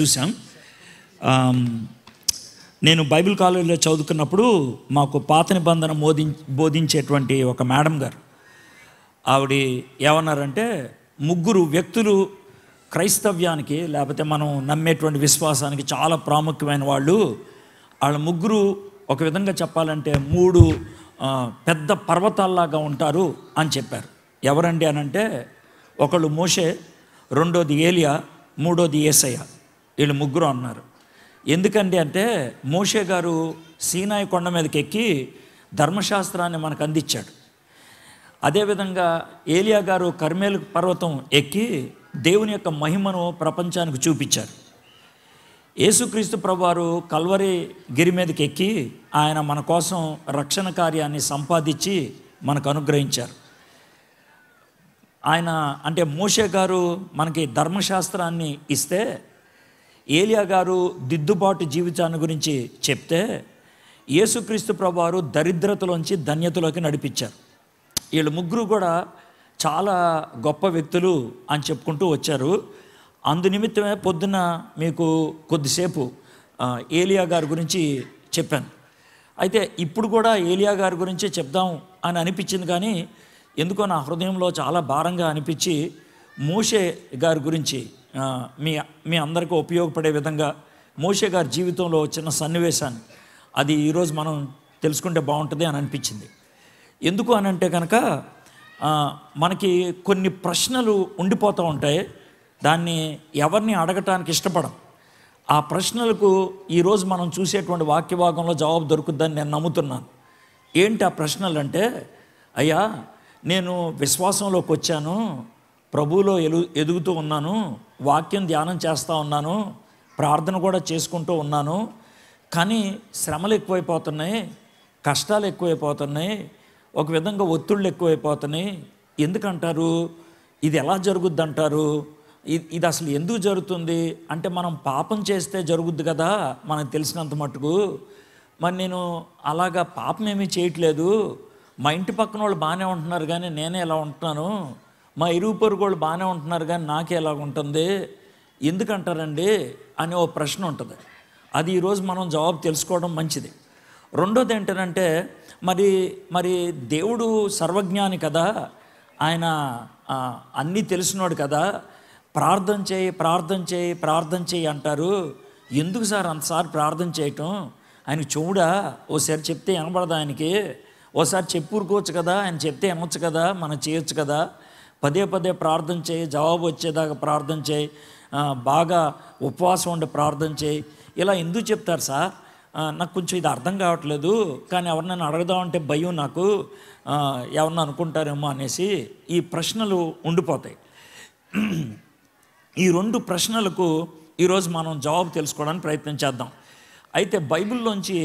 చూసాం నేను బైబిల్ కాలేజీలో చదువుకున్నప్పుడు మాకు పాత నిబంధన బోధి బోధించేటువంటి ఒక మేడం గారు ఆవిడ ఏమన్నారంటే ముగ్గురు వ్యక్తులు క్రైస్తవ్యానికి లేకపోతే మనం నమ్మేటువంటి విశ్వాసానికి చాలా ప్రాముఖ్యమైన వాళ్ళు వాళ్ళ ముగ్గురు ఒక విధంగా చెప్పాలంటే మూడు పెద్ద పర్వతాల్లాగా ఉంటారు అని చెప్పారు ఎవరండి అనంటే ఒకళ్ళు మోషే రెండోది ఏలియా మూడోది ఏసయ్య వీళ్ళు ముగ్గురు అన్నారు ఎందుకండి అంటే మోషే గారు సీనాయి కొండ మీదకి ఎక్కి ధర్మశాస్త్రాన్ని మనకు అందించాడు అదేవిధంగా ఏలియా గారు కర్మేలు పర్వతం ఎక్కి దేవుని యొక్క మహిమను ప్రపంచానికి చూపించారు యేసుక్రీస్తు ప్రభువారు కల్వరి గిరి మీదకి ఎక్కి ఆయన మన కోసం రక్షణ కార్యాన్ని సంపాదించి మనకు అనుగ్రహించారు ఆయన అంటే మోషే గారు మనకి ధర్మశాస్త్రాన్ని ఇస్తే ఏలియా గారు దిద్దుబాటు జీవితాన్ని గురించి చెప్తే యేసుక్రీస్తు ప్రభువారు దరిద్రతలోంచి ధన్యతలోకి నడిపించారు వీళ్ళు ముగ్గురు కూడా చాలా గొప్ప వ్యక్తులు అని చెప్పుకుంటూ వచ్చారు అందు నిమిత్తమే పొద్దున మీకు కొద్దిసేపు ఏలియా గారి గురించి చెప్పాను అయితే ఇప్పుడు కూడా ఏలియా గారి గురించి చెప్దాం అని అనిపించింది కానీ ఎందుకో నా హృదయంలో చాలా భారంగా అనిపించి మూషే గారి గురించి మీ మీ అందరికీ ఉపయోగపడే విధంగా మోషే గారి జీవితంలో చిన్న సన్నివేశాన్ని అది ఈరోజు మనం తెలుసుకుంటే బాగుంటుంది అని అనిపించింది ఎందుకు అని అంటే కనుక మనకి కొన్ని ప్రశ్నలు ఉండిపోతూ ఉంటాయి దాన్ని ఎవరిని అడగటానికి ఇష్టపడం ఆ ప్రశ్నలకు ఈరోజు మనం చూసేటువంటి వాక్యభాగంలో జవాబు దొరుకుద్దని నేను నమ్ముతున్నాను ఏంటి ఆ ప్రశ్నలు అంటే అయ్యా నేను విశ్వాసంలోకి వచ్చాను ప్రభువులో ఎలు ఎదుగుతూ ఉన్నాను వాక్యం ధ్యానం చేస్తూ ఉన్నాను ప్రార్థన కూడా చేసుకుంటూ ఉన్నాను కానీ శ్రమలు ఎక్కువైపోతున్నాయి కష్టాలు ఎక్కువైపోతున్నాయి ఒక విధంగా ఒత్తిళ్ళు ఎక్కువైపోతున్నాయి ఎందుకంటారు ఇది ఎలా అంటారు ఇది అసలు ఎందుకు జరుగుతుంది అంటే మనం పాపం చేస్తే జరుగుద్ది కదా మనకు తెలిసినంత మటుకు మరి నేను అలాగా పాపం ఏమీ చేయట్లేదు మా ఇంటి పక్కన వాళ్ళు బాగానే ఉంటున్నారు కానీ నేనే ఇలా ఉంటున్నాను మా పొరుగు వాళ్ళు బాగానే ఉంటున్నారు కానీ నాకే ఎలాగుంటుంది ఎందుకంటారండి అని ఓ ప్రశ్న ఉంటుంది అది ఈరోజు మనం జవాబు తెలుసుకోవడం మంచిది రెండోది ఏంటంటే మరి మరి దేవుడు సర్వజ్ఞాని కదా ఆయన అన్నీ తెలిసినోడు కదా ప్రార్థన చేయి ప్రార్థన చేయి ప్రార్థన చేయి అంటారు ఎందుకు సార్ అంతసారి ప్రార్థన చేయటం ఆయనకు చూడా ఓసారి చెప్తే వినబడదా ఆయనకి ఓసారి చెప్పూరుకోవచ్చు కదా ఆయన చెప్తే వినవచ్చు కదా మనం చేయొచ్చు కదా పదే పదే ప్రార్థన చేయి జవాబు వచ్చేదాకా ప్రార్థన చేయి బాగా ఉపవాసం ఉండి ప్రార్థన చేయి ఇలా ఎందుకు చెప్తారు సార్ నాకు కొంచెం ఇది అర్థం కావట్లేదు కానీ ఎవరినైనా అడగదామంటే భయం నాకు ఎవరిని అనుకుంటారేమో అనేసి ఈ ప్రశ్నలు ఉండిపోతాయి ఈ రెండు ప్రశ్నలకు ఈరోజు మనం జవాబు తెలుసుకోవడానికి ప్రయత్నం చేద్దాం అయితే బైబిల్లోంచి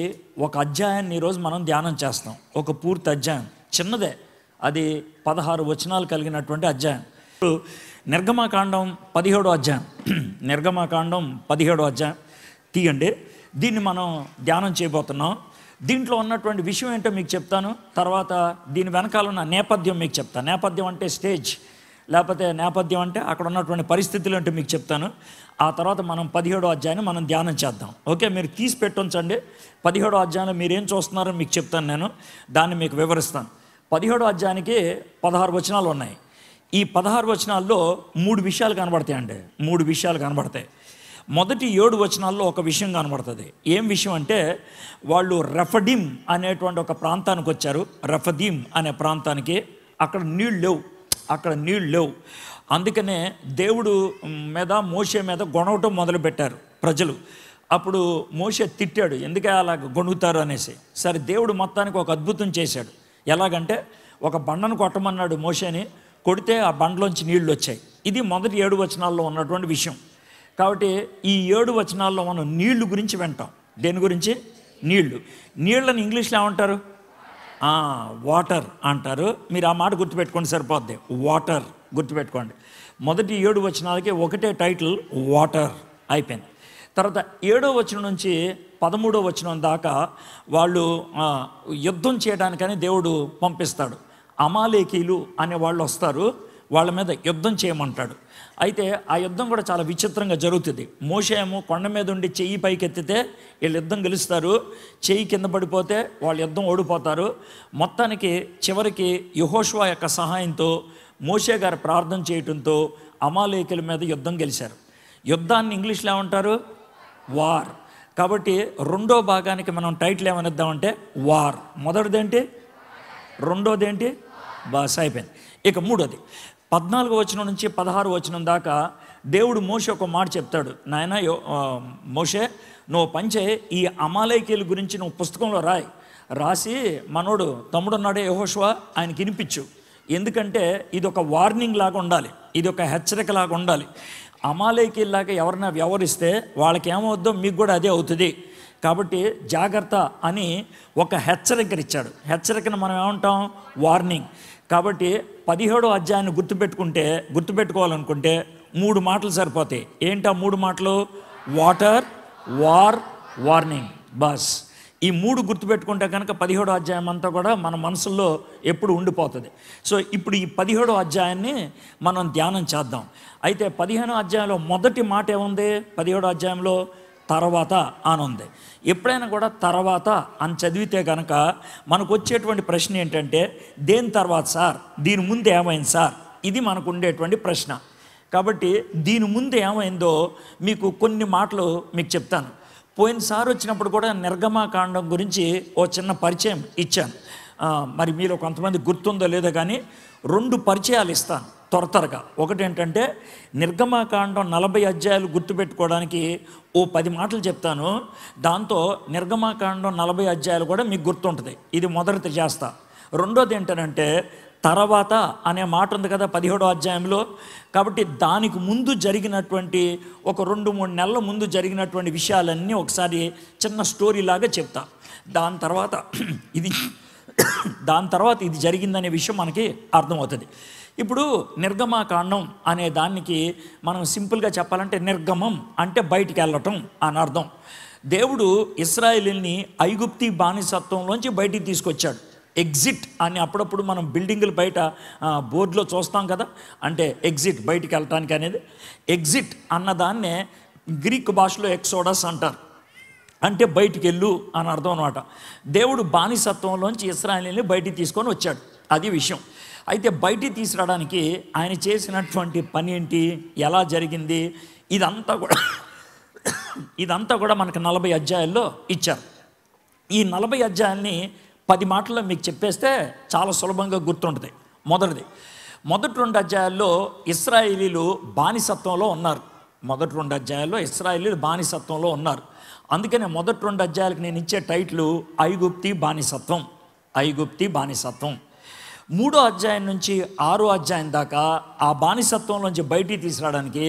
ఒక అధ్యాయాన్ని ఈరోజు మనం ధ్యానం చేస్తాం ఒక పూర్తి అధ్యాయం చిన్నదే అది పదహారు వచనాలు కలిగినటువంటి అధ్యాయం ఇప్పుడు నిర్గమాకాండం పదిహేడో అధ్యాయం నిర్గమాకాండం పదిహేడో అధ్యాయం తీయండి దీన్ని మనం ధ్యానం చేయబోతున్నాం దీంట్లో ఉన్నటువంటి విషయం ఏంటో మీకు చెప్తాను తర్వాత దీని వెనకాల ఉన్న నేపథ్యం మీకు చెప్తాను నేపథ్యం అంటే స్టేజ్ లేకపోతే నేపథ్యం అంటే అక్కడ ఉన్నటువంటి పరిస్థితులు అంటే మీకు చెప్తాను ఆ తర్వాత మనం పదిహేడో అధ్యాయాన్ని మనం ధ్యానం చేద్దాం ఓకే మీరు తీసి పెట్టుంచండి పదిహేడో అధ్యాయంలో ఏం చూస్తున్నారో మీకు చెప్తాను నేను దాన్ని మీకు వివరిస్తాను పదిహేడో అధ్యాయానికి పదహారు వచనాలు ఉన్నాయి ఈ పదహారు వచనాల్లో మూడు విషయాలు కనబడతాయండి మూడు విషయాలు కనబడతాయి మొదటి ఏడు వచనాల్లో ఒక విషయం కనబడుతుంది ఏం విషయం అంటే వాళ్ళు రఫడిమ్ అనేటువంటి ఒక ప్రాంతానికి వచ్చారు రఫదీమ్ అనే ప్రాంతానికి అక్కడ నీళ్ళు లేవు అక్కడ నీళ్ళు లేవు అందుకనే దేవుడు మీద మోసే మీద గొనవటం మొదలుపెట్టారు ప్రజలు అప్పుడు మోసే తిట్టాడు ఎందుకే అలా గొణుగుతారు అనేసి సరే దేవుడు మొత్తానికి ఒక అద్భుతం చేశాడు ఎలాగంటే ఒక బండను కొట్టమన్నాడు మోసేని కొడితే ఆ బండలోంచి నీళ్లు వచ్చాయి ఇది మొదటి ఏడు వచనాల్లో ఉన్నటువంటి విషయం కాబట్టి ఈ ఏడు వచనాల్లో మనం నీళ్లు గురించి వింటాం దేని గురించి నీళ్లు నీళ్ళని ఇంగ్లీష్లో ఏమంటారు వాటర్ అంటారు మీరు ఆ మాట గుర్తుపెట్టుకోండి సరిపోద్ది వాటర్ గుర్తుపెట్టుకోండి మొదటి ఏడు వచనాలకి ఒకటే టైటిల్ వాటర్ అయిపోయింది తర్వాత ఏడో వచనం నుంచి పదమూడో వచనం దాకా వాళ్ళు యుద్ధం చేయడానికని దేవుడు పంపిస్తాడు అమాలేకీలు అనే వాళ్ళు వస్తారు వాళ్ళ మీద యుద్ధం చేయమంటాడు అయితే ఆ యుద్ధం కూడా చాలా విచిత్రంగా జరుగుతుంది మోసేమో కొండ మీద ఉండి చెయ్యి పైకెత్తితే వీళ్ళు యుద్ధం గెలుస్తారు చెయ్యి కింద పడిపోతే వాళ్ళు యుద్ధం ఓడిపోతారు మొత్తానికి చివరికి యహోష్వా యొక్క సహాయంతో మోసే గారు ప్రార్థన చేయటంతో అమాలేకుల మీద యుద్ధం గెలిచారు యుద్ధాన్ని ఇంగ్లీష్లో ఏమంటారు వార్ కాబట్టి రెండో భాగానికి మనం టైటిల్ ఏమనిద్దామంటే వార్ మొదటిదేంటి రెండోదేంటి రెండోది ఏంటి బాస్ అయిపోయింది ఇక మూడోది పద్నాలుగు వచనం నుంచి పదహారు వచనం దాకా దేవుడు మోషే ఒక మాట చెప్తాడు నాయన మోషే నువ్వు పంచే ఈ అమాలయకీల గురించి నువ్వు పుస్తకంలో రాయి రాసి మనోడు తమ్ముడున్నాడే యహోష్వా ఆయనకి వినిపించు ఎందుకంటే ఇది ఒక వార్నింగ్ లాగా ఉండాలి ఇది ఒక హెచ్చరిక లాగా ఉండాలి అమాలయకి ఇల్లాక ఎవరైనా వ్యవహరిస్తే వాళ్ళకి ఏమవుద్దో మీకు కూడా అదే అవుతుంది కాబట్టి జాగ్రత్త అని ఒక హెచ్చరిక ఇచ్చాడు హెచ్చరికను మనం ఏమంటాం వార్నింగ్ కాబట్టి పదిహేడో అధ్యాయాన్ని గుర్తుపెట్టుకుంటే గుర్తుపెట్టుకోవాలనుకుంటే మూడు మాటలు సరిపోతాయి ఏంటి ఆ మూడు మాటలు వాటర్ వార్ వార్నింగ్ బస్ ఈ మూడు గుర్తుపెట్టుకుంటే కనుక పదిహేడో అధ్యాయం అంతా కూడా మన మనసుల్లో ఎప్పుడు ఉండిపోతుంది సో ఇప్పుడు ఈ పదిహేడో అధ్యాయాన్ని మనం ధ్యానం చేద్దాం అయితే పదిహేనో అధ్యాయంలో మొదటి మాట ఏముంది పదిహేడో అధ్యాయంలో తర్వాత అని ఉంది ఎప్పుడైనా కూడా తర్వాత అని చదివితే కనుక మనకు వచ్చేటువంటి ప్రశ్న ఏంటంటే దేని తర్వాత సార్ దీని ముందు ఏమైంది సార్ ఇది మనకు ఉండేటువంటి ప్రశ్న కాబట్టి దీని ముందు ఏమైందో మీకు కొన్ని మాటలు మీకు చెప్తాను పోయినసారి వచ్చినప్పుడు కూడా నిర్గమాకాండం గురించి ఓ చిన్న పరిచయం ఇచ్చాను మరి మీలో కొంతమంది గుర్తుందో లేదో కానీ రెండు పరిచయాలు ఇస్తాను త్వర త్వరగా ఒకటి ఏంటంటే నిర్గమాకాండం నలభై అధ్యాయాలు గుర్తుపెట్టుకోవడానికి ఓ పది మాటలు చెప్తాను దాంతో నిర్గమాకాండం నలభై అధ్యాయాలు కూడా మీకు గుర్తుంటుంది ఇది మొదటి చేస్తా రెండోది ఏంటంటే తర్వాత అనే మాట ఉంది కదా పదిహేడో అధ్యాయంలో కాబట్టి దానికి ముందు జరిగినటువంటి ఒక రెండు మూడు నెలల ముందు జరిగినటువంటి విషయాలన్నీ ఒకసారి చిన్న స్టోరీ లాగా చెప్తా దాని తర్వాత ఇది దాని తర్వాత ఇది జరిగిందనే విషయం మనకి అర్థమవుతుంది ఇప్పుడు నిర్గమాకాండం అనే దానికి మనం సింపుల్గా చెప్పాలంటే నిర్గమం అంటే బయటికి వెళ్ళటం అని అర్థం దేవుడు ఇస్రాయేలీని ఐగుప్తి బానిసత్వంలోంచి బయటికి తీసుకొచ్చాడు ఎగ్జిట్ అని అప్పుడప్పుడు మనం బిల్డింగులు బయట బోర్డులో చూస్తాం కదా అంటే ఎగ్జిట్ బయటికి వెళ్ళటానికి అనేది ఎగ్జిట్ అన్నదాన్నే గ్రీక్ భాషలో ఎక్సోడస్ అంటారు అంటే బయటికి వెళ్ళు అని అర్థం అనమాట దేవుడు బానిసత్వంలోంచి ఇస్రాయలీని బయటికి తీసుకొని వచ్చాడు అది విషయం అయితే బయటికి తీసుకురావడానికి ఆయన చేసినటువంటి పని ఏంటి ఎలా జరిగింది ఇదంతా కూడా ఇదంతా కూడా మనకు నలభై అధ్యాయాల్లో ఇచ్చారు ఈ నలభై అధ్యాయాల్ని పది మాటల్లో మీకు చెప్పేస్తే చాలా సులభంగా గుర్తుంటుంది మొదటిది మొదటి రెండు అధ్యాయాల్లో ఇస్రాయేలీలు బానిసత్వంలో ఉన్నారు మొదటి రెండు అధ్యాయాల్లో ఇస్రాయేలీలు బానిసత్వంలో ఉన్నారు అందుకనే మొదటి రెండు అధ్యాయాలకు నేను ఇచ్చే టైట్లు ఐగుప్తి బానిసత్వం ఐగుప్తి బానిసత్వం మూడో అధ్యాయం నుంచి ఆరో అధ్యాయం దాకా ఆ బానిసత్వం నుంచి బయటికి తీసుకురావడానికి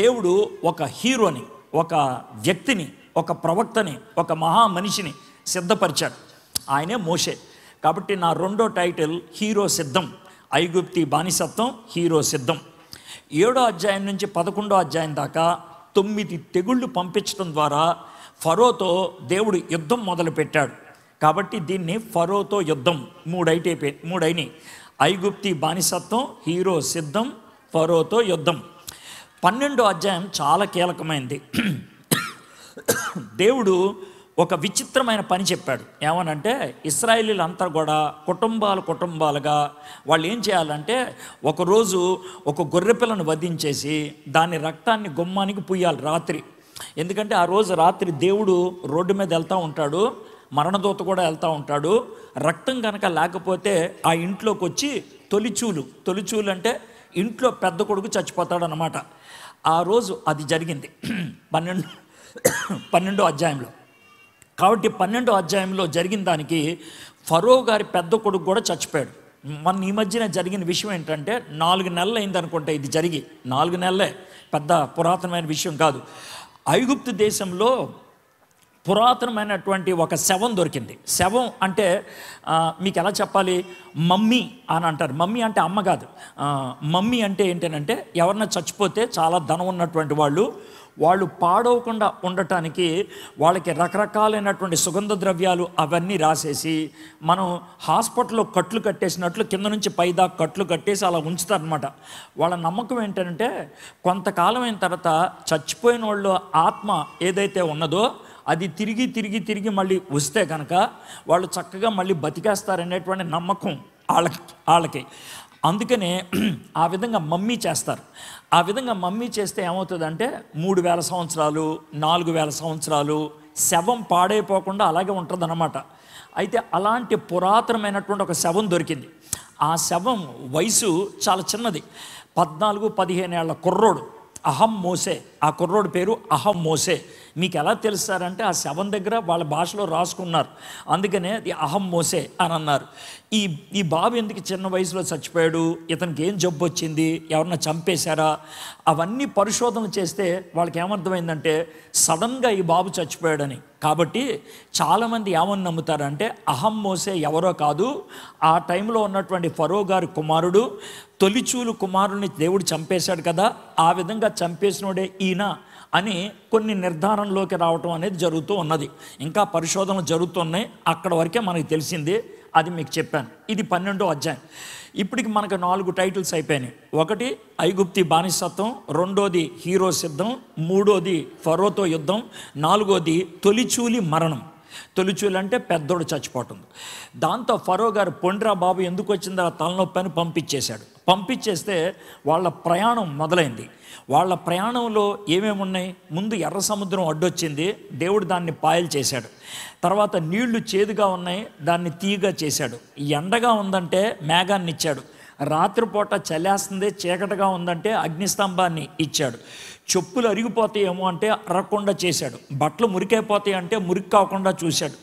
దేవుడు ఒక హీరోని ఒక వ్యక్తిని ఒక ప్రవక్తని ఒక మహా మనిషిని సిద్ధపరిచాడు ఆయనే మోషే కాబట్టి నా రెండో టైటిల్ హీరో సిద్ధం ఐగుప్తి బానిసత్వం హీరో సిద్ధం ఏడో అధ్యాయం నుంచి పదకొండో అధ్యాయం దాకా తొమ్మిది తెగుళ్ళు పంపించడం ద్వారా ఫరోతో దేవుడు యుద్ధం మొదలుపెట్టాడు కాబట్టి దీన్ని ఫరోతో యుద్ధం మూడైటే మూడైని ఐగుప్తి బానిసత్వం హీరో సిద్ధం ఫరోతో యుద్ధం పన్నెండో అధ్యాయం చాలా కీలకమైంది దేవుడు ఒక విచిత్రమైన పని చెప్పాడు ఏమనంటే అంతా కూడా కుటుంబాలు కుటుంబాలుగా వాళ్ళు ఏం చేయాలంటే ఒకరోజు ఒక గొర్రెపిల్లను వధించేసి దాని రక్తాన్ని గుమ్మానికి పుయ్యాలి రాత్రి ఎందుకంటే ఆ రోజు రాత్రి దేవుడు రోడ్డు మీద వెళ్తూ ఉంటాడు మరణదూత కూడా వెళ్తూ ఉంటాడు రక్తం కనుక లేకపోతే ఆ ఇంట్లోకి వచ్చి తొలిచూలు తొలిచూలు అంటే ఇంట్లో పెద్ద కొడుకు చచ్చిపోతాడనమాట ఆ రోజు అది జరిగింది పన్నెండు పన్నెండో అధ్యాయంలో కాబట్టి పన్నెండో అధ్యాయంలో జరిగిన దానికి ఫరో గారి పెద్ద కొడుకు కూడా చచ్చిపోయాడు మన ఈ మధ్యన జరిగిన విషయం ఏంటంటే నాలుగు నెలలు అయిందనుకుంటా ఇది జరిగి నాలుగు నెలలే పెద్ద పురాతనమైన విషయం కాదు ఐగుప్తు దేశంలో పురాతనమైనటువంటి ఒక శవం దొరికింది శవం అంటే మీకు ఎలా చెప్పాలి మమ్మీ అని అంటారు మమ్మీ అంటే అమ్మ కాదు మమ్మీ అంటే ఏంటంటే ఎవరన్నా చచ్చిపోతే చాలా ధనం ఉన్నటువంటి వాళ్ళు వాళ్ళు పాడవకుండా ఉండటానికి వాళ్ళకి రకరకాలైనటువంటి సుగంధ ద్రవ్యాలు అవన్నీ రాసేసి మనం హాస్పిటల్లో కట్లు కట్టేసినట్లు కింద నుంచి పైదా కట్లు కట్టేసి అలా ఉంచుతారనమాట వాళ్ళ నమ్మకం ఏంటంటే కొంతకాలం అయిన తర్వాత చచ్చిపోయిన వాళ్ళు ఆత్మ ఏదైతే ఉన్నదో అది తిరిగి తిరిగి తిరిగి మళ్ళీ వస్తే కనుక వాళ్ళు చక్కగా మళ్ళీ బతికేస్తారనేటువంటి నమ్మకం వాళ్ళకి వాళ్ళకి అందుకనే ఆ విధంగా మమ్మీ చేస్తారు ఆ విధంగా మమ్మీ చేస్తే ఏమవుతుందంటే మూడు వేల సంవత్సరాలు నాలుగు వేల సంవత్సరాలు శవం పాడైపోకుండా అలాగే ఉంటుందన్నమాట అయితే అలాంటి పురాతనమైనటువంటి ఒక శవం దొరికింది ఆ శవం వయసు చాలా చిన్నది పద్నాలుగు పదిహేను ఏళ్ల కుర్రోడు అహం మోసే ఆ కుర్రోడి పేరు అహం మోసే మీకు ఎలా తెలుస్తారంటే ఆ శవం దగ్గర వాళ్ళ భాషలో రాసుకున్నారు అందుకనే అది అహం మోసే అని అన్నారు ఈ ఈ బాబు ఎందుకు చిన్న వయసులో చచ్చిపోయాడు ఇతనికి ఏం జబ్బు వచ్చింది ఎవరన్నా చంపేశారా అవన్నీ పరిశోధన చేస్తే వాళ్ళకి ఏమర్థమైందంటే సడన్గా ఈ బాబు చచ్చిపోయాడని కాబట్టి చాలామంది ఏమని నమ్ముతారంటే అహం మోసే ఎవరో కాదు ఆ టైంలో ఉన్నటువంటి ఫరో గారి కుమారుడు తొలిచూలు కుమారుడిని దేవుడు చంపేశాడు కదా ఆ విధంగా చంపేసినోడే ఈ ఈయన అని కొన్ని నిర్ధారణలోకి రావటం అనేది జరుగుతూ ఉన్నది ఇంకా పరిశోధనలు జరుగుతున్నాయి అక్కడ వరకే మనకు తెలిసింది అది మీకు చెప్పాను ఇది పన్నెండో అధ్యాయం ఇప్పటికి మనకు నాలుగు టైటిల్స్ అయిపోయినాయి ఒకటి ఐగుప్తి బానిసత్వం రెండోది హీరో సిద్ధం మూడోది ఫరోతో యుద్ధం నాలుగోది తొలిచూలి మరణం తొలిచూలు అంటే పెద్దోడు చచ్చిపోవటం దాంతో ఫరో గారు పొండ్రా బాబు ఎందుకు వచ్చిందో తలనొప్పి అని పంపించేశాడు పంపించేస్తే వాళ్ళ ప్రయాణం మొదలైంది వాళ్ళ ప్రయాణంలో ఏమేమి ఉన్నాయి ముందు ఎర్ర సముద్రం అడ్డొచ్చింది దేవుడు దాన్ని పాయలు చేశాడు తర్వాత నీళ్లు చేదుగా ఉన్నాయి దాన్ని తీయగా చేశాడు ఎండగా ఉందంటే మేఘాన్ని ఇచ్చాడు రాత్రిపూట చలేస్తుంది చీకటిగా ఉందంటే అగ్నిస్తంభాన్ని ఇచ్చాడు చెప్పులు అరిగిపోతాయేమో అంటే అరగకుండా చేశాడు బట్టలు మురికైపోతాయి అంటే మురికి కాకుండా చూశాడు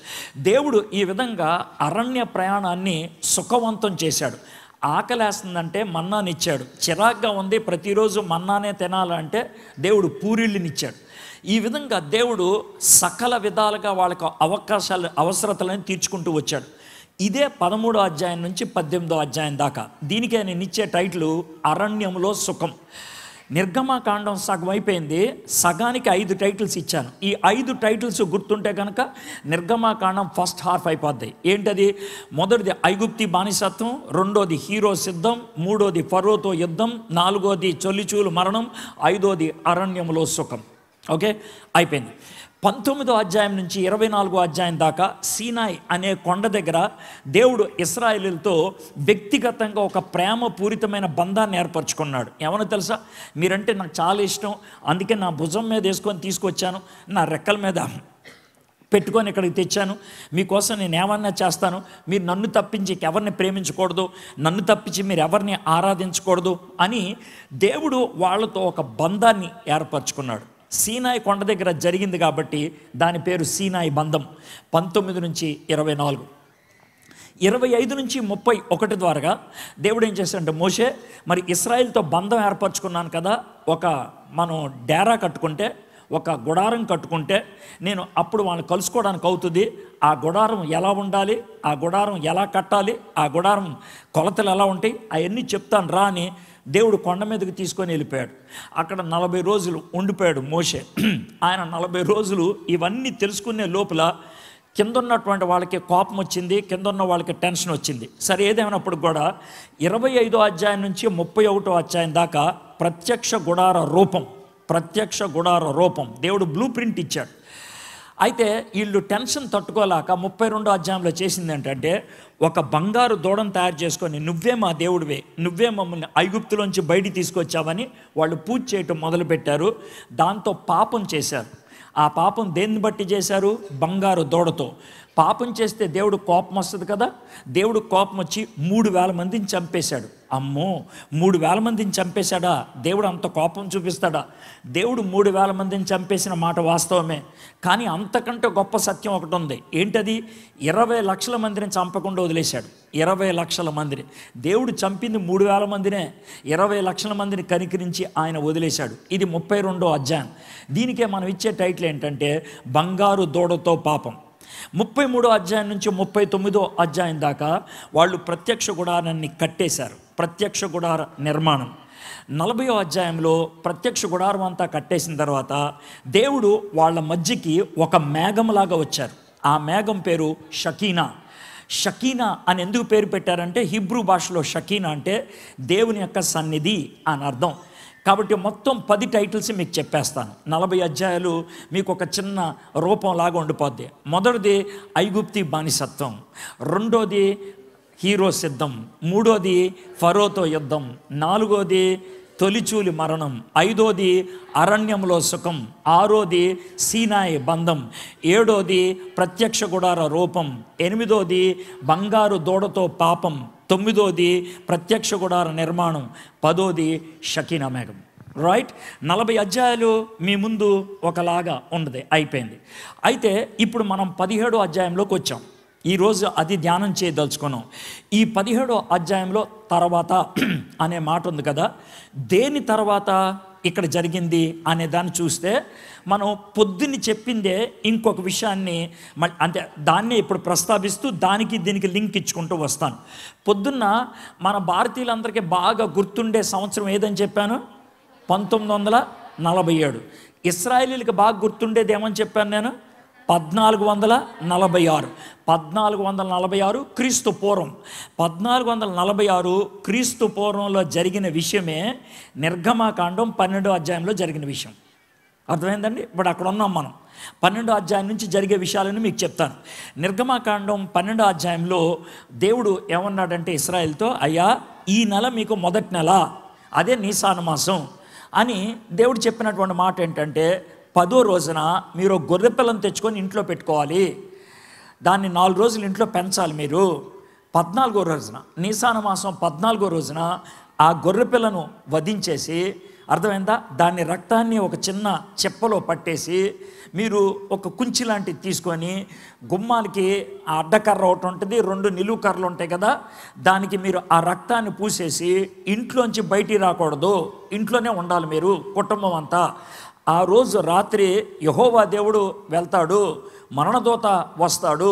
దేవుడు ఈ విధంగా అరణ్య ప్రయాణాన్ని సుఖవంతం చేశాడు ఆకలేస్తుందంటే మన్నానిచ్చాడు చిరాగ్గా ఉంది ప్రతిరోజు మన్నానే తినాలంటే దేవుడు పూరిళ్ళనిచ్చాడు ఈ విధంగా దేవుడు సకల విధాలుగా వాళ్ళకు అవకాశాలు అవసరతలను తీర్చుకుంటూ వచ్చాడు ఇదే పదమూడో అధ్యాయం నుంచి పద్దెనిమిదో అధ్యాయం దాకా దీనికి ఆయన ఇచ్చే టైటిల్ అరణ్యంలో సుఖం నిర్గమకాండం సగం అయిపోయింది సగానికి ఐదు టైటిల్స్ ఇచ్చాను ఈ ఐదు టైటిల్స్ గుర్తుంటే కనుక నిర్గమకాండం ఫస్ట్ హాఫ్ అయిపోద్ది ఏంటది మొదటిది ఐగుప్తి బానిసత్వం రెండోది హీరో సిద్ధం మూడోది ఫరోతో యుద్ధం నాలుగోది చొల్లిచూలు మరణం ఐదోది అరణ్యములో సుఖం ఓకే అయిపోయింది పంతొమ్మిదో అధ్యాయం నుంచి ఇరవై నాలుగో అధ్యాయం దాకా సీనాయ్ అనే కొండ దగ్గర దేవుడు ఇస్రాయేలీలతో వ్యక్తిగతంగా ఒక ప్రేమ పూరితమైన బంధాన్ని ఏర్పరచుకున్నాడు ఏమన్నా తెలుసా మీరంటే నాకు చాలా ఇష్టం అందుకే నా భుజం మీద వేసుకొని తీసుకొచ్చాను నా రెక్కల మీద పెట్టుకొని ఇక్కడికి తెచ్చాను మీకోసం నేను ఏమన్నా చేస్తాను మీరు నన్ను తప్పించి ఎవరిని ప్రేమించకూడదు నన్ను తప్పించి మీరు ఎవరిని ఆరాధించకూడదు అని దేవుడు వాళ్ళతో ఒక బంధాన్ని ఏర్పరచుకున్నాడు సీనాయి కొండ దగ్గర జరిగింది కాబట్టి దాని పేరు సీనాయి బంధం పంతొమ్మిది నుంచి ఇరవై నాలుగు ఇరవై ఐదు నుంచి ముప్పై ఒకటి ద్వారాగా దేవుడు ఏం చేశాడంటే మోషే మరి ఇస్రాయిల్తో బంధం ఏర్పరచుకున్నాను కదా ఒక మనం డేరా కట్టుకుంటే ఒక గుడారం కట్టుకుంటే నేను అప్పుడు వాళ్ళని కలుసుకోవడానికి అవుతుంది ఆ గుడారం ఎలా ఉండాలి ఆ గుడారం ఎలా కట్టాలి ఆ గుడారం కొలతలు ఎలా ఉంటాయి అవన్నీ చెప్తాను రా అని దేవుడు కొండ మీదకి తీసుకొని వెళ్ళిపోయాడు అక్కడ నలభై రోజులు ఉండిపోయాడు మోషే ఆయన నలభై రోజులు ఇవన్నీ తెలుసుకునే లోపల కింద ఉన్నటువంటి వాళ్ళకి కోపం వచ్చింది కింద ఉన్న వాళ్ళకి టెన్షన్ వచ్చింది సరే ఏదేమైనప్పుడు కూడా ఇరవై ఐదో అధ్యాయం నుంచి ముప్పై ఒకటో అధ్యాయం దాకా ప్రత్యక్ష గుడార రూపం ప్రత్యక్ష గుడార రూపం దేవుడు బ్లూ ప్రింట్ ఇచ్చాడు అయితే వీళ్ళు టెన్షన్ తట్టుకోలేక ముప్పై రెండో అధ్యాయంలో చేసింది ఏంటంటే ఒక బంగారు దూడను తయారు చేసుకొని నువ్వే మా దేవుడివే నువ్వే మమ్మల్ని ఐగుప్తులోంచి బయట తీసుకొచ్చావని వాళ్ళు పూజ చేయటం మొదలుపెట్టారు దాంతో పాపం చేశారు ఆ పాపం దేన్ని బట్టి చేశారు బంగారు దూడతో పాపం చేస్తే దేవుడు కోపం వస్తుంది కదా దేవుడు కోపం వచ్చి మూడు వేల మందిని చంపేశాడు అమ్మో మూడు వేల మందిని చంపేశాడా దేవుడు అంత కోపం చూపిస్తాడా దేవుడు మూడు వేల మందిని చంపేసిన మాట వాస్తవమే కానీ అంతకంటే గొప్ప సత్యం ఒకటి ఉంది ఏంటది ఇరవై లక్షల మందిని చంపకుండా వదిలేశాడు ఇరవై లక్షల మందిని దేవుడు చంపింది మూడు వేల మందినే ఇరవై లక్షల మందిని కనికరించి ఆయన వదిలేశాడు ఇది ముప్పై రెండో అధ్యాయం దీనికే మనం ఇచ్చే టైటిల్ ఏంటంటే బంగారు దూడతో పాపం ముప్పై మూడో అధ్యాయం నుంచి ముప్పై తొమ్మిదో అధ్యాయం దాకా వాళ్ళు ప్రత్యక్ష గుడారాన్ని కట్టేశారు ప్రత్యక్ష గుడార నిర్మాణం నలభయో అధ్యాయంలో ప్రత్యక్ష గుడారం అంతా కట్టేసిన తర్వాత దేవుడు వాళ్ళ మధ్యకి ఒక మేఘంలాగా వచ్చారు ఆ మేఘం పేరు షకీనా షకీనా అని ఎందుకు పేరు పెట్టారంటే హిబ్రూ భాషలో షకీనా అంటే దేవుని యొక్క సన్నిధి అని అర్థం కాబట్టి మొత్తం పది టైటిల్స్ మీకు చెప్పేస్తాను నలభై అధ్యాయాలు మీకు ఒక చిన్న రూపంలాగా ఉండిపోద్ది మొదటిది ఐగుప్తి బానిసత్వం రెండోది హీరో సిద్ధం మూడోది ఫరోతో యుద్ధం నాలుగోది తొలిచూలి మరణం ఐదోది అరణ్యంలో సుఖం ఆరోది సీనాయి బంధం ఏడోది ప్రత్యక్ష గుడార రూపం ఎనిమిదోది బంగారు దూడతో పాపం తొమ్మిదోది ప్రత్యక్ష గుడార నిర్మాణం పదోది షకీనా మేఘం రైట్ నలభై అధ్యాయాలు మీ ముందు ఒకలాగా ఉండదు అయిపోయింది అయితే ఇప్పుడు మనం పదిహేడో అధ్యాయంలోకి వచ్చాం ఈరోజు అది ధ్యానం చేయదలుచుకున్నాం ఈ పదిహేడో అధ్యాయంలో తర్వాత అనే మాట ఉంది కదా దేని తర్వాత ఇక్కడ జరిగింది అనే దాన్ని చూస్తే మనం పొద్దున్న చెప్పిందే ఇంకొక విషయాన్ని అంటే దాన్నే ఇప్పుడు ప్రస్తావిస్తూ దానికి దీనికి లింక్ ఇచ్చుకుంటూ వస్తాను పొద్దున్న మన భారతీయులందరికీ బాగా గుర్తుండే సంవత్సరం ఏదని చెప్పాను పంతొమ్మిది వందల నలభై ఏడు ఇస్రాయలీలకు బాగా గుర్తుండేది ఏమని చెప్పాను నేను పద్నాలుగు వందల నలభై ఆరు పద్నాలుగు వందల నలభై ఆరు క్రీస్తు పూర్వం పద్నాలుగు వందల నలభై ఆరు క్రీస్తు పూర్వంలో జరిగిన విషయమే నిర్గమాకాండం పన్నెండో అధ్యాయంలో జరిగిన విషయం అర్థమైందండి ఇప్పుడు అక్కడ ఉన్నాం మనం పన్నెండో అధ్యాయం నుంచి జరిగే విషయాలను మీకు చెప్తాను నిర్గమాకాండం పన్నెండో అధ్యాయంలో దేవుడు ఏమన్నాడంటే ఇస్రాయల్తో అయ్యా ఈ నెల మీకు మొదటి నెల అదే నీసాను మాసం అని దేవుడు చెప్పినటువంటి మాట ఏంటంటే పదో రోజున మీరు గొర్రె పిల్లను తెచ్చుకొని ఇంట్లో పెట్టుకోవాలి దాన్ని నాలుగు రోజులు ఇంట్లో పెంచాలి మీరు పద్నాలుగో రోజున నీసాన మాసం పద్నాలుగో రోజున ఆ గొర్రె పిల్లను వధించేసి అర్థమైందా దాని రక్తాన్ని ఒక చిన్న చెప్పలో పట్టేసి మీరు ఒక కుంచి లాంటిది తీసుకొని గుమ్మాలకి ఆ అడ్డకర్ర ఒకటి ఉంటుంది రెండు నిలువు కర్రలు ఉంటాయి కదా దానికి మీరు ఆ రక్తాన్ని పూసేసి ఇంట్లోంచి బయటికి రాకూడదు ఇంట్లోనే ఉండాలి మీరు కుటుంబం అంతా ఆ రోజు రాత్రి యహోవా దేవుడు వెళ్తాడు మరణదూత వస్తాడు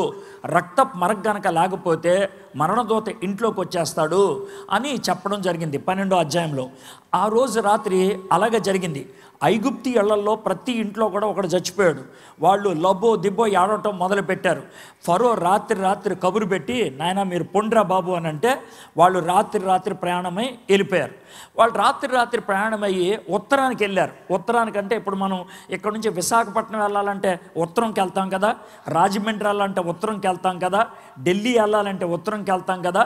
రక్త మరగ్ గనక లేకపోతే మరణదూత ఇంట్లోకి వచ్చేస్తాడు అని చెప్పడం జరిగింది పన్నెండో అధ్యాయంలో ఆ రోజు రాత్రి అలాగే జరిగింది ఐగుప్తి ఇళ్లలో ప్రతి ఇంట్లో కూడా ఒకడు చచ్చిపోయాడు వాళ్ళు లబ్బో దిబ్బో ఏడవటం మొదలుపెట్టారు ఫరో రాత్రి రాత్రి కబురు పెట్టి నాయన మీరు పొండ్రా బాబు అని అంటే వాళ్ళు రాత్రి రాత్రి ప్రయాణమై వెళ్ళిపోయారు వాళ్ళు రాత్రి రాత్రి ప్రయాణమయ్యి ఉత్తరానికి వెళ్ళారు ఉత్తరానికంటే ఇప్పుడు మనం ఇక్కడ నుంచి విశాఖపట్నం వెళ్ళాలంటే ఉత్తరంకి వెళ్తాం కదా రాజమండ్రి వెళ్ళాలంటే ఉత్తరంకి వెళ్తాం కదా ఢిల్లీ వెళ్ళాలంటే ఉత్తరంకి వెళ్తాం కదా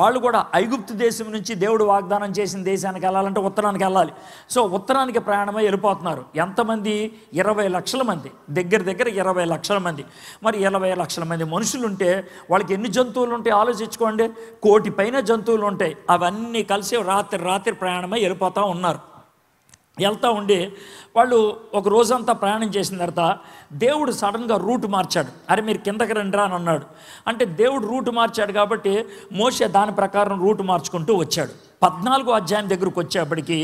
వాళ్ళు కూడా ఐగుప్తు దేశం నుంచి దేవుడు వాగ్దానం చేసిన దేశానికి వెళ్ళాలంటే ఉత్తరానికి వెళ్ళాలి సో ఉత్తరానికి ప్రయాణమై వెళ్ళిపోతున్నారు ఎంతమంది ఇరవై లక్షల మంది దగ్గర దగ్గర ఇరవై లక్షల మంది మరి ఇరవై లక్షల మంది మనుషులు ఉంటే వాళ్ళకి ఎన్ని జంతువులు ఉంటాయి ఆలోచించుకోండి కోటి పైన జంతువులు ఉంటాయి అవన్నీ కలిసి రాత్రి రాత్రి ప్రయాణమై వెళ్ళిపోతూ ఉన్నారు వెళ్తూ ఉండి వాళ్ళు ఒక రోజంతా ప్రయాణం చేసిన తర్వాత దేవుడు సడన్గా రూట్ మార్చాడు అరే మీరు కిందకి రండిరా అని అన్నాడు అంటే దేవుడు రూట్ మార్చాడు కాబట్టి మోసే దాని ప్రకారం రూట్ మార్చుకుంటూ వచ్చాడు పద్నాలుగు అధ్యాయం దగ్గరకు వచ్చేప్పటికీ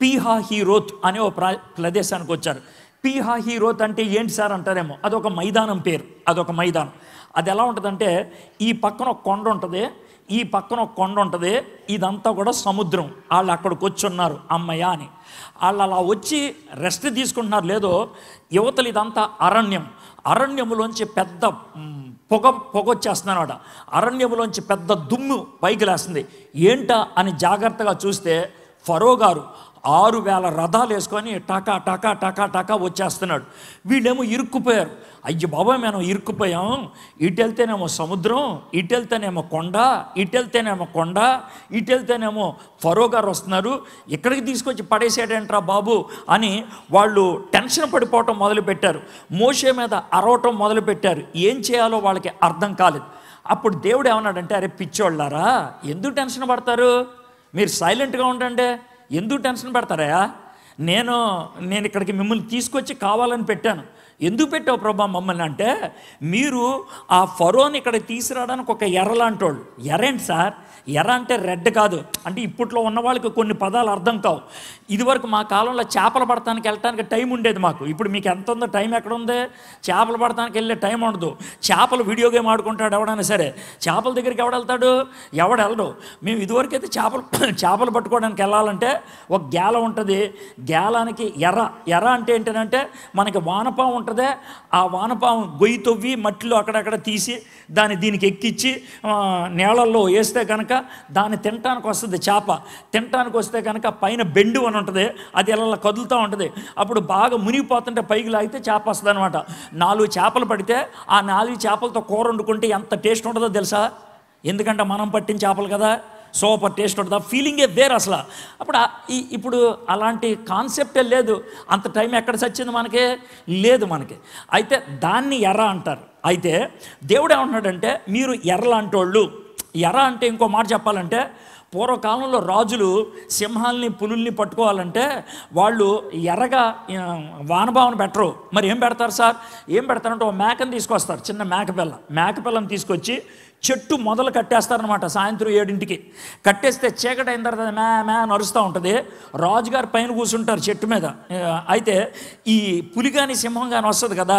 పీహా హీరోత్ అనే ఒక ప్రదేశానికి వచ్చారు పీహా హీరోత్ అంటే ఏంటి సార్ అంటారేమో అదొక మైదానం పేరు అదొక మైదానం అది ఎలా ఉంటుందంటే ఈ పక్కన ఒక కొండ ఉంటుంది ఈ పక్కన ఒక కొండ ఉంటుంది ఇదంతా కూడా సముద్రం వాళ్ళు అక్కడికి వచ్చి ఉన్నారు అమ్మయ్య అని వాళ్ళు అలా వచ్చి రెస్ట్ తీసుకుంటున్నారు లేదో యువతలు ఇదంతా అరణ్యం అరణ్యములోంచి పెద్ద పొగ పొగొచ్చేస్తున్నానమాట అరణ్యములోంచి పెద్ద దుమ్ము పైకి లేస్తుంది ఏంటా అని జాగ్రత్తగా చూస్తే ఫరో గారు ఆరు వేల రథాలు వేసుకొని టకా టకా టకా టకా వచ్చేస్తున్నాడు వీళ్ళేమో ఇరుక్కుపోయారు అయ్యో బాబాయ్ మేము ఇరుక్కుపోయాం ఇటెళ్తేనేమో సముద్రం ఇటెళ్తేనేమో కొండ ఇటెళ్తేనేమో కొండ ఇటెళ్తేనేమో ఫరో గారు వస్తున్నారు ఇక్కడికి తీసుకొచ్చి పడేసాడేంట్రా బాబు అని వాళ్ళు టెన్షన్ పడిపోవటం మొదలుపెట్టారు మోసే మీద అరవటం మొదలుపెట్టారు ఏం చేయాలో వాళ్ళకి అర్థం కాలేదు అప్పుడు దేవుడు ఏమన్నాడంటే అరే పిచ్చోళ్ళారా ఎందుకు టెన్షన్ పడతారు మీరు సైలెంట్గా ఉండండి ఎందుకు టెన్షన్ పడతారా నేను నేను ఇక్కడికి మిమ్మల్ని తీసుకొచ్చి కావాలని పెట్టాను ఎందుకు పెట్టావు ప్రభా మమ్మల్ని అంటే మీరు ఆ ఫరోని ఇక్కడ తీసుకురావడానికి ఒక ఎర్ర లాంటోళ్ళు ఎర్రేంటి సార్ ఎర్ర అంటే రెడ్ కాదు అంటే ఇప్పట్లో ఉన్న వాళ్ళకి కొన్ని పదాలు అర్థం కావు ఇదివరకు మా కాలంలో చేపలు పడటానికి వెళ్ళటానికి టైం ఉండేది మాకు ఇప్పుడు మీకు ఎంత ఉందో టైం ఎక్కడ ఉంది చేపలు పడటానికి వెళ్ళే టైం ఉండదు చేపలు వీడియో గేమ్ ఆడుకుంటాడు ఎవడైనా సరే చేపల దగ్గరికి ఎవడు వెళ్తాడు ఎవడు వెళ్ళడు మేము ఇదివరకు అయితే చేపలు చేపలు పట్టుకోవడానికి వెళ్ళాలంటే ఒక గేల ఉంటుంది గేలానికి ఎర్ర ఎర్ర అంటే ఏంటంటే మనకి వానపాము ఉంటుంది ఆ వానపాము గొయ్యి తొవ్వి మట్టిలో అక్కడక్కడ తీసి దాన్ని దీనికి ఎక్కిచ్చి నేలల్లో వేస్తే కనుక దాన్ని తినటానికి వస్తుంది చేప తినటానికి వస్తే కనుక పైన బెండు పట్టుకొని ఉంటుంది అది ఇలా కదులుతూ ఉంటుంది అప్పుడు బాగా మునిగిపోతుంటే పైకి లాగితే చేప వస్తుంది అనమాట నాలుగు చేపలు పడితే ఆ నాలుగు చేపలతో కూర వండుకుంటే ఎంత టేస్ట్ ఉంటుందో తెలుసా ఎందుకంటే మనం పట్టిన చేపలు కదా సూపర్ టేస్ట్ ఉంటుంది ఆ ఫీలింగే వేరు అసలు అప్పుడు ఈ ఇప్పుడు అలాంటి కాన్సెప్టే లేదు అంత టైం ఎక్కడ సచ్చింది మనకి లేదు మనకి అయితే దాన్ని ఎర్ర అంటారు అయితే దేవుడు ఏమంటున్నాడంటే మీరు వాళ్ళు ఎర్ర అంటే ఇంకో మాట చెప్పాలంటే పూర్వకాలంలో రాజులు సింహాలని పులుల్ని పట్టుకోవాలంటే వాళ్ళు ఎర్రగా వానభావన పెట్టరు మరి ఏం పెడతారు సార్ ఏం పెడతారంటే ఒక మేకను తీసుకొస్తారు చిన్న మేకపిల్ల మేకపిల్లని తీసుకొచ్చి చెట్టు మొదలు కట్టేస్తారనమాట సాయంత్రం ఏడింటికి కట్టేస్తే చీకటి అయిన తర్వాత మే మే నరుస్తూ ఉంటుంది రాజుగారు పైన కూర్చుంటారు చెట్టు మీద అయితే ఈ పులి కానీ సింహం కానీ వస్తుంది కదా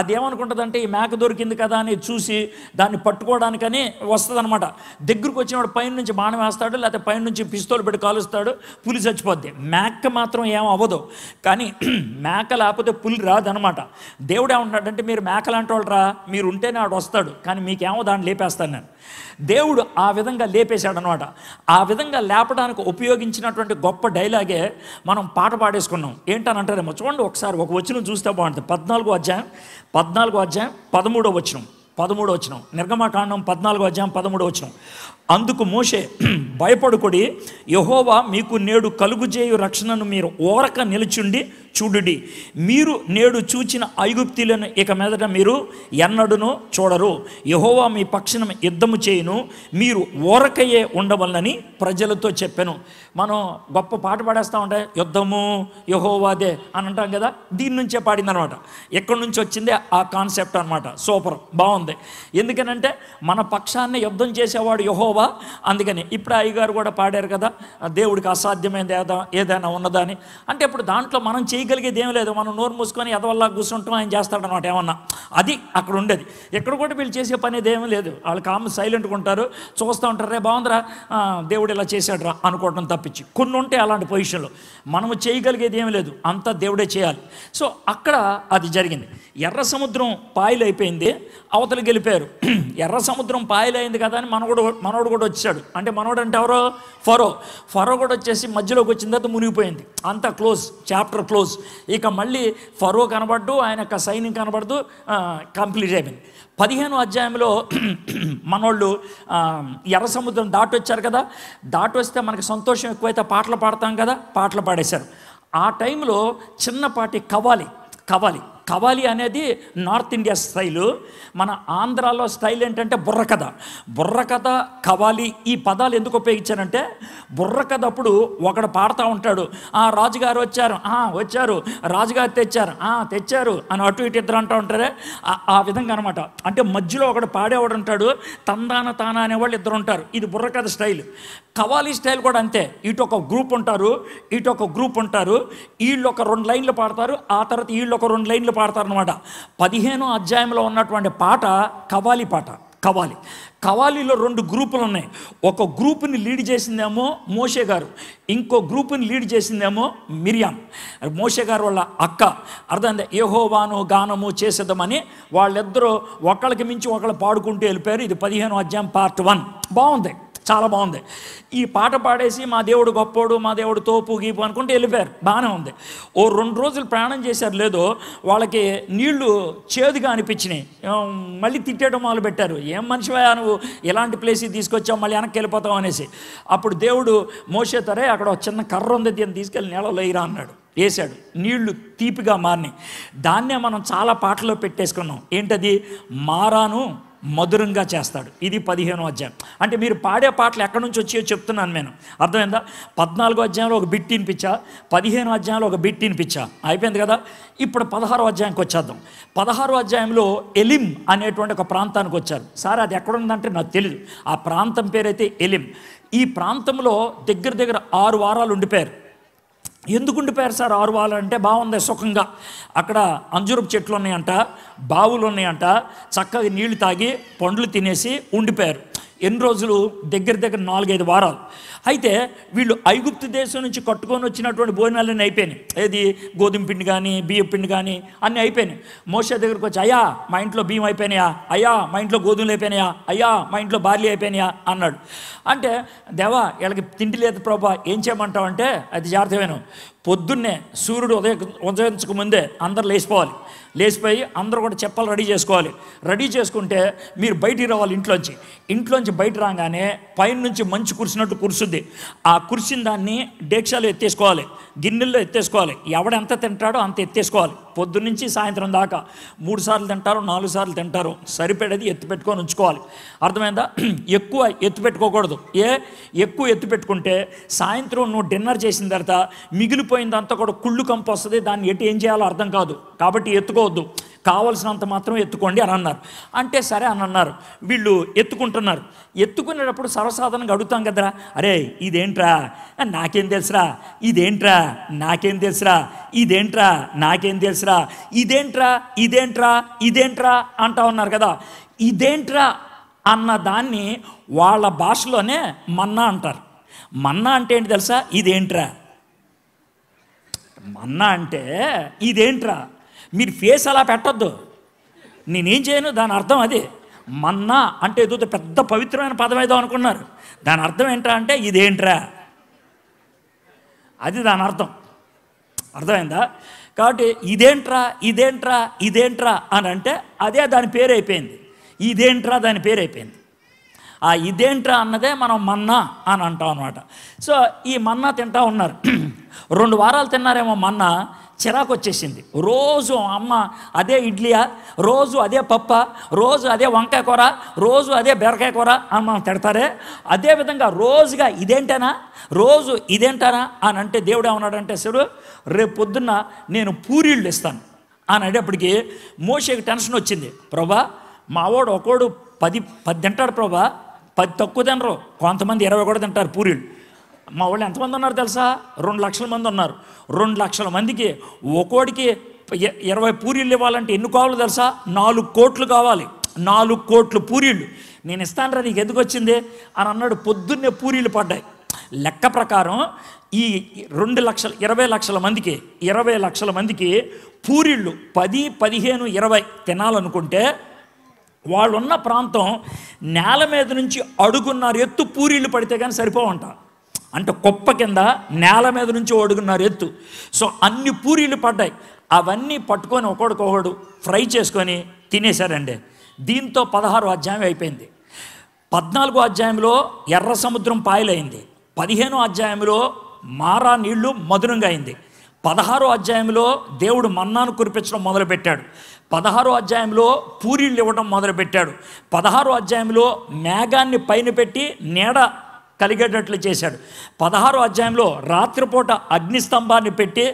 అదేమనుకుంటుందంటే ఈ మేక దొరికింది కదా అని చూసి దాన్ని పట్టుకోవడానికని వస్తుందన్నమాట దగ్గరకు వచ్చినవాడు పైన నుంచి బాణం వేస్తాడు లేకపోతే పైన నుంచి పిస్తోలు పెట్టి కాలుస్తాడు పులి చచ్చిపోద్ది మేక మాత్రం ఏం అవ్వదు కానీ మేక లేకపోతే పులి రాదనమాట దేవుడు ఏమంటాడంటే మీరు మేక లాంటి వాళ్ళు రా మీరు ఉంటేనే వాడు వస్తాడు కానీ మీకేమో దాన్ని లేపేస్తాడు చేస్తాను నేను దేవుడు ఆ విధంగా లేపేశాడు అనమాట ఆ విధంగా లేపడానికి ఉపయోగించినటువంటి గొప్ప డైలాగే మనం పాట పాడేసుకున్నాం ఏంటని అంటారేమో చూడండి ఒకసారి ఒక వచనం చూస్తే బాగుంటుంది పద్నాలుగో అధ్యాయం పద్నాలుగో అధ్యాయం పదమూడో వచనం పదమూడో వచ్చిన నిర్గమకాండం పద్నాలుగో అధ్యాయం పదమూడో వచ్చిన అందుకు మోసే భయపడుకుడి యహోవా మీకు నేడు కలుగు చేయు రక్షణను మీరు ఓరక నిలుచుండి చూడుడి మీరు నేడు చూచిన ఐగుప్తిలను ఇక మీదట మీరు ఎన్నడునో చూడరు యహోవా మీ పక్షం యుద్ధము చేయను మీరు ఓరకయే ఉండవల్లని ప్రజలతో చెప్పాను మనం గొప్ప పాట పాడేస్తా ఉంటే యుద్ధము యహోవాదే అని అంటాం కదా దీని నుంచే పాడిందనమాట ఎక్కడి నుంచి వచ్చిందే ఆ కాన్సెప్ట్ అనమాట సూపర్ బాగుంది ఎందుకనంటే మన పక్షాన్ని యుద్ధం చేసేవాడు యహోవా అందుకని ఇప్పుడు అయ్యగారు కూడా పాడారు కదా దేవుడికి అసాధ్యమైనది ఏదైనా ఉన్నదా అని అంటే ఇప్పుడు దాంట్లో మనం చేయ చేయగలిగేది ఏం లేదు మనం నోరు మూసుకొని ఎదవల్లా కూర్చుంటాం ఆయన చేస్తాడనమాట ఏమన్నా అది అక్కడ ఉండేది ఎక్కడ కూడా వీళ్ళు చేసే పని ఏమీ లేదు వాళ్ళు కామ్ సైలెంట్గా ఉంటారు చూస్తూ ఉంటారు రే బాగుందిరా దేవుడు ఇలా చేశాడు రా అనుకోవడం తప్పించి కొన్ని ఉంటే అలాంటి పొజిషన్లో మనము చేయగలిగేది ఏమీ లేదు అంతా దేవుడే చేయాలి సో అక్కడ అది జరిగింది ఎర్ర సముద్రం పాయలైపోయింది అవతలు గెలిపారు ఎర్ర సముద్రం పాయలైంది కదా అని మనవడు మనోడు కూడా వచ్చాడు అంటే మనోడు అంటే ఎవరో ఫరో ఫరో కూడా వచ్చేసి మధ్యలోకి వచ్చిన తర్వాత మునిగిపోయింది అంత క్లోజ్ చాప్టర్ క్లోజ్ క్లోజ్ ఇక మళ్ళీ ఫరో కనబడ్డు ఆయన యొక్క సైన్యం కనబడుతూ కంప్లీట్ అయిపోయింది పదిహేను అధ్యాయంలో మనోళ్ళు ఎర్ర సముద్రం దాటొచ్చారు కదా దాటొస్తే మనకి సంతోషం ఎక్కువైతే పాటలు పాడతాం కదా పాటలు పాడేశారు ఆ టైంలో చిన్నపాటి కవాలి కవాలి కవాలి అనేది నార్త్ ఇండియా స్టైలు మన ఆంధ్రాలో స్టైల్ ఏంటంటే బుర్రకథ బుర్రకథ కవాలి ఈ పదాలు ఎందుకు ఉపయోగించారంటే బుర్రకథ అప్పుడు ఒకడు పాడుతూ ఉంటాడు ఆ రాజుగారు వచ్చారు ఆ వచ్చారు రాజుగారు తెచ్చారు ఆ తెచ్చారు అని అటు ఇటు ఇద్దరు అంటూ ఉంటారే ఆ విధంగా అనమాట అంటే మధ్యలో ఒకడు పాడేవాడు ఉంటాడు తందాన తానా అనేవాళ్ళు ఇద్దరు ఉంటారు ఇది బుర్రకథ స్టైల్ కవాలి స్టైల్ కూడా అంతే ఇటు ఒక గ్రూప్ ఉంటారు ఇటు ఒక గ్రూప్ ఉంటారు వీళ్ళు ఒక రెండు లైన్లు పాడతారు ఆ తర్వాత వీళ్ళు ఒక రెండు లైన్లు పాడతారు అనమాట పదిహేనో అధ్యాయంలో ఉన్నటువంటి పాట కవాలి పాట కవాలి కవాలిలో రెండు గ్రూపులు ఉన్నాయి ఒక గ్రూపుని లీడ్ చేసిందేమో మోషే గారు ఇంకో గ్రూపుని లీడ్ చేసిందేమో మిరియాం మోషే గారు వాళ్ళ అక్క అర్థమైంది ఏహోవాను గానము చేసేద్దామని వాళ్ళిద్దరూ ఒకళ్ళకి మించి ఒకళ్ళు పాడుకుంటూ వెళ్ళిపోయారు ఇది పదిహేను అధ్యాయం పార్ట్ వన్ బాగుంది చాలా బాగుంది ఈ పాట పాడేసి మా దేవుడు గొప్పోడు మా దేవుడు తోపు గీపు అనుకుంటే వెళ్ళిపోయారు బాగానే ఉంది ఓ రెండు రోజులు ప్రయాణం చేశారు లేదో వాళ్ళకి నీళ్లు చేదుగా అనిపించినాయి మళ్ళీ తిట్టేయడం మొదలు పెట్టారు ఏం మనిషివా నువ్వు ఎలాంటి ప్లేస్కి తీసుకొచ్చావు మళ్ళీ వెనక్కి వెళ్ళిపోతావు అనేసి అప్పుడు దేవుడు మోసేతారే అక్కడ చిన్న కర్ర ఉంది దీన్ని తీసుకెళ్ళి నీళ్ళలో ఇరా అన్నాడు వేశాడు నీళ్లు తీపిగా మారినాయి దాన్నే మనం చాలా పాటలో పెట్టేసుకున్నాం ఏంటది మారాను మధురంగా చేస్తాడు ఇది పదిహేనో అధ్యాయం అంటే మీరు పాడే పాటలు ఎక్కడి నుంచి వచ్చాయో చెప్తున్నాను నేను అర్థమైందా పద్నాలుగో అధ్యాయంలో ఒక బిట్ వినిపించా పదిహేనో అధ్యాయంలో ఒక బిట్ వినిపించా అయిపోయింది కదా ఇప్పుడు పదహారో అధ్యాయంకి వచ్చేద్దాం పదహారో అధ్యాయంలో ఎలిం అనేటువంటి ఒక ప్రాంతానికి వచ్చారు సార్ అది ఎక్కడ ఉందంటే నాకు తెలియదు ఆ ప్రాంతం పేరైతే ఎలిం ఈ ప్రాంతంలో దగ్గర దగ్గర ఆరు వారాలు ఉండిపోయారు ఎందుకు ఉండిపోయారు సార్ వాళ్ళు అంటే బాగుంది సుఖంగా అక్కడ అంజురపు చెట్లు ఉన్నాయంట బావులు ఉన్నాయంట చక్కగా నీళ్లు తాగి పండ్లు తినేసి ఉండిపోయారు ఎన్ని రోజులు దగ్గర దగ్గర నాలుగైదు వారాలు అయితే వీళ్ళు ఐగుప్తు దేశం నుంచి కట్టుకొని వచ్చినటువంటి భోజనాలన్నీ అయిపోయినాయి ఏది గోధుమ పిండి కానీ బియ్యం పిండి కానీ అన్నీ అయిపోయినాయి మోసే దగ్గరకు వచ్చి అయ్యా మా ఇంట్లో బియ్యం అయిపోయినాయా అయ్యా మా ఇంట్లో గోధుమలు అయిపోయినాయా అయ్యా మా ఇంట్లో బార్లీ అయిపోయినాయా అన్నాడు అంటే దేవా వీళ్ళకి తిండి లేదు ప్రభా ఏం చేయమంటావు అంటే అది జాగ్రత్తమేను పొద్దున్నే సూర్యుడు ఉదయ ఉదయించక ముందే అందరు లేచిపోవాలి లేచిపోయి అందరూ కూడా చెప్పాలి రెడీ చేసుకోవాలి రెడీ చేసుకుంటే మీరు బయటికి రావాలి ఇంట్లోంచి ఇంట్లోంచి బయట రాగానే పైన నుంచి మంచు కురిసినట్టు కురుస్తుంది ఆ కురిసిన దాన్ని డేక్షాలు ఎత్తేసుకోవాలి గిన్నెల్లో ఎత్తేసుకోవాలి ఎవడెంత తింటాడో అంత ఎత్తేసుకోవాలి పొద్దున్నీ సాయంత్రం దాకా మూడు సార్లు తింటారు నాలుగు సార్లు తింటారు సరిపడేది ఎత్తి పెట్టుకొని ఉంచుకోవాలి అర్థమైందా ఎక్కువ ఎత్తు పెట్టుకోకూడదు రాకూడదు ఏ ఎక్కువ ఎత్తు పెట్టుకుంటే సాయంత్రం నువ్వు డిన్నర్ చేసిన తర్వాత మిగిలిపోయిందంతా కూడా కుళ్ళు కంపు వస్తుంది దాన్ని ఎటు ఏం చేయాలో అర్థం కాదు కాబట్టి ఎత్తుకోవద్దు కావలసినంత మాత్రం ఎత్తుకోండి అని అన్నారు అంటే సరే అని అన్నారు వీళ్ళు ఎత్తుకుంటున్నారు ఎత్తుకునేటప్పుడు సర్వసాధారణంగా అడుగుతాం కదరా అరే ఇదేంట్రా నాకేం తెలుసురా ఇదేంట్రా నాకేం తెలుసురా ఇదేంట్రా నాకేం తెలుసురా ఇదేంట్రా ఇదేంట్రా ఇదేంట్రా అంటా ఉన్నారు కదా ఇదేంట్రా అన్న దాన్ని వాళ్ళ భాషలోనే మన్నా అంటారు మన్నా అంటే ఏంటి తెలుసా ఇదేంట్రా మన్నా అంటే ఇదేంట్రా మీరు ఫేస్ అలా పెట్టద్దు నేనేం చేయను దాని అర్థం అది మన్నా అంటే ఏదో పెద్ద పవిత్రమైన పదం ఏదో అనుకున్నారు దాని అర్థం ఏంట్రా అంటే ఇదేంట్రా అది దాని అర్థం అర్థమైందా కాబట్టి ఇదేంట్రా ఇదేంట్రా ఇదేంట్రా అని అంటే అదే దాని పేరు అయిపోయింది ఇదేంట్రా దాని పేరైపోయింది ఆ ఇదేంట్రా అన్నదే మనం మన్నా అని అంటాం అనమాట సో ఈ మన్నా తింటా ఉన్నారు రెండు వారాలు తిన్నారేమో మన్నా చిరాకు వచ్చేసింది రోజు అమ్మ అదే ఇడ్లీయా రోజు అదే పప్ప రోజు అదే వంకాయ కూర రోజు అదే బెరకాయ కూర అని మనం తిడతారే అదేవిధంగా రోజుగా ఇదేంటనా రోజు ఇదేంటనా అని అంటే దేవుడు ఏమన్నాడంటే సరు రేపు పొద్దున్న నేను పూరీళ్ళు ఇస్తాను అని అనేటప్పటికి మోసేకి టెన్షన్ వచ్చింది ప్రభా మావాడు ఒకడు పది పది తింటాడు ప్రభా పది తక్కువ తినరు కొంతమంది ఇరవై కూడా తింటారు పూరీలు మా వాళ్ళు ఎంతమంది ఉన్నారు తెలుసా రెండు లక్షల మంది ఉన్నారు రెండు లక్షల మందికి ఒక్కోడికి ఇరవై పూరీలు ఇవ్వాలంటే ఎన్ని కావాలో తెలుసా నాలుగు కోట్లు కావాలి నాలుగు కోట్లు పూరీళ్ళు నేను రా నీకు ఎందుకు వచ్చింది అని అన్నాడు పొద్దున్నే పూరీలు పడ్డాయి లెక్క ప్రకారం ఈ రెండు లక్షల ఇరవై లక్షల మందికి ఇరవై లక్షల మందికి పూరిళ్ళు పది పదిహేను ఇరవై తినాలనుకుంటే వాళ్ళు ఉన్న ప్రాంతం నేల మీద నుంచి అడుగున్నారు ఎత్తు పూరీలు పడితే కానీ సరిపోవంట అంటే కుప్ప కింద నేల మీద నుంచి అడుగున్నారు ఎత్తు సో అన్ని పూరీలు పడ్డాయి అవన్నీ పట్టుకొని ఒకడికొకడు ఫ్రై చేసుకొని తినేశారండి దీంతో పదహారు అధ్యాయం అయిపోయింది పద్నాలుగో అధ్యాయంలో ఎర్ర సముద్రం పాయలైంది పదిహేనో అధ్యాయంలో మారా నీళ్లు మధురంగా అయింది పదహారో అధ్యాయంలో దేవుడు మన్నాను కురిపించడం మొదలుపెట్టాడు పదహారో అధ్యాయంలో పూరిళ్ళు ఇవ్వడం మొదలుపెట్టాడు పదహారో అధ్యాయంలో మేఘాన్ని పైన పెట్టి నీడ కలిగేటట్లు చేశాడు పదహారో అధ్యాయంలో రాత్రిపూట అగ్నిస్తంభాన్ని పెట్టి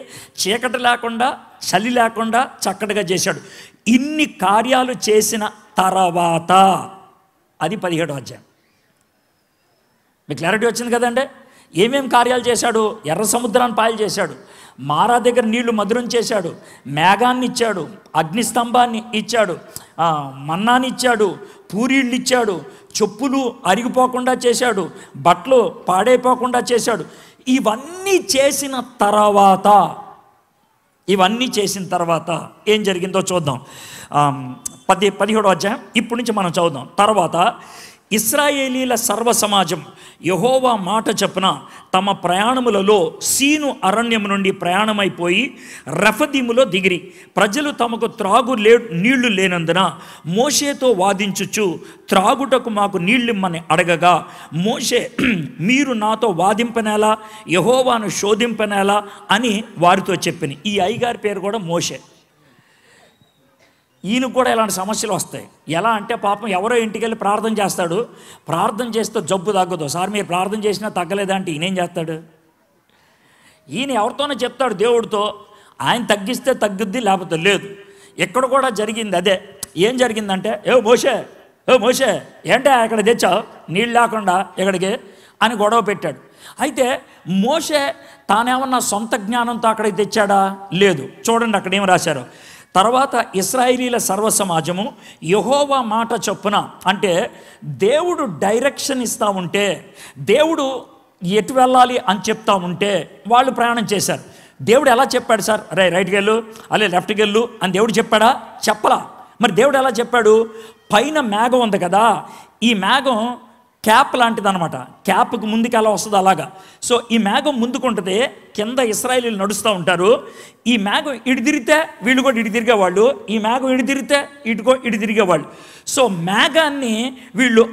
చీకటి లేకుండా చలి లేకుండా చక్కటిగా చేశాడు ఇన్ని కార్యాలు చేసిన తర్వాత అది పదిహేడో అధ్యాయం మీకు క్లారిటీ వచ్చింది కదండి ఏమేం కార్యాలు చేశాడు ఎర్ర సముద్రాన్ని పాయలు చేశాడు మారా దగ్గర నీళ్లు మధురం చేశాడు మేఘాన్ని ఇచ్చాడు అగ్నిస్తంభాన్ని ఇచ్చాడు మన్నాని ఇచ్చాడు పూరీళ్ళు ఇచ్చాడు చెప్పులు అరిగిపోకుండా చేశాడు బట్టలు పాడైపోకుండా చేశాడు ఇవన్నీ చేసిన తర్వాత ఇవన్నీ చేసిన తర్వాత ఏం జరిగిందో చూద్దాం పది పదిహేడు అధ్యాయం ఇప్పటి నుంచి మనం చూద్దాం తర్వాత ఇస్రాయేలీల సర్వ సమాజం యహోవా మాట చెప్పిన తమ ప్రయాణములలో సీను అరణ్యం నుండి ప్రయాణమైపోయి రఫదీములో దిగిరి ప్రజలు తమకు త్రాగు లే నీళ్లు లేనందున మోషేతో వాదించుచు త్రాగుటకు మాకు నీళ్ళిమ్మని అడగగా మోషే మీరు నాతో వాదింపనేలా యహోవాను శోధింపనేలా అని వారితో చెప్పిన ఈ అయ్యగారి పేరు కూడా మోషే ఈయనకు కూడా ఇలాంటి సమస్యలు వస్తాయి ఎలా అంటే పాపం ఎవరో ఇంటికి వెళ్ళి ప్రార్థన చేస్తాడు ప్రార్థన చేస్తే జబ్బు తగ్గదు సార్ మీరు ప్రార్థన చేసినా తగ్గలేదంటే ఈయనేం చేస్తాడు ఈయన ఎవరితోనే చెప్తాడు దేవుడితో ఆయన తగ్గిస్తే తగ్గుద్ది లేకపోతే లేదు ఎక్కడ కూడా జరిగింది అదే ఏం జరిగిందంటే ఏ మోసే ఏ మోసే ఏంటే ఇక్కడ తెచ్చావు నీళ్ళు లేకుండా ఇక్కడికి అని గొడవ పెట్టాడు అయితే మోసే తానేమన్నా సొంత జ్ఞానంతో అక్కడికి తెచ్చాడా లేదు చూడండి అక్కడ ఏం రాశారు తర్వాత ఇస్రాయిలీల సర్వ సమాజము యహోవా మాట చొప్పున అంటే దేవుడు డైరెక్షన్ ఇస్తూ ఉంటే దేవుడు ఎటు వెళ్ళాలి అని చెప్తా ఉంటే వాళ్ళు ప్రయాణం చేశారు దేవుడు ఎలా చెప్పాడు సార్ అరే రైట్కి వెళ్ళు అలే లెఫ్ట్కి వెళ్ళు అని దేవుడు చెప్పాడా చెప్పలా మరి దేవుడు ఎలా చెప్పాడు పైన మేఘం ఉంది కదా ఈ మేఘం క్యాప్ అనమాట క్యాప్కి ముందుకు ఎలా వస్తుంది అలాగా సో ఈ మేఘం ముందుకుంటుంది కింద ఇస్రాయలీలు నడుస్తూ ఉంటారు ఈ మేఘం ఇటు తిరిగితే వీళ్ళు కూడా ఇటు తిరిగేవాళ్ళు ఈ మేఘం ఇటు తిరిగితే ఇటుకో ఇటు తిరిగేవాళ్ళు సో మేఘాన్ని వీళ్ళు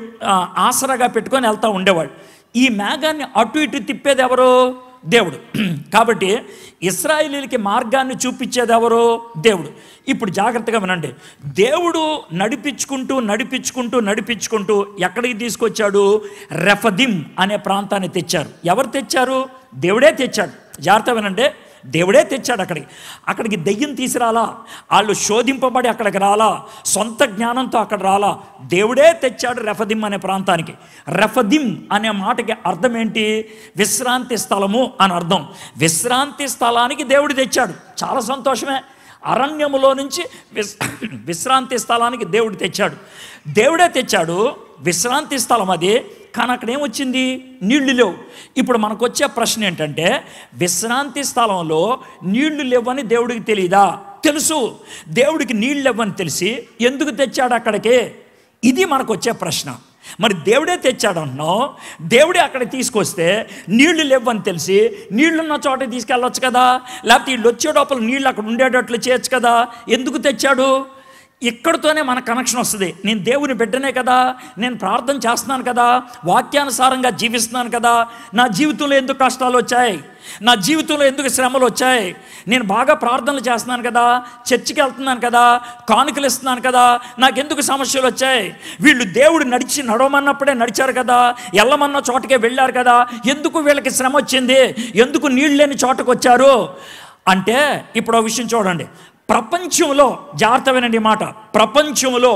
ఆసరాగా పెట్టుకొని వెళ్తూ ఉండేవాళ్ళు ఈ మేఘాన్ని అటు ఇటు తిప్పేది ఎవరు దేవుడు కాబట్టి ఇస్రాయిలీలకి మార్గాన్ని చూపించేది ఎవరో దేవుడు ఇప్పుడు జాగ్రత్తగా వినండి దేవుడు నడిపించుకుంటూ నడిపించుకుంటూ నడిపించుకుంటూ ఎక్కడికి తీసుకొచ్చాడు రెఫదిమ్ అనే ప్రాంతాన్ని తెచ్చారు ఎవరు తెచ్చారు దేవుడే తెచ్చాడు జాగ్రత్త వినండి దేవుడే తెచ్చాడు అక్కడికి అక్కడికి దెయ్యం తీసిరాలా వాళ్ళు శోధింపబడి అక్కడికి రాలా సొంత జ్ఞానంతో అక్కడ రాలా దేవుడే తెచ్చాడు రెఫదిమ్ అనే ప్రాంతానికి రెఫదిమ్ అనే మాటకి అర్థం ఏంటి విశ్రాంతి స్థలము అని అర్థం విశ్రాంతి స్థలానికి దేవుడు తెచ్చాడు చాలా సంతోషమే అరణ్యములో నుంచి విశ్రాంతి స్థలానికి దేవుడు తెచ్చాడు దేవుడే తెచ్చాడు విశ్రాంతి స్థలం అది కానీ అక్కడ ఏమొచ్చింది నీళ్లు లేవు ఇప్పుడు మనకు వచ్చే ప్రశ్న ఏంటంటే విశ్రాంతి స్థలంలో నీళ్లు లేవని దేవుడికి తెలియదా తెలుసు దేవుడికి నీళ్ళు లేవని తెలిసి ఎందుకు తెచ్చాడు అక్కడికి ఇది మనకు వచ్చే ప్రశ్న మరి దేవుడే తెచ్చాడు అంటున్నావు దేవుడే అక్కడ తీసుకొస్తే నీళ్లు లేవని తెలిసి నీళ్లున్న చోట తీసుకెళ్ళొచ్చు కదా లేకపోతే వీళ్ళు వచ్చేటప్పుడు నీళ్ళు అక్కడ ఉండేటట్లు చేయొచ్చు కదా ఎందుకు తెచ్చాడు ఇక్కడితోనే మన కనెక్షన్ వస్తుంది నేను దేవుని బిడ్డనే కదా నేను ప్రార్థన చేస్తున్నాను కదా వాక్యానుసారంగా జీవిస్తున్నాను కదా నా జీవితంలో ఎందుకు కష్టాలు వచ్చాయి నా జీవితంలో ఎందుకు శ్రమలు వచ్చాయి నేను బాగా ప్రార్థనలు చేస్తున్నాను కదా చర్చికి వెళ్తున్నాను కదా కానుకలు ఇస్తున్నాను కదా నాకు ఎందుకు సమస్యలు వచ్చాయి వీళ్ళు దేవుడు నడిచి నడవమన్నప్పుడే నడిచారు కదా వెళ్ళమన్న చోటకే వెళ్ళారు కదా ఎందుకు వీళ్ళకి శ్రమ వచ్చింది ఎందుకు నీళ్ళు లేని చోటకు వచ్చారు అంటే ఇప్పుడు ఆ విషయం చూడండి ప్రపంచంలో జాగ్రత్త వినండి మాట ప్రపంచంలో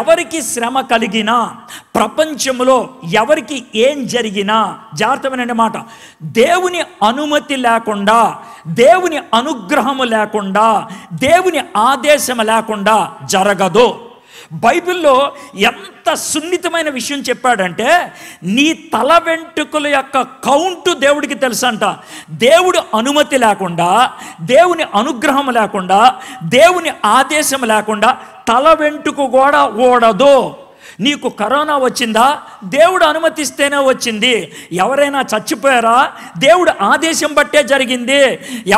ఎవరికి శ్రమ కలిగినా ప్రపంచంలో ఎవరికి ఏం జరిగినా జాగ్రత్త వినండి మాట దేవుని అనుమతి లేకుండా దేవుని అనుగ్రహము లేకుండా దేవుని ఆదేశం లేకుండా జరగదు బైబిల్లో ఎంత సున్నితమైన విషయం చెప్పాడంటే నీ తల వెంట్రుకల యొక్క కౌంటు దేవుడికి తెలుసంట దేవుడి అనుమతి లేకుండా దేవుని అనుగ్రహం లేకుండా దేవుని ఆదేశం లేకుండా తల వెంట్రుకు కూడా ఓడదు నీకు కరోనా వచ్చిందా దేవుడు అనుమతిస్తేనే వచ్చింది ఎవరైనా చచ్చిపోయారా దేవుడు ఆదేశం బట్టే జరిగింది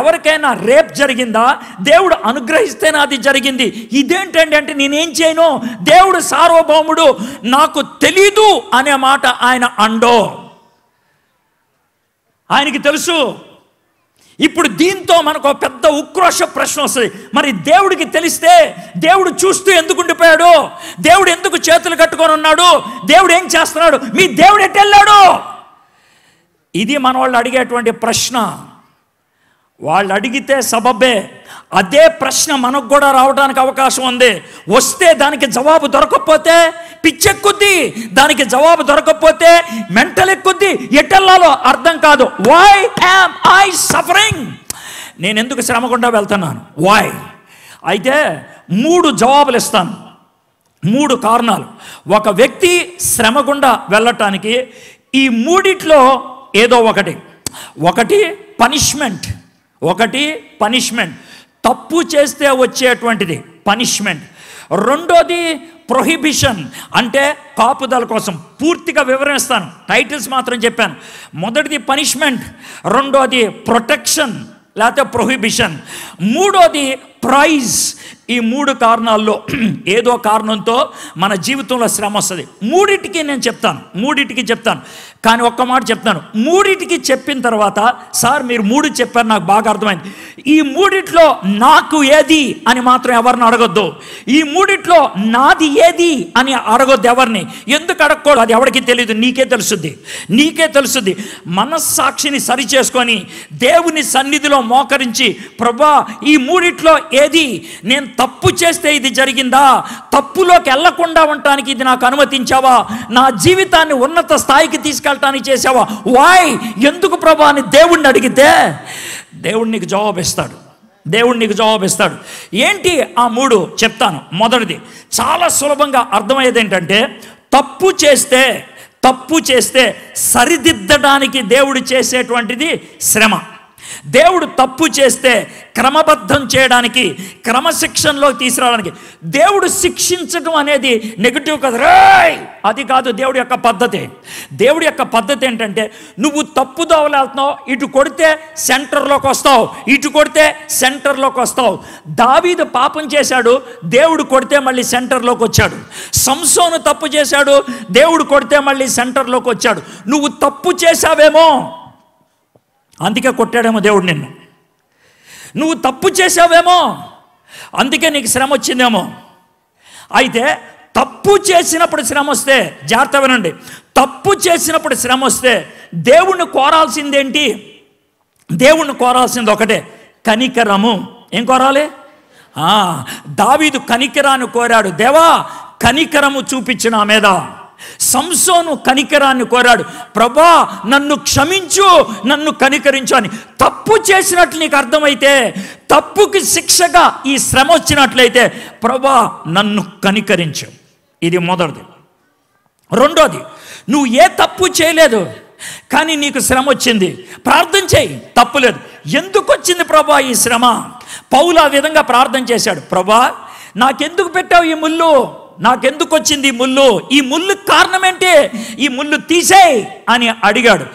ఎవరికైనా రేప్ జరిగిందా దేవుడు అనుగ్రహిస్తేనే అది జరిగింది ఇదేంటండి అంటే నేనేం చేయను దేవుడు సార్వభౌముడు నాకు తెలీదు అనే మాట ఆయన అండో ఆయనకి తెలుసు ఇప్పుడు దీంతో మనకు పెద్ద ఉక్రోష ప్రశ్న వస్తుంది మరి దేవుడికి తెలిస్తే దేవుడు చూస్తూ ఎందుకు ఉండిపోయాడు దేవుడు ఎందుకు చేతులు కట్టుకొని ఉన్నాడు దేవుడు ఏం చేస్తున్నాడు మీ దేవుడు ఎటు వెళ్ళాడు ఇది మన వాళ్ళు అడిగేటువంటి ప్రశ్న వాళ్ళు అడిగితే సబబ్బే అదే ప్రశ్న మనకు కూడా రావడానికి అవకాశం ఉంది వస్తే దానికి జవాబు దొరకకపోతే పిచ్చెక్కుద్ది దానికి జవాబు దొరకకపోతే మెంటల్ ఎక్కుద్ది ఎటెల్లాలో అర్థం కాదు వై హ్యామ్ ఐ సఫరింగ్ నేను ఎందుకు శ్రమకుండా వెళ్తున్నాను వై అయితే మూడు జవాబులు ఇస్తాను మూడు కారణాలు ఒక వ్యక్తి శ్రమ గుండా వెళ్ళటానికి ఈ మూడిట్లో ఏదో ఒకటి ఒకటి పనిష్మెంట్ ఒకటి పనిష్మెంట్ తప్పు చేస్తే వచ్చేటువంటిది పనిష్మెంట్ రెండోది ప్రొహిబిషన్ అంటే కాపుదల కోసం పూర్తిగా వివరిస్తాను టైటిల్స్ మాత్రం చెప్పాను మొదటిది పనిష్మెంట్ రెండోది ప్రొటెక్షన్ లేకపోతే ప్రొహిబిషన్ మూడోది ప్రైజ్ ఈ మూడు కారణాల్లో ఏదో కారణంతో మన జీవితంలో శ్రమ వస్తుంది మూడింటికి నేను చెప్తాను మూడింటికి చెప్తాను కానీ ఒక్క మాట చెప్తాను మూడింటికి చెప్పిన తర్వాత సార్ మీరు మూడు చెప్పారు నాకు బాగా అర్థమైంది ఈ మూడిట్లో నాకు ఏది అని మాత్రం ఎవరిని అడగొద్దు ఈ మూడిట్లో నాది ఏది అని అడగొద్దు ఎవరిని ఎందుకు అడగకూడదు అది ఎవరికి తెలియదు నీకే తెలుస్తుంది నీకే తెలుస్తుంది మనస్సాక్షిని సరి చేసుకొని దేవుని సన్నిధిలో మోకరించి ప్రభా ఈ మూడిట్లో ఏది నేను తప్పు చేస్తే ఇది జరిగిందా తప్పులోకి వెళ్లకుండా ఉండటానికి ఇది నాకు అనుమతించావా నా జీవితాన్ని ఉన్నత స్థాయికి తీసుకెళ్ళి తీసుకెళ్ళటానికి చేసావా వాయ్ ఎందుకు ప్రభా అని దేవుణ్ణి అడిగితే దేవుడు నీకు జవాబు ఇస్తాడు దేవుడు నీకు జవాబు ఇస్తాడు ఏంటి ఆ మూడు చెప్తాను మొదటిది చాలా సులభంగా అర్థమయ్యేది ఏంటంటే తప్పు చేస్తే తప్పు చేస్తే సరిదిద్దడానికి దేవుడు చేసేటువంటిది శ్రమ దేవుడు తప్పు చేస్తే క్రమబద్ధం చేయడానికి క్రమశిక్షణలోకి తీసుకురావడానికి దేవుడు శిక్షించడం అనేది నెగిటివ్ కదా అది కాదు దేవుడి యొక్క పద్ధతి దేవుడి యొక్క పద్ధతి ఏంటంటే నువ్వు తప్పు దోవలేస్తున్నావు ఇటు కొడితే సెంటర్లోకి వస్తావు ఇటు కొడితే సెంటర్లోకి వస్తావు దావీదు పాపం చేశాడు దేవుడు కొడితే మళ్ళీ సెంటర్లోకి వచ్చాడు సంసోను తప్పు చేశాడు దేవుడు కొడితే మళ్ళీ సెంటర్లోకి వచ్చాడు నువ్వు తప్పు చేశావేమో అందుకే కొట్టాడేమో దేవుడు నిన్ను నువ్వు తప్పు చేసావేమో అందుకే నీకు శ్రమ వచ్చిందేమో అయితే తప్పు చేసినప్పుడు శ్రమ వస్తే జాగ్రత్త వినండి తప్పు చేసినప్పుడు శ్రమ వస్తే దేవుణ్ణి కోరాల్సిందేంటి దేవుణ్ణి కోరాల్సింది ఒకటే కనికరము ఏం కోరాలి దావీదు కనికరాన్ని కోరాడు దేవా కనికరము చూపించిన మీద సంసోను కనికరాన్ని కోరాడు ప్రభా నన్ను క్షమించు నన్ను కనికరించు అని తప్పు చేసినట్లు నీకు అర్థమైతే తప్పుకి శిక్షగా ఈ శ్రమ వచ్చినట్లయితే ప్రభా నన్ను కనికరించు ఇది మొదటిది రెండోది నువ్వు ఏ తప్పు చేయలేదు కానీ నీకు శ్రమ వచ్చింది ప్రార్థన చేయి తప్పులేదు ఎందుకు వచ్చింది ప్రభా ఈ శ్రమ పౌలు ఆ విధంగా ప్రార్థన చేశాడు ప్రభా నాకెందుకు పెట్టావు ఈ ముళ్ళు నాకెందుకు వచ్చింది ఈ ముళ్ళు ఈ ముళ్ళు కారణమేంటి ఈ ముళ్ళు తీసేయి అని అడిగాడు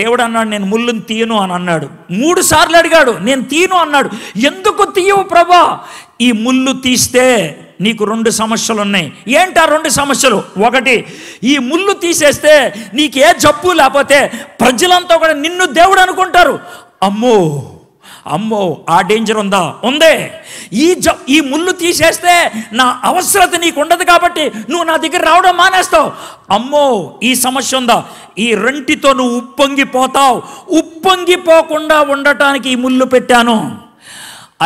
దేవుడు అన్నాడు నేను ముళ్ళును తీయను అని అన్నాడు మూడు సార్లు అడిగాడు నేను తీయను అన్నాడు ఎందుకు తీయవు ప్రభా ఈ ముళ్ళు తీస్తే నీకు రెండు సమస్యలు ఉన్నాయి ఏంటి ఆ రెండు సమస్యలు ఒకటి ఈ ముళ్ళు తీసేస్తే ఏ జబ్బు లేకపోతే ప్రజలంతా కూడా నిన్ను దేవుడు అనుకుంటారు అమ్మో అమ్మో ఆ డేంజర్ ఉందా ఉందే ఈ జ ఈ ముళ్ళు తీసేస్తే నా అవసరత నీకు ఉండదు కాబట్టి నువ్వు నా దగ్గర రావడం మానేస్తావు అమ్మో ఈ సమస్య ఉందా ఈ రెంటితో నువ్వు ఉప్పొంగిపోతావు ఉప్పొంగిపోకుండా ఉండటానికి ఈ ముళ్ళు పెట్టాను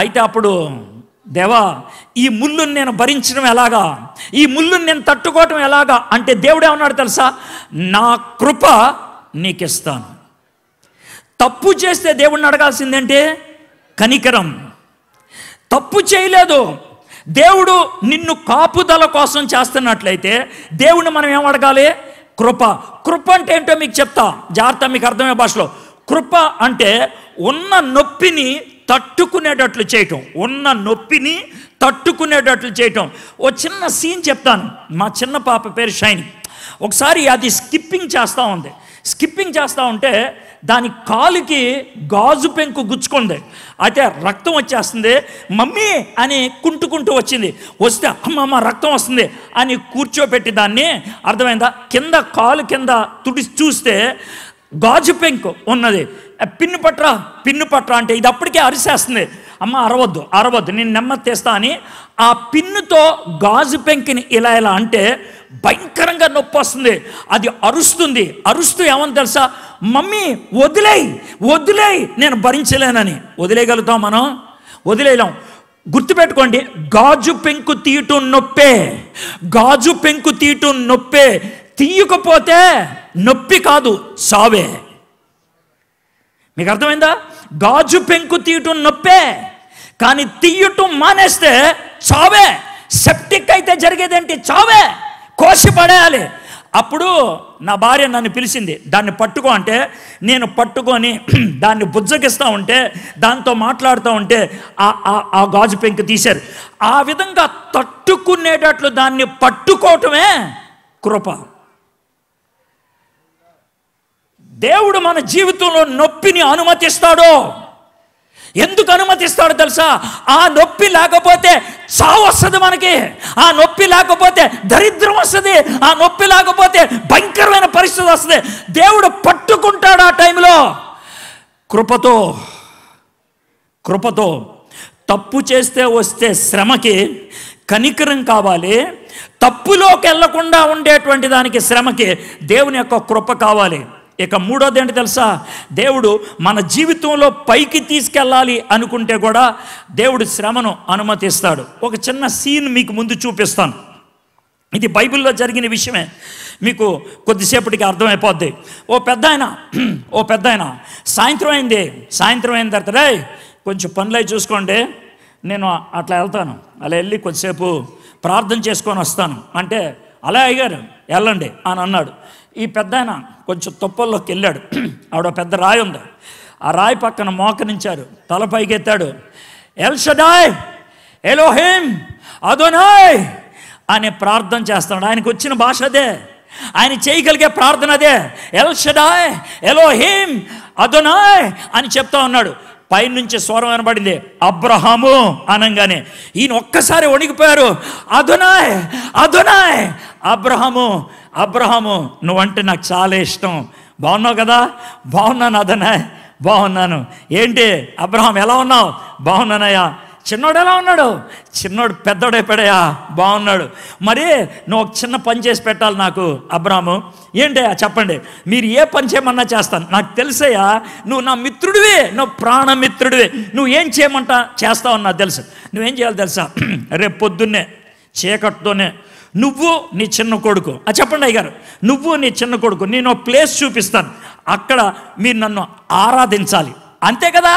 అయితే అప్పుడు దేవా ఈ ముళ్ళును నేను భరించడం ఎలాగా ఈ ముళ్ళును నేను తట్టుకోవటం ఎలాగా అంటే దేవుడే ఉన్నాడు తెలుసా నా కృప నీకిస్తాను తప్పు చేస్తే దేవుణ్ణి అడగాల్సిందంటే కనికరం తప్పు చేయలేదు దేవుడు నిన్ను కాపుదల కోసం చేస్తున్నట్లయితే దేవుడిని మనం ఏం అడగాలి కృప కృప అంటే ఏంటో మీకు చెప్తా జాగ్రత్త మీకు అర్థమయ్యే భాషలో కృప అంటే ఉన్న నొప్పిని తట్టుకునేటట్లు చేయటం ఉన్న నొప్పిని తట్టుకునేటట్లు చేయటం ఓ చిన్న సీన్ చెప్తాను మా చిన్న పాప పేరు షైని ఒకసారి అది స్కిప్పింగ్ చేస్తూ ఉంది స్కిప్పింగ్ చేస్తూ ఉంటే దాని కాలుకి గాజు పెంకు గుచ్చుకుంది అయితే రక్తం వచ్చేస్తుంది మమ్మీ అని కుంటుకుంటూ వచ్చింది వస్తే అమ్మమ్మ రక్తం వస్తుంది అని కూర్చోపెట్టి దాన్ని అర్థమైందా కింద కాలు కింద తుడి చూస్తే గాజు పెంకు ఉన్నది పిన్ను పట్రా పిన్ను పట్రా అంటే ఇది అప్పటికే అరిసేస్తుంది అమ్మ అరవద్దు అరవద్దు నేను నెమ్మది తెస్తా అని ఆ పిన్నుతో గాజు పెంకిని ఇలా ఇలా అంటే భయంకరంగా నొప్పి వస్తుంది అది అరుస్తుంది అరుస్తూ ఏమని తెలుసా మమ్మీ వదిలేయి వదిలేయి నేను భరించలేనని వదిలేయగలుగుతాం మనం వదిలేయలేం గుర్తుపెట్టుకోండి గాజు పెంకు తీయటం నొప్పే గాజు పెంకు తీయటం నొప్పే తీయకపోతే నొప్పి కాదు సావే మీకు అర్థమైందా గాజు పెంకు తీయటం నొప్పే కానీ తీయటం మానేస్తే చావే సెప్టిక్ అయితే జరిగేదేంటి చావే కోసి పడేయాలి అప్పుడు నా భార్య నన్ను పిలిచింది దాన్ని పట్టుకో అంటే నేను పట్టుకొని దాన్ని బుజ్జగిస్తూ ఉంటే దాంతో మాట్లాడుతూ ఉంటే ఆ గాజు పెంకు తీశారు ఆ విధంగా తట్టుకునేటట్లు దాన్ని పట్టుకోవటమే కృప దేవుడు మన జీవితంలో నొప్పిని అనుమతిస్తాడో ఎందుకు అనుమతిస్తాడో తెలుసా ఆ నొప్పి లేకపోతే చావు వస్తుంది మనకి ఆ నొప్పి లేకపోతే దరిద్రం వస్తుంది ఆ నొప్పి లేకపోతే భయంకరమైన పరిస్థితి వస్తుంది దేవుడు పట్టుకుంటాడు ఆ టైంలో కృపతో కృపతో తప్పు చేస్తే వస్తే శ్రమకి కనికరం కావాలి తప్పులోకి వెళ్లకుండా ఉండేటువంటి దానికి శ్రమకి దేవుని యొక్క కృప కావాలి ఇక మూడోది ఏంటి తెలుసా దేవుడు మన జీవితంలో పైకి తీసుకెళ్ళాలి అనుకుంటే కూడా దేవుడు శ్రమను అనుమతిస్తాడు ఒక చిన్న సీన్ మీకు ముందు చూపిస్తాను ఇది బైబిల్లో జరిగిన విషయమే మీకు కొద్దిసేపటికి అర్థమైపోద్ది ఓ పెద్ద ఆయన ఓ పెద్ద ఆయన సాయంత్రం అయింది సాయంత్రం అయిన తర్వాత రే కొంచెం పనులై చూసుకోండి నేను అట్లా వెళ్తాను అలా వెళ్ళి కొద్దిసేపు ప్రార్థన చేసుకొని వస్తాను అంటే అలా అయ్యారు వెళ్ళండి అని అన్నాడు ఈ పెద్ద ఆయన కొంచెం తుప్పల్లోకి వెళ్ళాడు ఆవిడ పెద్ద రాయి ఉంది ఆ రాయి పక్కన మోకరించారు తల పైకెత్తాడు ఎల్షదాయ్ ఎలోహేమ్ అదోనాయ్ అని ప్రార్థన చేస్తున్నాడు ఆయనకు వచ్చిన భాష అదే ఆయన చేయగలిగే ప్రార్థన అదే ఎల్షదాయ్ ఎలోహేమ్ అదోనాయ్ అని చెప్తా ఉన్నాడు పైనుంచి స్వరం వినబడింది అబ్రహాము అనంగానే ఈయన ఒక్కసారి వణిగిపోయారు అదునాయ్ అదునాయ్ అబ్రహాము అబ్రహము నువ్వంటే నాకు చాలా ఇష్టం బాగున్నావు కదా బాగున్నాను అదనే బాగున్నాను ఏంటి అబ్రహం ఎలా ఉన్నావు బాగున్నానయ్యా చిన్నోడు ఎలా ఉన్నాడు చిన్నోడు పెద్దోడైపోయాయా బాగున్నాడు మరి నువ్వు ఒక చిన్న పని చేసి పెట్టాలి నాకు అబ్రాము ఏంటి చెప్పండి మీరు ఏ పని చేయమన్నా చేస్తాను నాకు తెలుసయ్యా నువ్వు నా మిత్రుడివే నువ్వు ప్రాణమిత్రుడివే నువ్వు ఏం చేయమంటా చేస్తావు నాకు తెలుసు నువ్వేం చేయాలి తెలుసా రేపు పొద్దున్నే చీకట్తోనే నువ్వు నీ చిన్న కొడుకు ఆ చెప్పండి అయ్యారు నువ్వు నీ చిన్న కొడుకు నేను ప్లేస్ చూపిస్తాను అక్కడ మీరు నన్ను ఆరాధించాలి అంతే కదా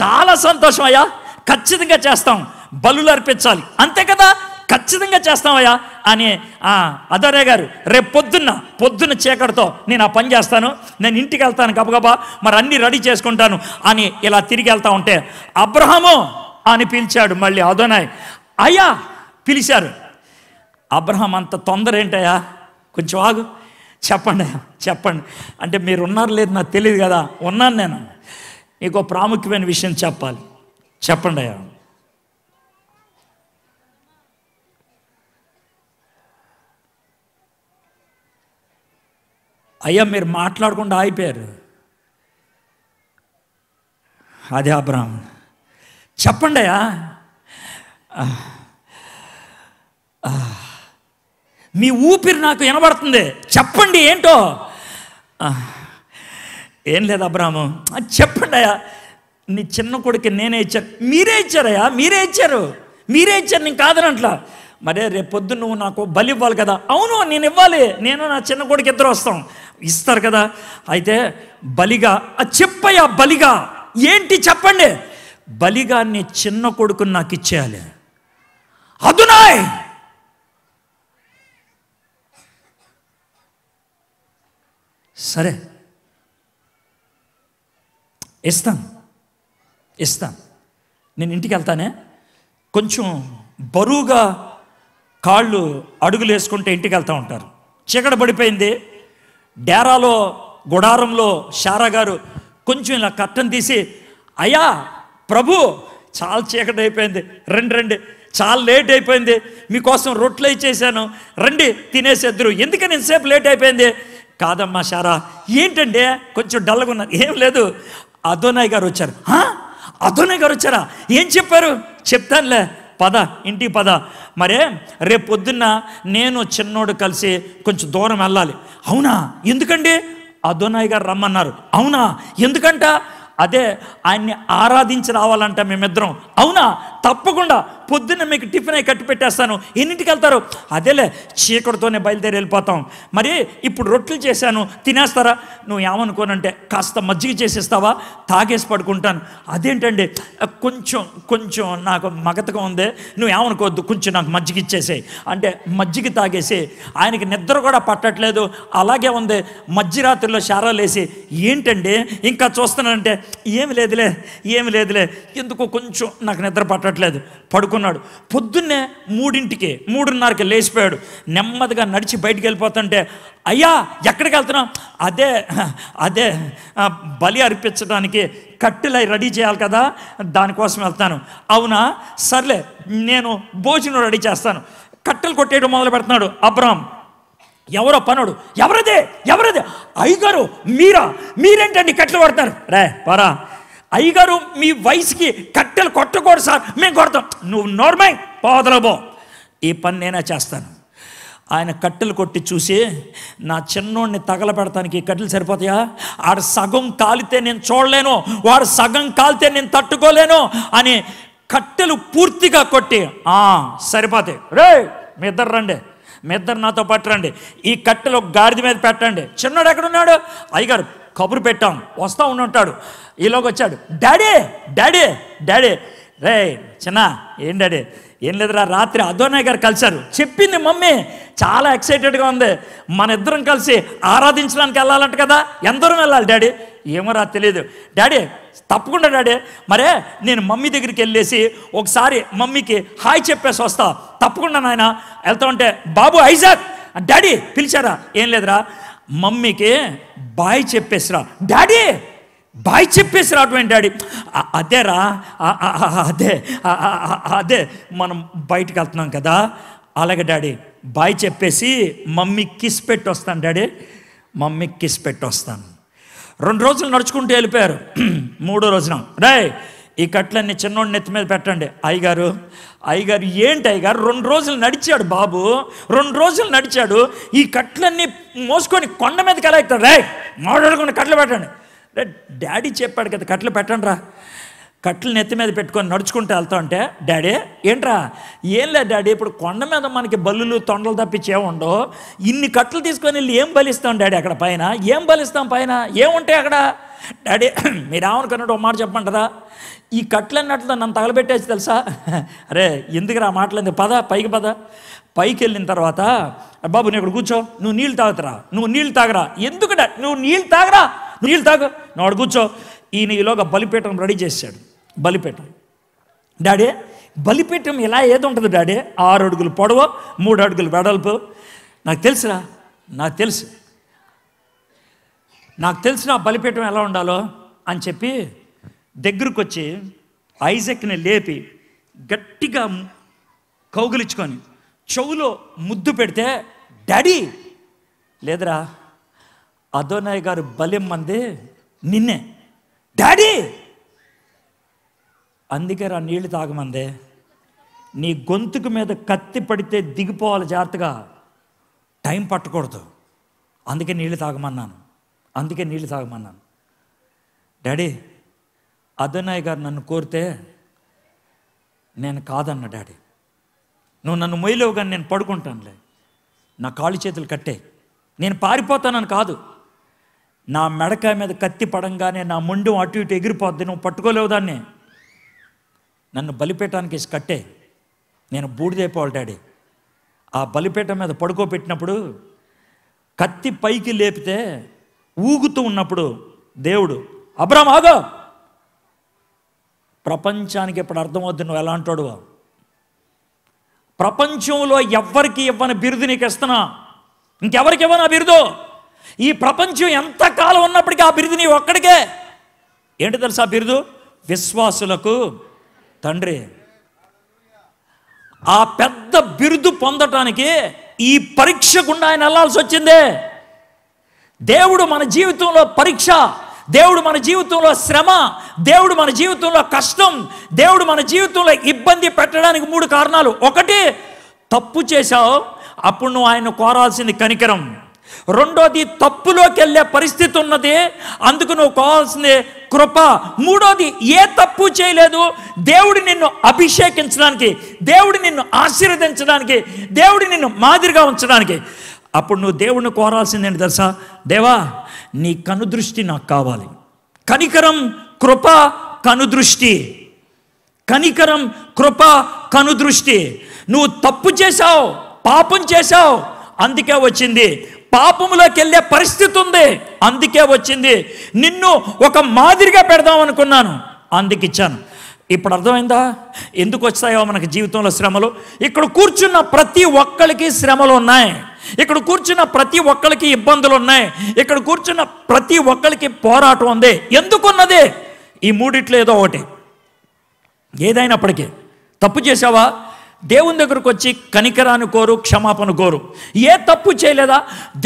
చాలా సంతోషం అయ్యా ఖచ్చితంగా చేస్తాం బలులు అర్పించాలి అంతే కదా ఖచ్చితంగా చేస్తామయ్యా అని అదరే గారు రేపు పొద్దున్న పొద్దున్న చీకటితో నేను ఆ పని చేస్తాను నేను ఇంటికి వెళ్తాను గబగబా మరి అన్ని రెడీ చేసుకుంటాను అని ఇలా తిరిగి వెళ్తా ఉంటే అబ్రహము అని పిలిచాడు మళ్ళీ అదోనాయ్ అయ్యా పిలిచారు అబ్రహం అంత తొందర ఏంటయ్యా కొంచెం ఆగు చెప్పండి చెప్పండి అంటే మీరు ఉన్నారు లేదు నాకు తెలియదు కదా ఉన్నాను నేను నీకు ప్రాముఖ్యమైన విషయం చెప్పాలి చెప్పండి అయ్యా అయ్యా మీరు మాట్లాడకుండా ఆగిపోయారు అదే అబ్రహం చెప్పండి అయ్యా మీ ఊపిరి నాకు వినబడుతుంది చెప్పండి ఏంటో ఏం లేదు అబ్రాము చెప్పండి అయ్యా నీ చిన్న కొడుకు నేనే ఇచ్చాను మీరే ఇచ్చారయ్యా మీరే ఇచ్చారు మీరే ఇచ్చారు నేను కాదనట్లా మరే రేపొద్దు నువ్వు నాకు బలి ఇవ్వాలి కదా అవును నేను ఇవ్వాలి నేను నా చిన్న కొడుకు ఇద్దరు వస్తాం ఇస్తారు కదా అయితే బలిగా చెప్పయ్యా బలిగా ఏంటి చెప్పండి బలిగా నీ చిన్న కొడుకుని నాకు ఇచ్చేయాలి అదునాయ్ సరే ఇస్తాను ఇస్తాను నేను ఇంటికి వెళ్తానే కొంచెం బరువుగా కాళ్ళు అడుగులు వేసుకుంటే ఇంటికి వెళ్తూ ఉంటారు చీకట పడిపోయింది డేరాలో గుడారంలో షారా గారు కొంచెం ఇలా కట్టను తీసి అయ్యా ప్రభు చాలా చీకటి అయిపోయింది రండి రండి చాలా లేట్ అయిపోయింది మీకోసం రొట్లు చేశాను రండి తినేసేద్దరు ఎందుకని ఇంతసేపు లేట్ అయిపోయింది కాదమ్మా షారా ఏంటంటే కొంచెం డల్గా ఉన్నారు ఏం లేదు అదోనాయ్ గారు వచ్చారు అదోనాయ్ గారు వచ్చారా ఏం చెప్పారు చెప్తానులే పద ఇంటికి పద మరే రేపు పొద్దున్న నేను చిన్నోడు కలిసి కొంచెం దూరం వెళ్ళాలి అవునా ఎందుకండి అదోనాయ్ గారు రమ్మన్నారు అవునా ఎందుకంట అదే ఆయన్ని ఆరాధించి రావాలంట మేమిద్దరం అవునా తప్పకుండా పొద్దున్న మీకు టిఫిన్ అయి కట్టి పెట్టేస్తాను ఎన్నింటికి వెళ్తారు అదేలే చీకటితోనే బయలుదేరి వెళ్ళిపోతాం మరి ఇప్పుడు రొట్టెలు చేశాను తినేస్తారా నువ్వు ఏమనుకోనంటే కాస్త మజ్జిగ చేసేస్తావా తాగేసి పడుకుంటాను అదేంటండి కొంచెం కొంచెం నాకు మగతగా ఉంది నువ్వు ఏమనుకోవద్దు కొంచెం నాకు మజ్జిగ ఇచ్చేసే అంటే మజ్జిగ తాగేసి ఆయనకి నిద్ర కూడా పట్టట్లేదు అలాగే ఉంది మధ్యరాత్రిలో షారాలేసి ఏంటండి ఇంకా చూస్తున్నానంటే ఏమి లేదులే ఏమి లేదులే ఎందుకో కొంచెం నాకు నిద్ర పట్ట పట్టట్లేదు పడుకున్నాడు పొద్దున్నే మూడింటికి మూడున్నరకి లేచిపోయాడు నెమ్మదిగా నడిచి బయటికి వెళ్ళిపోతుంటే అయ్యా ఎక్కడికి వెళ్తున్నాం అదే అదే బలి అర్పించడానికి కట్టెలై రెడీ చేయాలి కదా దానికోసం వెళ్తాను అవునా సర్లే నేను భోజనం రెడీ చేస్తాను కట్టెలు కొట్టేయడం మొదలు పెడుతున్నాడు అబ్రామ్ ఎవరో పనుడు ఎవరదే ఎవరదే అయ్యగారు మీరా మీరేంటండి కట్టెలు పడతారు రే పరా అయ్యగారు మీ వయసుకి కట్టెలు కొట్టకూడదు సార్ మేము కొడతాం నువ్వు నోర్మై పోదలబో ఈ పని నేనే చేస్తాను ఆయన కట్టెలు కొట్టి చూసి నా చిన్నోడిని తగలపెడతానికి కట్టెలు సరిపోతాయా ఆడ సగం కాలితే నేను చూడలేను వాడు సగం కాలితే నేను తట్టుకోలేను అని కట్టెలు పూర్తిగా కొట్టి సరిపోతాయి రే మీ ఇద్దరు రండి మీ ఇద్దరు నాతో పట్టరండి ఈ కట్టెలు గాడిద మీద పెట్టండి చిన్నోడు ఎక్కడున్నాడు అయ్యగారు కబురు పెట్టాం వస్తూ ఉంటాడు ఈలోకి వచ్చాడు డాడీ డాడీ డాడీ రే చిన్న ఏం డాడీ ఏం లేదురా రాత్రి అదోనయ్య గారు కలిశారు చెప్పింది మమ్మీ చాలా ఎక్సైటెడ్గా ఉంది మన ఇద్దరం కలిసి ఆరాధించడానికి వెళ్ళాలంట కదా ఎందరం వెళ్ళాలి డాడీ ఏమోరా తెలియదు డాడీ తప్పకుండా డాడీ మరే నేను మమ్మీ దగ్గరికి వెళ్ళేసి ఒకసారి మమ్మీకి హాయ్ చెప్పేసి వస్తా తప్పకుండా నాయన వెళ్తా ఉంటే బాబు ఐజాక్ డాడీ పిలిచారా ఏం లేదురా మమ్మీకి బాయ్ చెప్పేసిరా డాడీ బాయ్ చెప్పేసిరా అటువంటి డాడీ అదేరా అదే అదే మనం బయటకు వెళ్తున్నాం కదా అలాగే డాడీ బాయ్ చెప్పేసి మమ్మీ కిస్ పెట్టి వస్తాను డాడీ మమ్మీ కిస్ పెట్టి వస్తాను రెండు రోజులు నడుచుకుంటూ వెళ్ళిపోయారు మూడో రోజున రే ఈ కట్లన్నీ చిన్నోడి నెత్తి మీద పెట్టండి అయ్యగారు అయ్యగారు ఏంటి అయ్యగారు రెండు రోజులు నడిచాడు బాబు రెండు రోజులు నడిచాడు ఈ కట్లన్నీ మోసుకొని కొండ మీద కలెక్తాడు రే మాట్లాడుకుని కట్లు పెట్టండి రే డాడీ చెప్పాడు కదా కట్లు పెట్టండి రా కట్లు నెత్తి మీద పెట్టుకొని నడుచుకుంటూ వెళ్తా ఉంటే డాడీ ఏంట్రా ఏం లేదు డాడీ ఇప్పుడు కొండ మీద మనకి బల్లులు తొండలు తప్పించి ఏముండవు ఇన్ని కట్లు తీసుకొని వెళ్ళి ఏం బలిస్తాం డాడీ అక్కడ పైన ఏం బలిస్తాం పైన ఏముంటాయి అక్కడ డాడీ మీరు మీరేమనుకున్నాడు ఒక మాట చెప్పమంటారా ఈ అన్నట్లు నన్ను తగలబెట్టేసి తెలుసా అరే ఎందుకు రా మాట్లాడింది పద పైకి పద పైకి వెళ్ళిన తర్వాత బాబు నేను ఇక్కడ కూర్చో నువ్వు నీళ్ళు తాగుతరా నువ్వు నీళ్ళు తాగరా ఎందుకుడా నువ్వు నీళ్ళు తాగరా నీళ్ళు తాగు నువ్వు అక్కడ కూర్చో ఈయన ఈలోగా బలిపీఠం రెడీ చేశాడు బలిపీఠం డాడీ బలిపీఠం ఇలా ఏది ఉంటుంది డాడీ ఆరు అడుగులు పొడవు మూడు అడుగులు వెడల్పు నాకు తెలుసురా నాకు తెలుసు నాకు తెలిసిన బలిపీఠం ఎలా ఉండాలో అని చెప్పి దగ్గరకు వచ్చి ఐజక్ని లేపి గట్టిగా కౌగులిచ్చుకొని చెవులో ముద్దు పెడితే డాడీ లేదురా అదోనాయ్ గారు బలెం మంది నిన్నే డాడీ అందుకే రా నీళ్లు తాగమందే నీ గొంతుకు మీద కత్తి పడితే దిగిపోవాలి జాగ్రత్తగా టైం పట్టకూడదు అందుకే నీళ్ళు తాగమన్నాను అందుకే నీళ్ళు తాగమన్నాను డాడీ అదనాయ్ గారు నన్ను కోరితే నేను కాదన్న డాడీ నువ్వు నన్ను మొయ్యలేవు కానీ నేను పడుకుంటానులే నా కాళ్ళు చేతులు కట్టే నేను పారిపోతానని కాదు నా మెడకాయ మీద కత్తి పడంగానే నా ముండు అటు ఇటు ఎగిరిపోద్ది నువ్వు పట్టుకోలేవు దాన్ని నన్ను బలిపేటానికి వేసి కట్టే నేను బూడిదైపోవాలి డాడీ ఆ బలిపేట మీద పడుకోబెట్టినప్పుడు కత్తి పైకి లేపితే ఊగుతూ ఉన్నప్పుడు దేవుడు అబ్రామ్ ఆగో ప్రపంచానికి ఇప్పుడు అర్థమవుద్ది నువ్వు ఎలా అంటాడు ప్రపంచంలో ఎవరికి ఇవ్వని బిరుదు నీకు ఇస్తున్నా ఇంకెవరికి ఇవ్వను ఆ బిరుదు ఈ ప్రపంచం ఎంతకాలం ఉన్నప్పటికీ ఆ బిరుదు నీ ఒక్కడికే ఏంటి తెలుసు ఆ బిరుదు విశ్వాసులకు తండ్రి ఆ పెద్ద బిరుదు పొందటానికి ఈ పరీక్ష గుండా ఆయన వెళ్ళాల్సి వచ్చిందే దేవుడు మన జీవితంలో పరీక్ష దేవుడు మన జీవితంలో శ్రమ దేవుడు మన జీవితంలో కష్టం దేవుడు మన జీవితంలో ఇబ్బంది పెట్టడానికి మూడు కారణాలు ఒకటి తప్పు చేశావు అప్పుడు నువ్వు ఆయన కోరాల్సింది కనికరం రెండోది తప్పులోకి వెళ్ళే పరిస్థితి ఉన్నది అందుకు నువ్వు కోవాల్సింది కృప మూడోది ఏ తప్పు చేయలేదు దేవుడు నిన్ను అభిషేకించడానికి దేవుడు నిన్ను ఆశీర్వదించడానికి దేవుడు నిన్ను మాదిరిగా ఉంచడానికి అప్పుడు నువ్వు దేవుణ్ణి కోరాల్సిందేంటి తెలుసా దేవా నీ కనుదృష్టి నాకు కావాలి కనికరం కృప కనుదృష్టి కనికరం కృప కనుదృష్టి నువ్వు తప్పు చేశావు పాపం చేశావు అందుకే వచ్చింది పాపములోకి వెళ్ళే పరిస్థితి ఉంది అందుకే వచ్చింది నిన్ను ఒక మాదిరిగా పెడదాం అనుకున్నాను అందుకిచ్చాను ఇప్పుడు అర్థమైందా ఎందుకు వచ్చాయో మనకి జీవితంలో శ్రమలు ఇక్కడ కూర్చున్న ప్రతి ఒక్కరికి శ్రమలు ఉన్నాయి ఇక్కడ కూర్చున్న ప్రతి ఒక్కరికి ఇబ్బందులు ఉన్నాయి ఇక్కడ కూర్చున్న ప్రతి ఒక్కరికి పోరాటం ఉంది ఎందుకున్నదే ఈ మూడిట్లో ఏదో ఒకటి ఏదైనప్పటికీ తప్పు చేసావా దేవుని దగ్గరకు వచ్చి కనికరాన్ని కోరు క్షమాపణ కోరు ఏ తప్పు చేయలేదా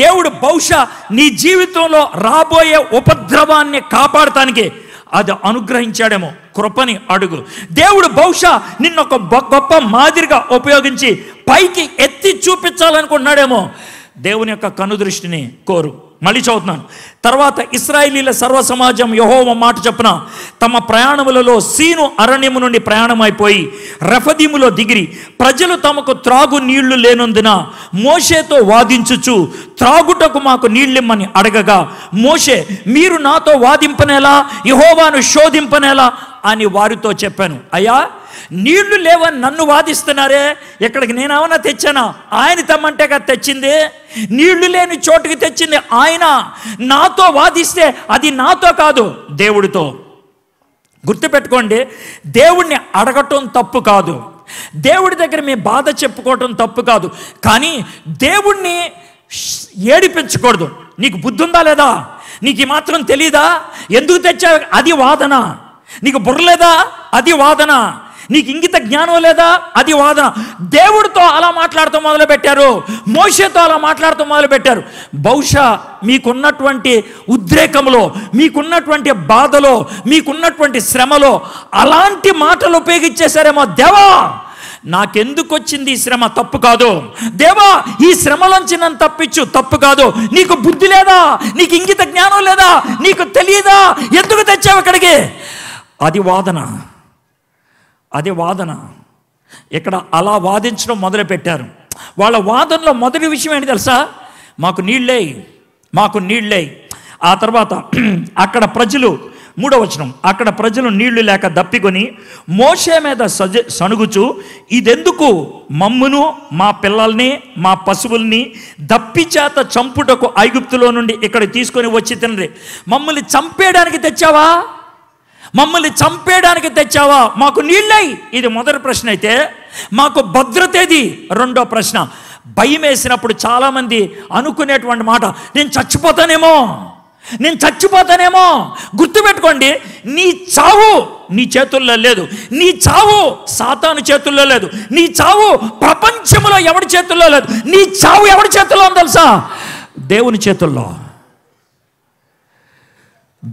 దేవుడు బహుశా నీ జీవితంలో రాబోయే ఉపద్రవాన్ని కాపాడటానికి అది అనుగ్రహించాడేమో కృపని అడుగు దేవుడు బహుశా నిన్నొక గొప్ప మాదిరిగా ఉపయోగించి పైకి ఎత్తి చూపించాలనుకుంటున్నాడేమో దేవుని యొక్క కనుదృష్టిని కోరు మళ్ళీ చదువుతున్నాను తర్వాత ఇస్రాయిలీల సర్వ సమాజం యహోవ మాట చెప్పిన తమ ప్రయాణములలో సీను అరణ్యము నుండి ప్రయాణమైపోయి రఫదీములో దిగిరి ప్రజలు తమకు త్రాగు నీళ్లు లేనందున మోషేతో వాదించుచు త్రాగుటకు మాకు నీళ్ళిమ్మని అడగగా మోషే మీరు నాతో వాదింపనేలా యహోవాను శోధింపనేలా అని వారితో చెప్పాను అయ్యా నీళ్లు లేవని నన్ను వాదిస్తున్నారే ఇక్కడికి నేనేమన్నా తెచ్చానా ఆయన తెమ్మంటే కదా తెచ్చింది నీళ్లు లేని చోటుకి తెచ్చింది ఆయన నాతో వాదిస్తే అది నాతో కాదు దేవుడితో గుర్తుపెట్టుకోండి దేవుణ్ణి అడగటం తప్పు కాదు దేవుడి దగ్గర మీ బాధ చెప్పుకోవటం తప్పు కాదు కానీ దేవుణ్ణి ఏడిపించకూడదు నీకు బుద్ధి ఉందా లేదా నీకు ఈ మాత్రం తెలీదా ఎందుకు తెచ్చావు అది వాదన నీకు బుర్రలేదా అది వాదన నీకు ఇంగిత జ్ఞానం లేదా అది వాదన దేవుడితో అలా మాట్లాడటం మొదలుపెట్టారు మోషతో అలా మాట్లాడటం మొదలుపెట్టారు బహుశా మీకున్నటువంటి ఉద్రేకంలో మీకున్నటువంటి బాధలో మీకున్నటువంటి శ్రమలో అలాంటి మాటలు ఉపయోగించేశారేమో దేవా నాకెందుకు వచ్చింది ఈ శ్రమ తప్పు కాదు దేవా ఈ శ్రమలోంచి నన్ను తప్పించు తప్పు కాదు నీకు బుద్ధి లేదా నీకు ఇంగిత జ్ఞానం లేదా నీకు తెలియదా ఎందుకు తెచ్చావు అక్కడికి అది వాదన అదే వాదన ఇక్కడ అలా వాదించడం మొదలుపెట్టారు వాళ్ళ వాదనలో మొదటి విషయం ఏంటి తెలుసా మాకు నీళ్ళే మాకు నీళ్ళే ఆ తర్వాత అక్కడ ప్రజలు మూడవచనం అక్కడ ప్రజలు నీళ్లు లేక దప్పికొని మోసే మీద సజ సణుగుచు ఇదెందుకు మమ్మును మా పిల్లల్ని మా పశువుల్ని దప్పి చేత చంపుటకు ఐగుప్తులో నుండి ఇక్కడ తీసుకొని వచ్చి తినరి మమ్మల్ని చంపేయడానికి తెచ్చావా మమ్మల్ని చంపేయడానికి తెచ్చావా మాకు నీళ్ళై ఇది మొదటి ప్రశ్న అయితే మాకు భద్రతేది రెండో ప్రశ్న భయం వేసినప్పుడు చాలామంది అనుకునేటువంటి మాట నేను చచ్చిపోతానేమో నేను చచ్చిపోతానేమో గుర్తుపెట్టుకోండి నీ చావు నీ చేతుల్లో లేదు నీ చావు సాతాను చేతుల్లో లేదు నీ చావు ప్రపంచంలో ఎవడి చేతుల్లో లేదు నీ చావు ఎవడి చేతుల్లో తెలుసా దేవుని చేతుల్లో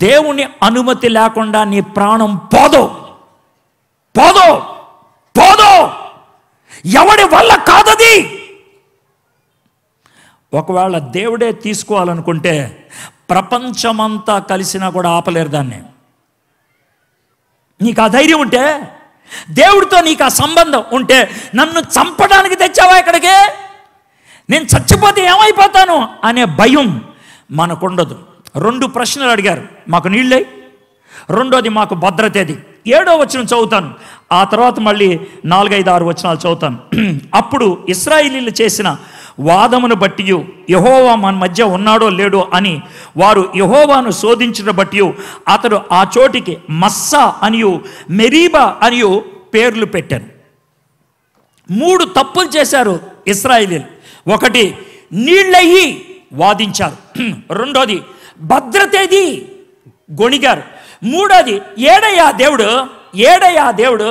దేవుని అనుమతి లేకుండా నీ ప్రాణం పోదో పోదో పోదో ఎవడి వల్ల కాదది ఒకవేళ దేవుడే తీసుకోవాలనుకుంటే ప్రపంచమంతా కలిసినా కూడా ఆపలేరు దాన్ని నీకు ఆ ధైర్యం ఉంటే దేవుడితో నీకు ఆ సంబంధం ఉంటే నన్ను చంపడానికి తెచ్చావా ఇక్కడికి నేను చచ్చిపోతే ఏమైపోతాను అనే భయం మనకుండదు రెండు ప్రశ్నలు అడిగారు మాకు నీళ్ళై రెండోది మాకు భద్రతేది ఏడో వచనం చదువుతాను ఆ తర్వాత మళ్ళీ నాలుగైదు ఆరు వచనాలు చదువుతాను అప్పుడు ఇస్రాయిలీలు చేసిన వాదమును బట్టి యహోవా మన మధ్య ఉన్నాడో లేడో అని వారు యహోవాను శోధించిన బట్టి అతడు ఆ చోటికి మస్సా అనియు మెరీబా అనియు పేర్లు పెట్టారు మూడు తప్పులు చేశారు ఇస్రాయిలీలు ఒకటి నీళ్ళయ్యి వాదించారు రెండోది భద్రతేది గొణిగారు మూడోది ఏడయ్యా దేవుడు ఏడయ్యా దేవుడు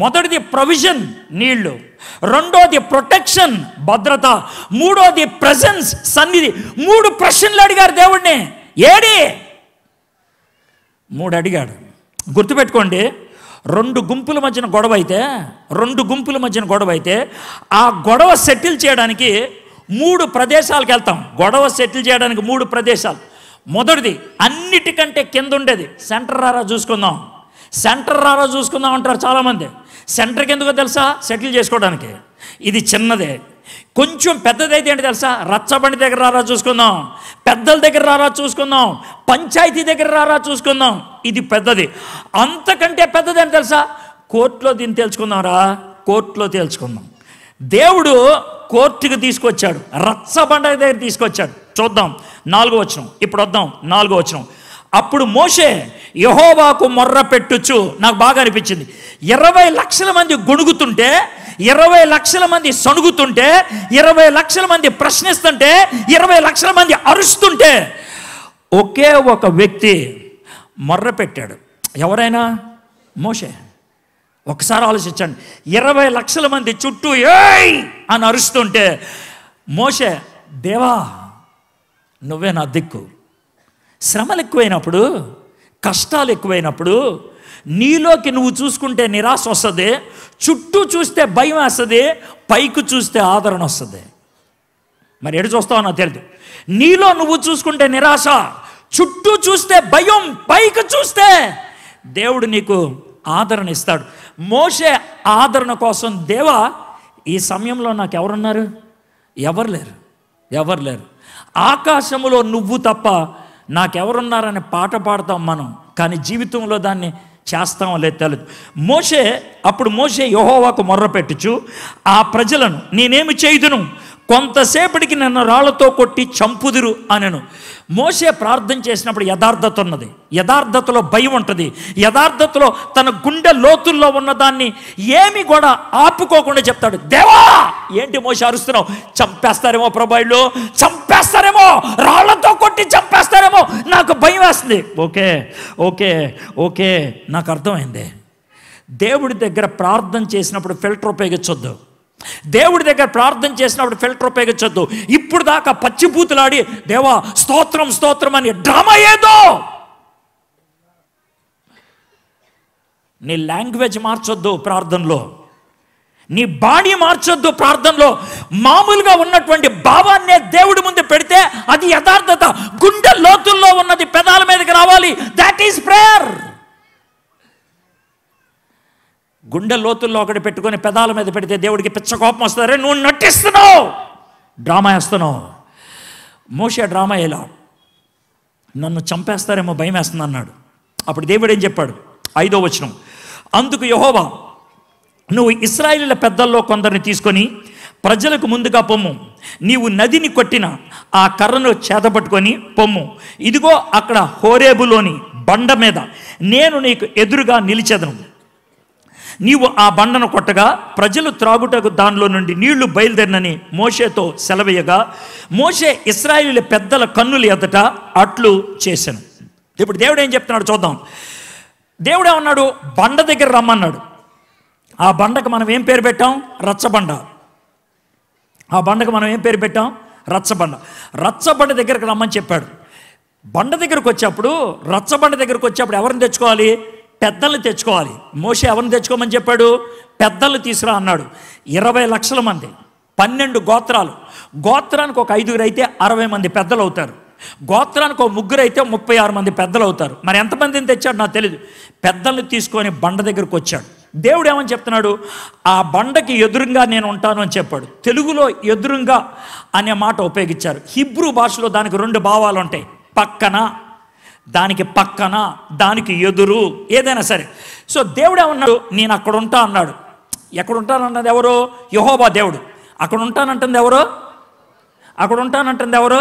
మొదటిది ప్రొవిజన్ నీళ్లు రెండోది ప్రొటెక్షన్ భద్రత మూడోది ప్రజెన్స్ సన్నిధి మూడు ప్రశ్నలు అడిగారు దేవుడిని ఏడి మూడు అడిగాడు గుర్తుపెట్టుకోండి రెండు గుంపుల మధ్యన గొడవ అయితే రెండు గుంపుల మధ్యన గొడవ అయితే ఆ గొడవ సెటిల్ చేయడానికి మూడు ప్రదేశాలకు వెళ్తాం గొడవ సెటిల్ చేయడానికి మూడు ప్రదేశాలు మొదటిది అన్నిటికంటే కింద ఉండేది సెంటర్ రారా చూసుకుందాం సెంటర్ రారా చూసుకుందాం అంటారు చాలామంది సెంటర్కి ఎందుకో తెలుసా సెటిల్ చేసుకోవడానికి ఇది చిన్నదే కొంచెం పెద్దదైతే ఏంటి తెలుసా రచ్చబండి దగ్గర రారా చూసుకుందాం పెద్దల దగ్గర రారా చూసుకుందాం పంచాయతీ దగ్గర రారా చూసుకుందాం ఇది పెద్దది అంతకంటే పెద్దది అని తెలుసా కోర్టులో దీన్ని తేల్చుకుందాం రా కోర్టులో తెలుసుకుందాం దేవుడు కోర్టుకు తీసుకొచ్చాడు రచ్చబండ దగ్గర తీసుకొచ్చాడు చూద్దాం నాలుగో వచనం ఇప్పుడు వద్దాం నాలుగో వచనం అప్పుడు మోషే యహోవాకు మొర్ర పెట్టుచు నాకు బాగా అనిపించింది ఇరవై లక్షల మంది గొణుగుతుంటే ఇరవై లక్షల మంది సణుగుతుంటే ఇరవై లక్షల మంది ప్రశ్నిస్తుంటే ఇరవై లక్షల మంది అరుస్తుంటే ఒకే ఒక వ్యక్తి మొర్ర పెట్టాడు ఎవరైనా మోషే ఒకసారి ఆలోచించండి ఇరవై లక్షల మంది చుట్టూ ఏయ్ అని అరుస్తుంటే మోషే దేవా నువ్వే నా దిక్కు శ్రమలు ఎక్కువైనప్పుడు కష్టాలు ఎక్కువైనప్పుడు నీలోకి నువ్వు చూసుకుంటే నిరాశ వస్తుంది చుట్టూ చూస్తే భయం వేస్తుంది పైకి చూస్తే ఆదరణ వస్తుంది మరి ఎడు చూస్తావు నాకు తెలియదు నీలో నువ్వు చూసుకుంటే నిరాశ చుట్టూ చూస్తే భయం పైకి చూస్తే దేవుడు నీకు ఆదరణ ఇస్తాడు మోసే ఆదరణ కోసం దేవా ఈ సమయంలో నాకు ఎవరున్నారు ఎవరు లేరు ఎవరు లేరు ఆకాశములో నువ్వు తప్ప నాకెవరున్నారనే పాట పాడతాం మనం కానీ జీవితంలో దాన్ని చేస్తాం లేదు తెలియదు మోషే అప్పుడు మోషే యహోవాకు పెట్టుచు ఆ ప్రజలను నేనేమి చేయుదును కొంతసేపటికి నన్ను రాళ్లతో కొట్టి చంపుదురు అనను మోసే ప్రార్థన చేసినప్పుడు యథార్థత ఉన్నది యథార్థతలో భయం ఉంటుంది యథార్థతలో తన గుండె లోతుల్లో ఉన్నదాన్ని ఏమి కూడా ఆపుకోకుండా చెప్తాడు దేవా ఏంటి మోసే అరుస్తున్నావు చంపేస్తారేమో ప్రభాయిలు చంపేస్తారేమో రాళ్లతో కొట్టి చంపేస్తారేమో నాకు భయం వేస్తుంది ఓకే ఓకే ఓకే నాకు అర్థమైంది దేవుడి దగ్గర ప్రార్థన చేసినప్పుడు ఫిల్టర్ ఉపయోగించొద్దు దేవుడి దగ్గర ప్రార్థన చేసినప్పుడు ఫిల్టర్ ఉపయోగించొద్దు ఇప్పుడు దాకా పచ్చిపూతులాడి దేవా స్తోత్రం స్తోత్రం అని డ్రామా ఏదో నీ లాంగ్వేజ్ మార్చొద్దు ప్రార్థనలో నీ బాడీ మార్చొద్దు ప్రార్థనలో మామూలుగా ఉన్నటువంటి భావాన్నే దేవుడి ముందు పెడితే అది యథార్థత గుండె లోతుల్లో ఉన్నది పెదాల మీదకి రావాలి దాట్ ఈస్ ప్రేయర్ గుండె లోతుల్లో ఒకటి పెట్టుకొని పెదాల మీద పెడితే దేవుడికి పిచ్చ కోపం వస్తారే నువ్వు నటిస్తున్నావు డ్రామా వేస్తున్నావు మోసే డ్రామా ఇలా నన్ను చంపేస్తారేమో భయం వేస్తుంది అన్నాడు అప్పుడు దేవుడు ఏం చెప్పాడు ఐదో వచనం అందుకు యహోవా నువ్వు ఇస్రాయిల్ల పెద్దల్లో కొందరిని తీసుకొని ప్రజలకు ముందుగా పొమ్ము నీవు నదిని కొట్టిన ఆ కర్రను చేతపట్టుకొని పొమ్ము ఇదిగో అక్కడ హోరేబులోని బండ మీద నేను నీకు ఎదురుగా నిలిచెదను నీవు ఆ బండను కొట్టగా ప్రజలు త్రాగుటకు దానిలో నుండి నీళ్లు బయలుదేరినని మోషేతో సెలవేయగా మోషే ఇస్రాయిల్ పెద్దల కన్నులు ఎదట అట్లు చేశాను ఇప్పుడు దేవుడు ఏం చెప్తున్నాడు చూద్దాం దేవుడు ఏమన్నాడు బండ దగ్గర రమ్మన్నాడు ఆ బండకు మనం ఏం పేరు పెట్టాం రచ్చబండ ఆ బండకు మనం ఏం పేరు పెట్టాం రచ్చబండ రచ్చబండ దగ్గరకు రమ్మని చెప్పాడు బండ దగ్గరకు వచ్చేప్పుడు రచ్చబండ దగ్గరకు వచ్చేప్పుడు ఎవరిని తెచ్చుకోవాలి పెద్దల్ని తెచ్చుకోవాలి మోసే ఎవరిని తెచ్చుకోమని చెప్పాడు పెద్దలు తీసుకురా అన్నాడు ఇరవై లక్షల మంది పన్నెండు గోత్రాలు గోత్రానికి ఒక ఐదుగురు అయితే అరవై మంది పెద్దలు అవుతారు గోత్రానికి ఒక ముగ్గురు అయితే ముప్పై ఆరు మంది పెద్దలు అవుతారు మరి ఎంతమందిని తెచ్చాడు నాకు తెలియదు పెద్దల్ని తీసుకొని బండ దగ్గరకు వచ్చాడు దేవుడు ఏమని చెప్తున్నాడు ఆ బండకి ఎదురుగా నేను ఉంటాను అని చెప్పాడు తెలుగులో ఎదురుగా అనే మాట ఉపయోగించారు హిబ్రూ భాషలో దానికి రెండు భావాలు ఉంటాయి పక్కన దానికి పక్కన దానికి ఎదురు ఏదైనా సరే సో దేవుడు ఏమన్నాడు నేను అక్కడ ఉంటా అన్నాడు ఎక్కడ ఉంటానంటుంది ఎవరు యహోబా దేవుడు అక్కడ ఉంటానంటుంది ఎవరు అక్కడ ఉంటానంటుంది ఎవరు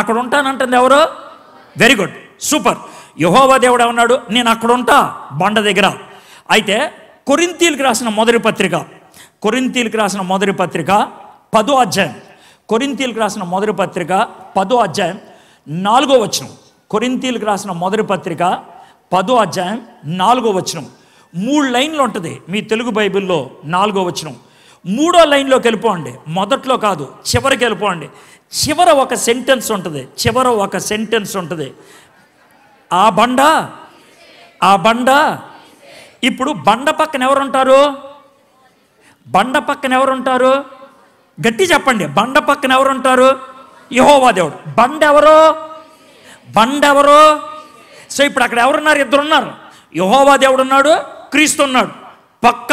అక్కడ ఉంటానంటుంది ఎవరు వెరీ గుడ్ సూపర్ యహోబా దేవుడు ఏమన్నాడు నేను అక్కడ ఉంటా బండ దగ్గర అయితే కొరింతీలకు రాసిన మొదటి పత్రిక కొరింతీలకు రాసిన మొదటి పత్రిక పదో అధ్యాయం కొరింతీలకు రాసిన మొదటి పత్రిక పదో అధ్యాయం నాలుగో వచనం కొరింతీలకు రాసిన మొదటి పత్రిక పదో అధ్యాయం నాలుగో వచనం మూడు లైన్లు ఉంటుంది మీ తెలుగు బైబిల్లో నాలుగో వచనం మూడో లైన్లోకి వెళ్ళిపోండి మొదట్లో కాదు చివరికి వెళ్ళిపోండి చివర ఒక సెంటెన్స్ ఉంటుంది చివర ఒక సెంటెన్స్ ఉంటుంది ఆ బండ ఆ బండ ఇప్పుడు బండ పక్కన ఎవరుంటారు బండ పక్కన ఎవరుంటారు గట్టి చెప్పండి బండ పక్కన ఎవరుంటారు యహోవా దేవుడు బండ ఎవరో బండెవరు ఎవరు సో ఇప్పుడు అక్కడ ఎవరున్నారు ఇద్దరున్నారు యహోవా దేవుడు ఉన్నాడు క్రీస్తు ఉన్నాడు పక్క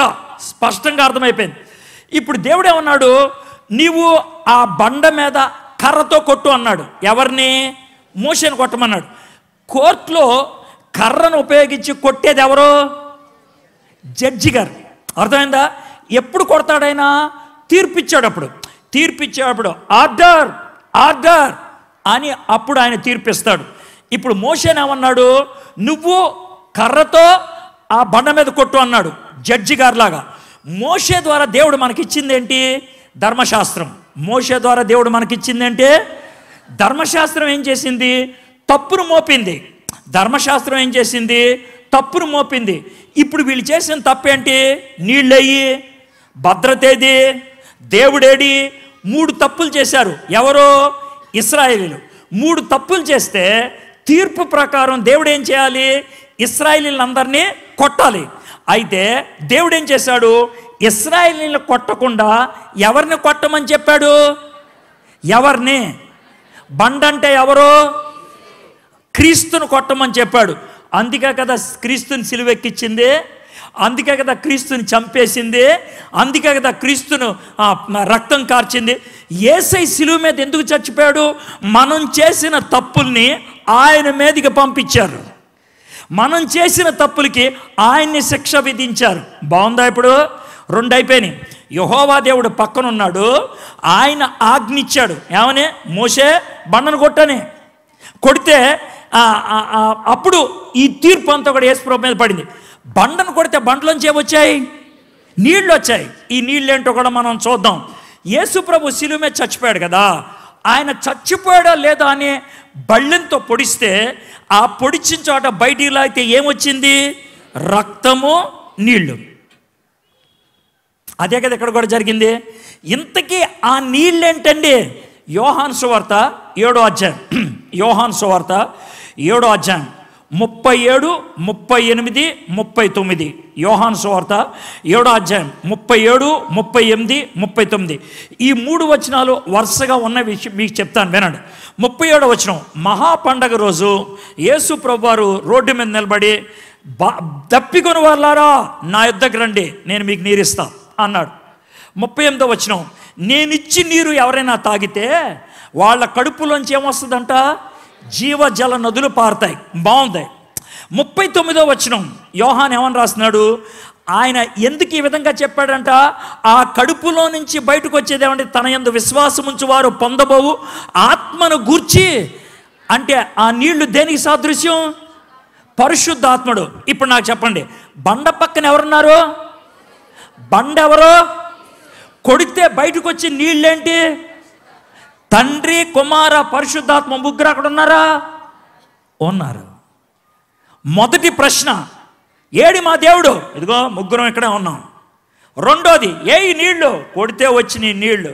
స్పష్టంగా అర్థమైపోయింది ఇప్పుడు దేవుడు ఏమన్నాడు నీవు ఆ బండ మీద కర్రతో కొట్టు అన్నాడు ఎవరిని మోషన్ కొట్టమన్నాడు కోర్టులో కర్రను ఉపయోగించి కొట్టేది ఎవరు జడ్జి గారు అర్థమైందా ఎప్పుడు కొడతాడైనా తీర్పిచ్చాడప్పుడు తీర్పిచ్చేటప్పుడు ఆర్డర్ ఆర్డర్ అని అప్పుడు ఆయన తీర్పిస్తాడు ఇప్పుడు మోషేనేమన్నాడు నువ్వు కర్రతో ఆ బండ మీద కొట్టు అన్నాడు జడ్జి గారిలాగా మోషే ద్వారా దేవుడు మనకిచ్చింది ఏంటి ధర్మశాస్త్రం మోషే ద్వారా దేవుడు మనకిచ్చింది ఏంటి ధర్మశాస్త్రం ఏం చేసింది తప్పును మోపింది ధర్మశాస్త్రం ఏం చేసింది తప్పును మోపింది ఇప్పుడు వీళ్ళు చేసిన తప్పేంటి నీళ్ళయ్యి భద్రతేది దేవుడేడి మూడు తప్పులు చేశారు ఎవరో ఇస్రాయేలీలు మూడు తప్పులు చేస్తే తీర్పు ప్రకారం దేవుడు ఏం చేయాలి ఇస్రాయేలీలందరినీ కొట్టాలి అయితే దేవుడు ఏం చేశాడు ఇస్రాయేలీలు కొట్టకుండా ఎవరిని కొట్టమని చెప్పాడు ఎవరిని బండంటే ఎవరు క్రీస్తును కొట్టమని చెప్పాడు అందుకే కదా క్రీస్తుని సిలువెక్కిచ్చింది అందుకే కదా క్రీస్తుని చంపేసింది అందుకే కదా క్రీస్తును రక్తం కార్చింది ఏసై సిలువు మీద ఎందుకు చచ్చిపోయాడు మనం చేసిన తప్పుల్ని ఆయన మీదకి పంపించారు మనం చేసిన తప్పులకి ఆయన్ని శిక్ష విధించారు బాగుందా ఇప్పుడు రెండు అయిపోయినాయి యహోవా దేవుడు పక్కనున్నాడు ఆయన ఆజ్ఞిచ్చాడు ఏమని మోసే బండను కొట్టని కొడితే అప్పుడు ఈ తీర్పు అంతా కూడా యేసు మీద పడింది బండను కొడితే బండలోంచి ఏమొచ్చాయి నీళ్ళు వచ్చాయి ఈ నీళ్ళేంటో కూడా మనం చూద్దాం యేసు ప్రభు శిలుమే చచ్చిపోయాడు కదా ఆయన చచ్చిపోయాడా లేదా అని బళ్ళెంతో పొడిస్తే ఆ పొడిచిన చోట బయటిలో అయితే ఏమొచ్చింది రక్తము నీళ్లు అదే కదా ఇక్కడ కూడా జరిగింది ఇంతకీ ఆ నీళ్ళేంటండి యోహాన్ సువార్త ఏడో అధ్యాయం యోహాన్ సువార్త ఏడో అధ్యాయం ముప్పై ఏడు ముప్పై ఎనిమిది ముప్పై తొమ్మిది యోహాన్ సువార్త ఏడో అధ్యాయం ముప్పై ఏడు ముప్పై ఎనిమిది ముప్పై తొమ్మిది ఈ మూడు వచనాలు వరుసగా ఉన్న విషయం మీకు చెప్తాను వినండి ముప్పై ఏడో వచనం మహాపండగ రోజు యేసు ప్రభువారు రోడ్డు మీద నిలబడి బా దప్పికొని వాళ్ళారా నా యుద్ధకు రండి నేను మీకు నీరిస్తా అన్నాడు ముప్పై ఎనిమిదో వచనం నేనిచ్చి నీరు ఎవరైనా తాగితే వాళ్ళ కడుపులోంచి ఏమొస్తుందంట జీవజల నదులు పారుతాయి బాగుంది ముప్పై తొమ్మిదో వచనం యోహాన్ ఏమని రాస్తున్నాడు ఆయన ఎందుకు ఈ విధంగా చెప్పాడంట ఆ కడుపులో నుంచి బయటకు వచ్చేదేమంటే తన ఎందు విశ్వాసముంచు వారు పొందబోవు ఆత్మను గూర్చి అంటే ఆ నీళ్లు దేనికి సాదృశ్యం ఆత్మడు ఇప్పుడు నాకు చెప్పండి బండ పక్కన ఎవరున్నారు బండెవరో కొడితే బయటకు వచ్చి నీళ్ళేంటి తండ్రి కుమార పరిశుద్ధాత్మ ముగ్గురు అక్కడ ఉన్నారా ఉన్నారు మొదటి ప్రశ్న ఏడి మా దేవుడు ఇదిగో ముగ్గురం ఇక్కడే ఉన్నాం రెండోది ఏ నీళ్లు కొడితే వచ్చిన నీళ్లు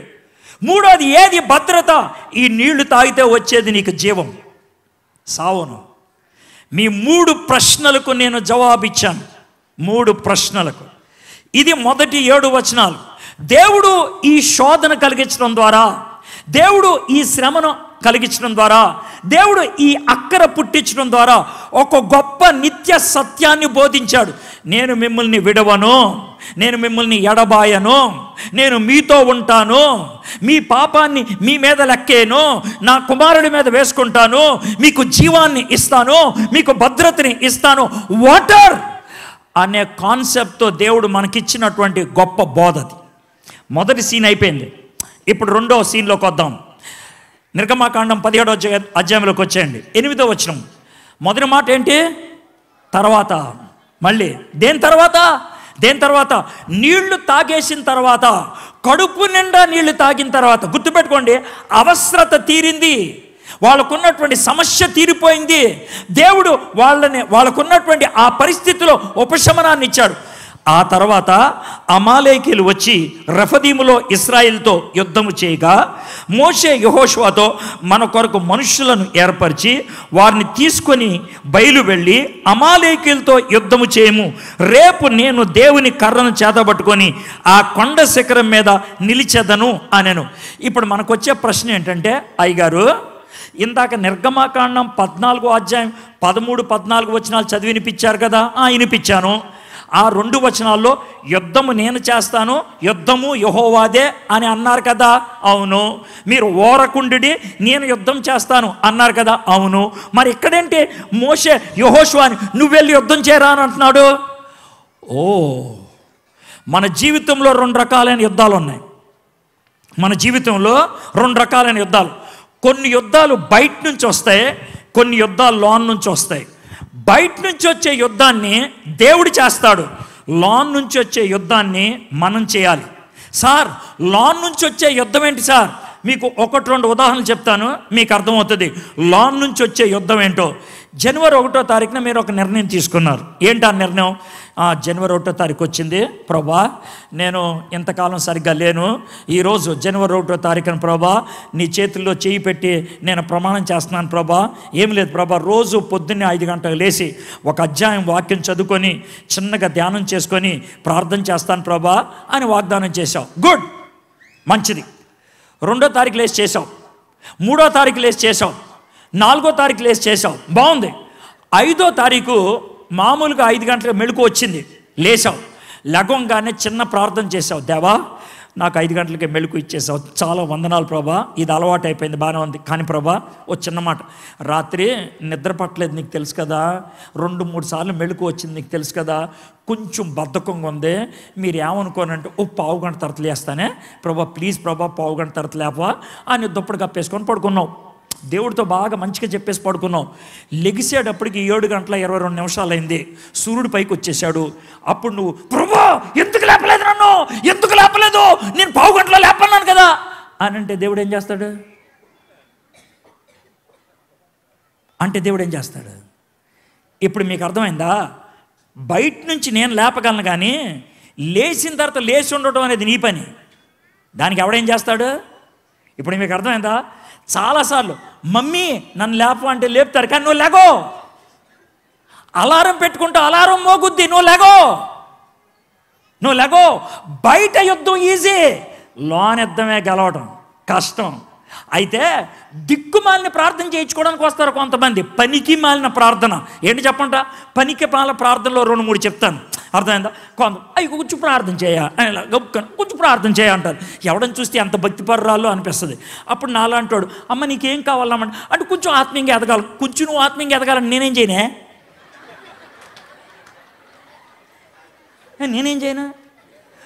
మూడోది ఏది భద్రత ఈ నీళ్లు తాగితే వచ్చేది నీకు జీవం సావును మీ మూడు ప్రశ్నలకు నేను జవాబిచ్చాను మూడు ప్రశ్నలకు ఇది మొదటి ఏడు వచనాలు దేవుడు ఈ శోధన కలిగించడం ద్వారా దేవుడు ఈ శ్రమను కలిగించడం ద్వారా దేవుడు ఈ అక్కర పుట్టించడం ద్వారా ఒక గొప్ప నిత్య సత్యాన్ని బోధించాడు నేను మిమ్మల్ని విడవను నేను మిమ్మల్ని ఎడబాయను నేను మీతో ఉంటాను మీ పాపాన్ని మీ మీద లెక్కేను నా కుమారుడి మీద వేసుకుంటాను మీకు జీవాన్ని ఇస్తాను మీకు భద్రతని ఇస్తాను వాటర్ అనే కాన్సెప్ట్తో దేవుడు మనకిచ్చినటువంటి గొప్ప బోధది మొదటి సీన్ అయిపోయింది ఇప్పుడు రెండో సీన్లోకి వద్దాం నిర్గమాకాండం పదిహేడో అధ్యాయంలోకి వచ్చేయండి ఎనిమిదో వచ్చిన మొదటి మాట ఏంటి తర్వాత మళ్ళీ దేని తర్వాత దేని తర్వాత నీళ్లు తాగేసిన తర్వాత కడుపు నిండా నీళ్లు తాగిన తర్వాత గుర్తుపెట్టుకోండి అవసరత తీరింది వాళ్ళకున్నటువంటి సమస్య తీరిపోయింది దేవుడు వాళ్ళని వాళ్ళకున్నటువంటి ఆ పరిస్థితిలో ఉపశమనాన్ని ఇచ్చాడు ఆ తర్వాత అమాలేకీలు వచ్చి రఫదీములో ఇస్రాయిల్తో యుద్ధము చేయగా మోషే యహోషువాతో మన కొరకు మనుషులను ఏర్పరిచి వారిని తీసుకొని బయలు వెళ్ళి అమాలేకీలతో యుద్ధము చేయము రేపు నేను దేవుని కర్రను చేతబట్టుకొని ఆ కొండ శిఖరం మీద నిలిచెదను అనెను ఇప్పుడు మనకొచ్చే ప్రశ్న ఏంటంటే అయ్యగారు ఇందాక నిర్గమాకాండం పద్నాలుగో అధ్యాయం పదమూడు పద్నాలుగు వచ్చినాలు చదివినిపించారు కదా వినిపించాను ఆ రెండు వచనాల్లో యుద్ధము నేను చేస్తాను యుద్ధము యహోవాదే అని అన్నారు కదా అవును మీరు ఓరకుండి నేను యుద్ధం చేస్తాను అన్నారు కదా అవును మరి ఇక్కడేంటి మోసే యహోశ్వాని నువ్వు వెళ్ళి యుద్ధం చేయరా అని అంటున్నాడు ఓ మన జీవితంలో రెండు రకాలైన యుద్ధాలు ఉన్నాయి మన జీవితంలో రెండు రకాలైన యుద్ధాలు కొన్ని యుద్ధాలు బయట నుంచి వస్తాయి కొన్ని యుద్ధాలు లోన్ నుంచి వస్తాయి బయట నుంచి వచ్చే యుద్ధాన్ని దేవుడు చేస్తాడు లాన్ నుంచి వచ్చే యుద్ధాన్ని మనం చేయాలి సార్ లాన్ నుంచి వచ్చే యుద్ధం ఏంటి సార్ మీకు ఒకటి రెండు ఉదాహరణలు చెప్తాను మీకు అర్థమవుతుంది లాన్ నుంచి వచ్చే యుద్ధం ఏంటో జనవరి ఒకటో తారీఖున మీరు ఒక నిర్ణయం తీసుకున్నారు ఏంటి ఆ నిర్ణయం జనవరి ఒకటో తారీఖు వచ్చింది ప్రభా నేను ఇంతకాలం సరిగ్గా లేను ఈరోజు జనవరి ఒకటో తారీఖున ప్రభా నీ చేతుల్లో చేయి పెట్టి నేను ప్రమాణం చేస్తున్నాను ప్రభా ఏం లేదు ప్రభా రోజు పొద్దున్నే ఐదు గంటలకు లేచి ఒక అధ్యాయం వాక్యం చదువుకొని చిన్నగా ధ్యానం చేసుకొని ప్రార్థన చేస్తాను ప్రభా అని వాగ్దానం చేశావు గుడ్ మంచిది రెండో తారీఖు లేచి చేసావు మూడో తారీఖు లేచి చేసావు నాలుగో తారీఖు లేచి చేసావు బాగుంది ఐదో తారీఖు మామూలుగా ఐదు గంటల మెళుకు వచ్చింది లేచావు లగంగానే చిన్న ప్రార్థన చేసావు దేవా నాకు ఐదు గంటలకే మెళుకు ఇచ్చేసావు చాలా వందనాలు ప్రభా ఇది అలవాటు అయిపోయింది బాగానే ఉంది కానీ ప్రభా ఓ చిన్న మాట రాత్రి నిద్ర పట్టలేదు నీకు తెలుసు కదా రెండు మూడు సార్లు మెళుకు వచ్చింది నీకు తెలుసు కదా కొంచెం బద్ధకంగా ఉంది మీరు ఏమనుకోనంటే ఓ పావు గంట లేస్తానే ప్రభా ప్లీజ్ ప్రభా పావు గంట తరతలేపా అని దుప్పటి కప్పేసుకొని పడుకున్నావు దేవుడితో బాగా మంచిగా చెప్పేసి పడుకున్నాం లెగిసేటప్పటికి ఏడు గంటల ఇరవై రెండు నిమిషాలు అయింది సూర్యుడు పైకి వచ్చేసాడు అప్పుడు నువ్వు ప్రభు ఎందుకు లేపలేదు నన్ను ఎందుకు లేపలేదు నేను పావు గంటలో లేపన్నాను కదా అని అంటే దేవుడు ఏం చేస్తాడు అంటే దేవుడు ఏం చేస్తాడు ఇప్పుడు మీకు అర్థమైందా బయట నుంచి నేను లేపగలను కానీ లేచిన తర్వాత లేచి ఉండటం అనేది నీ పని దానికి ఎవడేం చేస్తాడు ఇప్పుడు మీకు అర్థమైందా చాలాసార్లు మమ్మీ నన్ను లేపు అంటే లేపుతారు కానీ నువ్వు లేగో అలారం పెట్టుకుంటూ అలారం మోగుద్ది నువ్వు లేగో నువ్వు లేగో బయట యుద్ధం ఈజీ లోన్ యుద్ధమే గెలవడం కష్టం అయితే దిక్కుమాలిన ప్రార్థన చేయించుకోవడానికి వస్తారు కొంతమంది పనికి మాలిన ప్రార్థన ఏంటి చెప్పంట పనికి మాలిన ప్రార్థనలో రెండు మూడు చెప్తాను అర్థమైందా కొంత అయ్యి కొంచెం ప్రార్థన చేయ అని గబుక్కను కొంచెం ప్రార్థన చేయ అంటారు ఎవడని చూస్తే ఎంత భక్తి అనిపిస్తుంది అప్పుడు అంటాడు అమ్మ నీకేం కావాలమ్మ అంటే కొంచెం ఆత్మీయంగా ఎదగాలి కొంచెం నువ్వు ఆత్మీయంగా ఎదగాలని నేనేం చేయనే నేనేం చేయను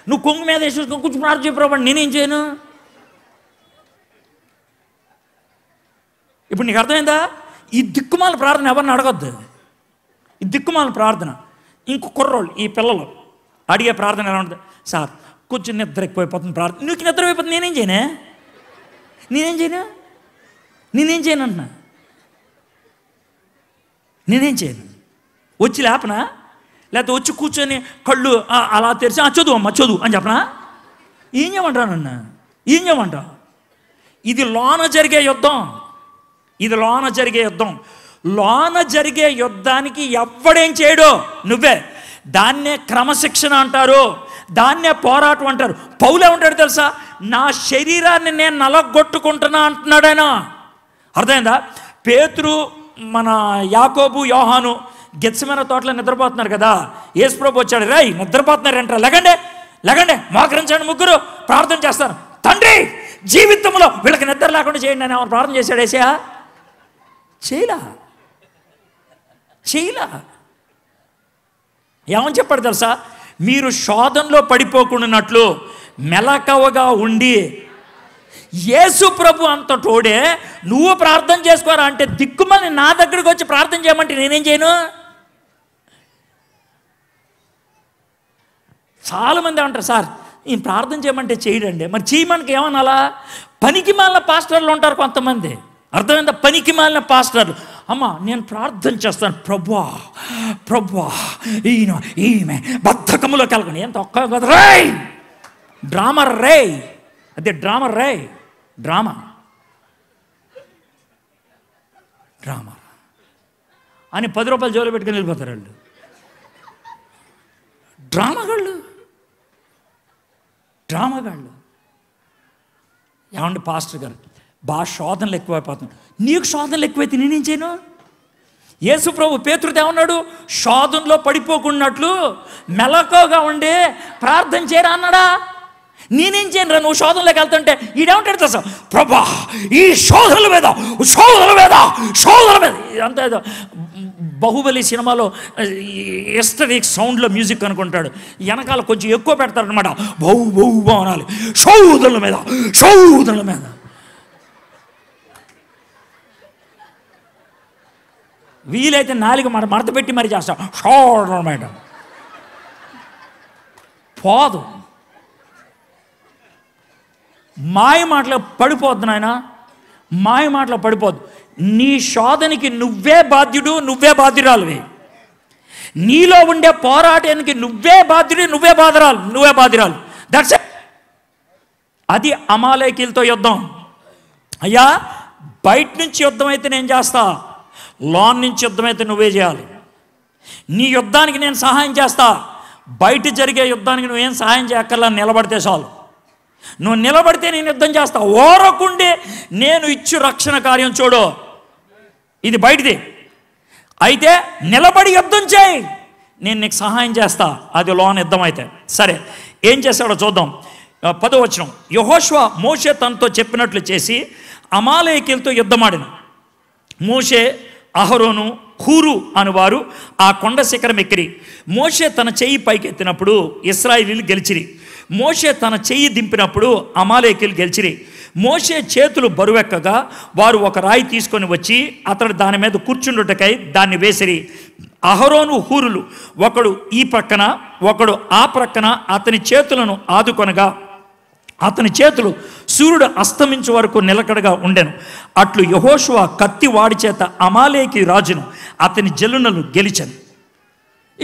నువ్వు కొంగు మీద వేసేసుకొని కొంచెం ప్రార్థన చెప్పరాబడి నేనేం చేయను ఇప్పుడు నీకు అర్థమైందా ఈ దిక్కుమాల ప్రార్థన ఎవరిని అడగద్దు ఈ దిక్కుమాల ప్రార్థన ఇంకో కుర్రోళ్ళు ఈ పిల్లలు అడిగే ప్రార్థన ఎలా ఉంటుంది సార్ కొంచెం నిద్ర ఎక్కువైపోతుంది ప్రార్థన నీకు నిద్ర అయిపోతుంది నేనేం చేయనే నేనేం చేయను నేనేం చేయను అంటున్నా నేనేం చేయను వచ్చి లేపనా లేకపోతే వచ్చి కూర్చొని కళ్ళు అలా తెరిచి ఆ చదువు అమ్మ చదువు అని చెప్పనా ఏం చేయమంటానన్న ఏం చేయమంటావు ఇది లోన జరిగే యుద్ధం ఇది లోన జరిగే యుద్ధం లోన జరిగే యుద్ధానికి ఎవ్వడేం చేయడు నువ్వే దాన్నే క్రమశిక్షణ అంటారు దాన్నే పోరాటం అంటారు పౌలే ఉంటాడు తెలుసా నా శరీరాన్ని నేను నలగొట్టుకుంటున్నా అంటున్నాడైనా అర్థమైందా పేతురు మన యాకోబు యోహాను గెచ్చమైన తోటలో నిద్రపోతున్నారు కదా యేసుప్రభు వచ్చాడు రై నిద్రపోతున్నారంటారా లేకండి లేకండి మోకరించండి ముగ్గురు ప్రార్థన చేస్తాను తండ్రి జీవితంలో వీళ్ళకి నిద్ర లేకుండా చేయండి అని ప్రార్థన చేశాడు ఏసయా చేయలా చేయలా ఏమని చెప్పాడు తెలుసా మీరు శోధనలో పడిపోకుండానట్లు మెలకవగా ఉండి యేసు ప్రభు అంత తోడే నువ్వు ప్రార్థన చేసుకోరా అంటే దిక్కుమని నా దగ్గరికి వచ్చి ప్రార్థన చేయమంటే నేనేం చేయను చాలామంది అంటారు సార్ ఈయన ప్రార్థన చేయమంటే చేయడండి మరి చేయమనికి ఏమనాలా పనికి మాలిన పాస్టర్లు ఉంటారు కొంతమంది అర్థమైందా పనికి మాలిన పాస్టర్లు అమ్మ నేను ప్రార్థన చేస్తాను ప్రభ్వా ప్రభ్వా ఈయన ఈమె బద్ధకములో కలగండి ఎంత ఒక్క రై డ్రామా రే అదే డ్రామా రే డ్రామా డ్రామా అని పది రూపాయలు జోలు పెట్టుకుని వెళ్ళిపోతారు వాళ్ళు డ్రామాగాళ్ళు డ్రామాగాళ్ళు ఏమండి పాస్టర్ గారు బాగా శోధనలు ఎక్కువైపోతుంది నీకు శోధనలు ఎక్కువైతే నేనేం చేయను యేసు ప్రభు ఉన్నాడు శోధనలో పడిపోకున్నట్లు మెలకోగా ఉండే ప్రార్థన చేయరా అన్నాడా నేనేం చేయను రా నువ్వు శోధనలోకి వెళ్తుంటే ఈడేమంటాడు తెలుసా ప్రభా ఈ శోధనల మీద శోధనల మీద శోధనల మీద ఇదంతా ఏదో బాహుబలి సినిమాలో ఎస్టరిక్ సౌండ్లో మ్యూజిక్ అనుకుంటాడు వెనకాల కొంచెం ఎక్కువ పెడతారనమాట బహు బహు బాగునాలి శోధనల మీద శోధనల మీద వీలైతే నాలుగు మన మడత పెట్టి మరి చేస్తాం షోడ మేడం పోదు మాయ మాటలో పడిపోద్దు నాయన మాయ మాటలో పడిపోద్దు నీ శోధనకి నువ్వే బాధ్యుడు నువ్వే బాధ్యురాలువి నీలో ఉండే పోరాటానికి నువ్వే బాధ్యుడు నువ్వే బాధరాలు నువ్వే బాధిరాలు దట్స్ అది అమాలయకీలతో యుద్ధం అయ్యా బయట నుంచి యుద్ధం అయితే నేను చేస్తా లోన్ నుంచి యుద్ధమైతే నువ్వే చేయాలి నీ యుద్ధానికి నేను సహాయం చేస్తా బయట జరిగే యుద్ధానికి నువ్వేం సహాయం చేయక్కర్లా నిలబడితే చాలు నువ్వు నిలబడితే నేను యుద్ధం చేస్తా ఓరకుండే నేను ఇచ్చు రక్షణ కార్యం చూడు ఇది బయటిది అయితే నిలబడి యుద్ధం చేయి నేను నీకు సహాయం చేస్తా అది లోన్ యుద్ధం అయితే సరే ఏం చేశాడో చూద్దాం పదవచనం యహోష్వ మోషే తనతో చెప్పినట్లు చేసి అమాలయకిలతో యుద్ధమాడిన మోషే అహరోను హూరు అని వారు ఆ కొండ శిఖరం ఎక్కిరి మోషే తన చెయ్యి పైకెత్తినప్పుడు ఇస్రాయిలీలు గెలిచిరి మోషే తన చెయ్యి దింపినప్పుడు అమాలేకులు గెలిచిరి మోషే చేతులు బరువెక్కగా వారు ఒక రాయి తీసుకొని వచ్చి అతడు దాని మీద కూర్చుండుటకై దాన్ని వేసిరి అహరోను హూరులు ఒకడు ఈ ప్రక్కన ఒకడు ఆ ప్రక్కన అతని చేతులను ఆదుకొనగా అతని చేతులు సూర్యుడు అస్తమించే వరకు నిలకడగా ఉండెను అట్లు యహోషువ కత్తి వాడి చేత అమాలేకి రాజును అతని జల్లునలు గెలిచను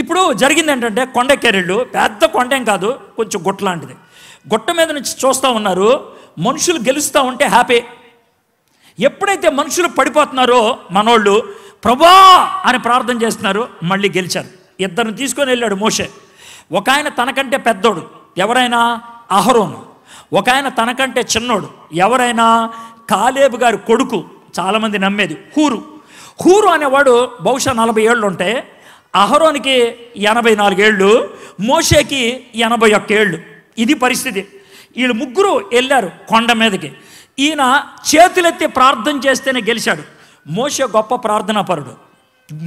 ఇప్పుడు జరిగింది ఏంటంటే కొండకెరళ్ళు పెద్ద కొండేం కాదు కొంచెం గుట్ట లాంటిది గుట్ట మీద నుంచి చూస్తూ ఉన్నారు మనుషులు గెలుస్తూ ఉంటే హ్యాపీ ఎప్పుడైతే మనుషులు పడిపోతున్నారో మనోళ్ళు ప్రభా అని ప్రార్థన చేస్తున్నారు మళ్ళీ గెలిచారు ఇద్దరిని తీసుకొని వెళ్ళాడు మోషే ఒక ఆయన తనకంటే పెద్దోడు ఎవరైనా అహరోను ఒక ఆయన తనకంటే చిన్నోడు ఎవరైనా కాలేబు గారి కొడుకు చాలామంది నమ్మేది హూరు హూరు అనేవాడు బహుశా నలభై ఏళ్ళు ఉంటే అహరోనికి ఎనభై నాలుగేళ్ళు మోషేకి ఎనభై ఒక్క ఏళ్ళు ఇది పరిస్థితి వీళ్ళు ముగ్గురు వెళ్ళారు కొండ మీదకి ఈయన చేతులెత్తి ప్రార్థన చేస్తేనే గెలిచాడు మోసే గొప్ప ప్రార్థనాపరుడు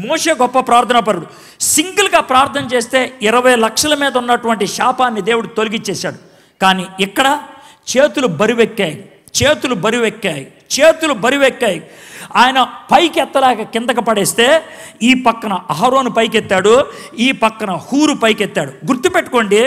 మోసే గొప్ప పరుడు సింగిల్గా ప్రార్థన చేస్తే ఇరవై లక్షల మీద ఉన్నటువంటి శాపాన్ని దేవుడు తొలగించేశాడు కానీ ఇక్కడ చేతులు బరువెక్కాయి చేతులు బరువెక్కాయి చేతులు బరువెక్కాయి ఆయన పైకి ఎత్తలేక కిందకి పడేస్తే ఈ పక్కన అహరోను పైకెత్తాడు ఈ పక్కన హూరు పైకెత్తాడు గుర్తుపెట్టుకోండి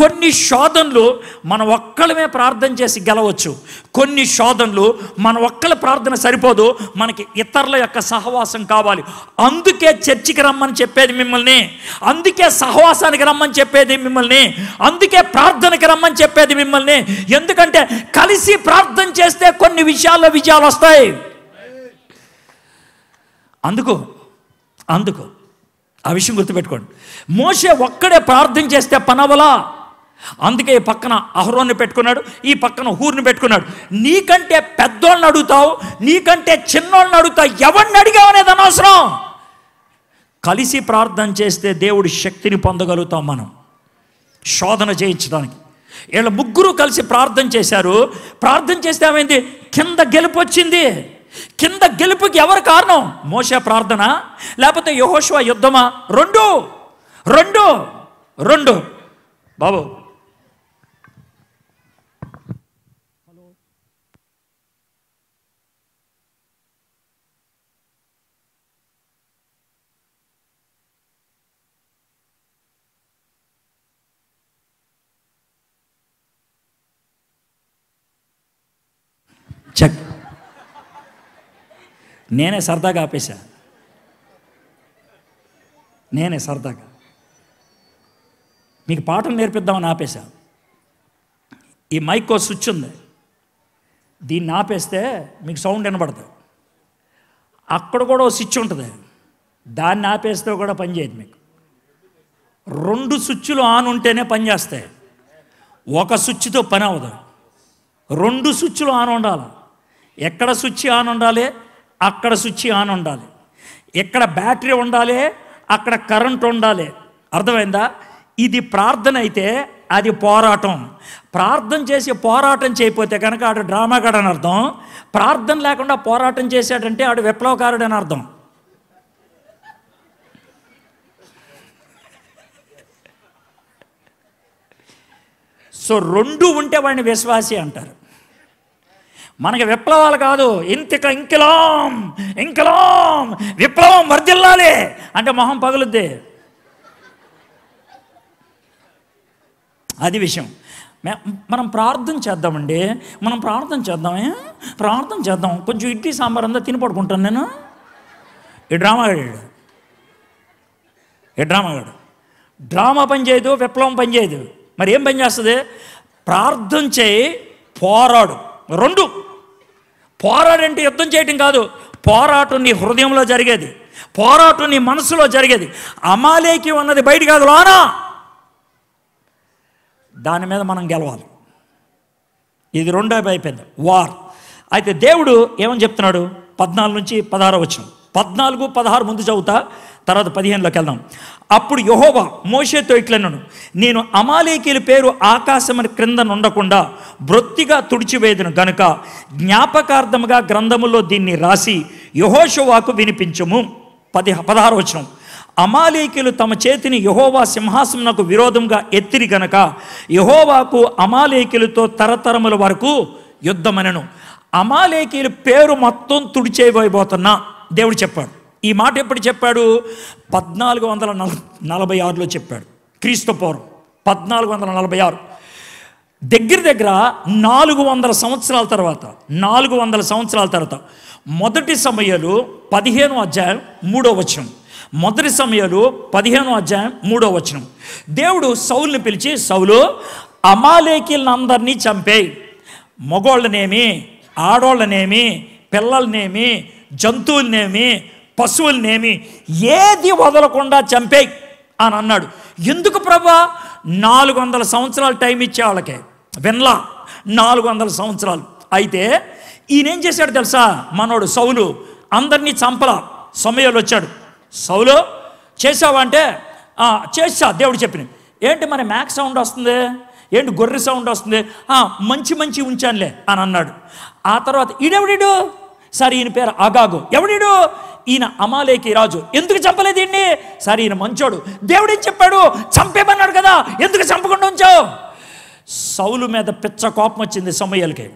కొన్ని శోధనలు మన ఒక్కళ్ళమే ప్రార్థన చేసి గెలవచ్చు కొన్ని శోధనలు మన ఒక్కళ్ళ ప్రార్థన సరిపోదు మనకి ఇతరుల యొక్క సహవాసం కావాలి అందుకే చర్చికి రమ్మని చెప్పేది మిమ్మల్ని అందుకే సహవాసానికి రమ్మని చెప్పేది మిమ్మల్ని అందుకే ప్రార్థనకి రమ్మని చెప్పేది మిమ్మల్ని ఎందుకంటే కలిసి ప్రార్థన చేస్తే కొన్ని విషయాల్లో విజయాలు వస్తాయి అందుకు అందుకు ఆ విషయం గుర్తుపెట్టుకోండి మోసే ఒక్కడే ప్రార్థన చేస్తే పనవలా అందుకే ఈ పక్కన అహరోన్ని పెట్టుకున్నాడు ఈ పక్కన ఊరిని పెట్టుకున్నాడు నీకంటే పెద్దోళ్ళని అడుగుతావు నీకంటే చిన్నోళ్ళని అడుగుతావు ఎవరిని అడిగావు అనేది అనవసరం కలిసి ప్రార్థన చేస్తే దేవుడి శక్తిని పొందగలుగుతాం మనం శోధన చేయించడానికి వీళ్ళ ముగ్గురు కలిసి ప్రార్థన చేశారు ప్రార్థన చేస్తే ఏమైంది కింద గెలుపు వచ్చింది కింద గెలుపుకి ఎవరు కారణం మోస ప్రార్థన లేకపోతే యహోశివ యుద్ధమా రెండు రెండు రెండు బాబు చెక్ నేనే సరదాగా ఆపేశా నేనే సరదాగా మీకు పాఠం నేర్పిద్దామని ఆపేశా ఈ మైకో స్విచ్ ఉంది దీన్ని ఆపేస్తే మీకు సౌండ్ వినబడదు అక్కడ కూడా ఒక స్విచ్ ఉంటుంది దాన్ని ఆపేస్తే కూడా పనిచేయదు మీకు రెండు స్విచ్లు ఆన్ ఉంటేనే పనిచేస్తాయి ఒక స్విచ్తో పని అవ్వదు రెండు స్విచ్లు ఆన్ ఉండాలి ఎక్కడ స్విచ్ ఆన్ ఉండాలి అక్కడ స్విచ్ ఆన్ ఉండాలి ఇక్కడ బ్యాటరీ ఉండాలి అక్కడ కరెంట్ ఉండాలి అర్థమైందా ఇది ప్రార్థన అయితే అది పోరాటం ప్రార్థన చేసి పోరాటం చేయకపోతే కనుక ఆడు డ్రామాగాడు అని అర్థం ప్రార్థన లేకుండా పోరాటం చేశాడంటే ఆడు విప్లవకారుడు అని అర్థం సో రెండు ఉంటే వాడిని విశ్వాసి అంటారు మనకి విప్లవాలు కాదు ఇంతక ఇంకిలాం ఇంకిలాం విప్లవం వర్దిల్లాలి అంటే మొహం పగులుద్ది అది విషయం మనం ప్రార్థన చేద్దామండి మనం ప్రార్థన చేద్దాం ప్రార్థన చేద్దాం కొంచెం ఇడ్లీ సాంబార్ అంతా తిని పడుకుంటాను నేను ఈ డ్రామా డ్రామాగాడు ఈ డ్రామా డ్రామాగాడు డ్రామా పని చేయదు విప్లవం పని చేయదు మరి ఏం పని చేస్తుంది ప్రార్థన చేయి పోరాడు రెండు పోరాడంటే యుద్ధం చేయటం కాదు పోరాటం నీ హృదయంలో జరిగేది పోరాటం నీ మనసులో జరిగేది అమాలేకి ఉన్నది బయట కాదు లానా దాని మీద మనం గెలవాలి ఇది రెండో అయిపోయింది వార్ అయితే దేవుడు ఏమని చెప్తున్నాడు పద్నాలుగు నుంచి పదహారు వచ్చిన పద్నాలుగు పదహారు ముందు చదువుతా తర్వాత పదిహేనులోకి వెళ్దాం అప్పుడు యహోవా మోషేతో ఇట్లనను నేను అమాలేకీల పేరు ఆకాశమని క్రింద నుండకుండా బ్రొత్తిగా తుడిచివేదను గనుక జ్ఞాపకార్థముగా గ్రంథములో దీన్ని రాసి యహోషవాకు వినిపించము పది పదహారవచనం అమాలేకులు తమ చేతిని యహోవా నాకు విరోధంగా ఎత్తిరి గనక యహోవాకు అమాలేకులతో తరతరముల వరకు యుద్ధమనను అమాలేకీల పేరు మొత్తం తుడిచేయబోతున్నా దేవుడు చెప్పాడు ఈ మాట ఎప్పుడు చెప్పాడు పద్నాలుగు వందల నలభై ఆరులో చెప్పాడు క్రీస్తుపూర్వం పద్నాలుగు వందల నలభై ఆరు దగ్గర దగ్గర నాలుగు వందల సంవత్సరాల తర్వాత నాలుగు వందల సంవత్సరాల తర్వాత మొదటి సమయాలు పదిహేను అధ్యాయం మూడో వచనం మొదటి సమయాలు పదిహేను అధ్యాయం మూడో వచనం దేవుడు సౌల్ని పిలిచి సౌలు అమాలేకిలందరినీ చంపేయి మగోళ్ళనేమి ఆడోళ్ళనేమి పిల్లలనేమి జంతువులనేమి పశువులనేమి ఏది వదలకుండా చంపేయి అని అన్నాడు ఎందుకు ప్రభా నాలుగు వందల సంవత్సరాలు టైం ఇచ్చే వాళ్ళకే వినలా నాలుగు వందల సంవత్సరాలు అయితే ఈయనేం చేశాడు తెలుసా మనోడు సౌలు అందరినీ చంపలా సమయంలో వచ్చాడు సౌలు అంటే చేసా దేవుడు చెప్పిన ఏంటి మరి మ్యాక్ సౌండ్ వస్తుంది ఏంటి గొర్రె సౌండ్ వస్తుంది మంచి మంచి ఉంచానులే అని అన్నాడు ఆ తర్వాత ఈడెవడీడు సరే ఈయన పేరు అగాగు ఎవడీడు ఈయన అమాలేకి రాజు ఎందుకు చంపలేదు ఈయన్ని సరే ఈయన మంచోడు ఏం చెప్పాడు చంపేమన్నాడు కదా ఎందుకు చంపకుండా ఉంచావు సౌలు మీద పిచ్చ కోపం వచ్చింది సమయాలకి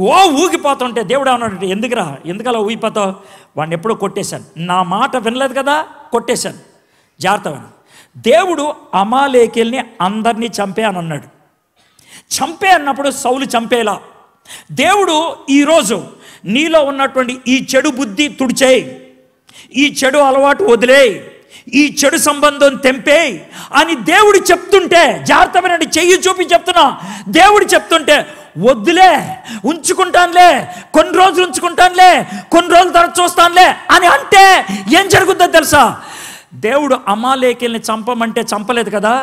గో ఊగిపోతుంటే దేవుడు అన్నాడు ఎందుకురా ఎందుకలా ఊగిపోతావు వాడిని ఎప్పుడో కొట్టేశాను నా మాట వినలేదు కదా కొట్టేశాను జాగ్రత్త దేవుడు అమాలేకిల్ని అందరినీ చంపే అని అన్నాడు చంపే అన్నప్పుడు సౌలు చంపేలా దేవుడు ఈరోజు నీలో ఉన్నటువంటి ఈ చెడు బుద్ధి తుడిచేయి ఈ చెడు అలవాటు వదిలేయి ఈ చెడు సంబంధం తెంపేయి అని దేవుడు చెప్తుంటే జాగ్రత్తమైన చెయ్యి చూపి చెప్తున్నా దేవుడు చెప్తుంటే వద్దులే ఉంచుకుంటానులే కొన్ని రోజులు ఉంచుకుంటానులే కొన్ని రోజులు తర్వాత చూస్తానులే అని అంటే ఏం జరుగుద్దో తెలుసా దేవుడు అమాలేకిల్ని చంపమంటే చంపలేదు కదా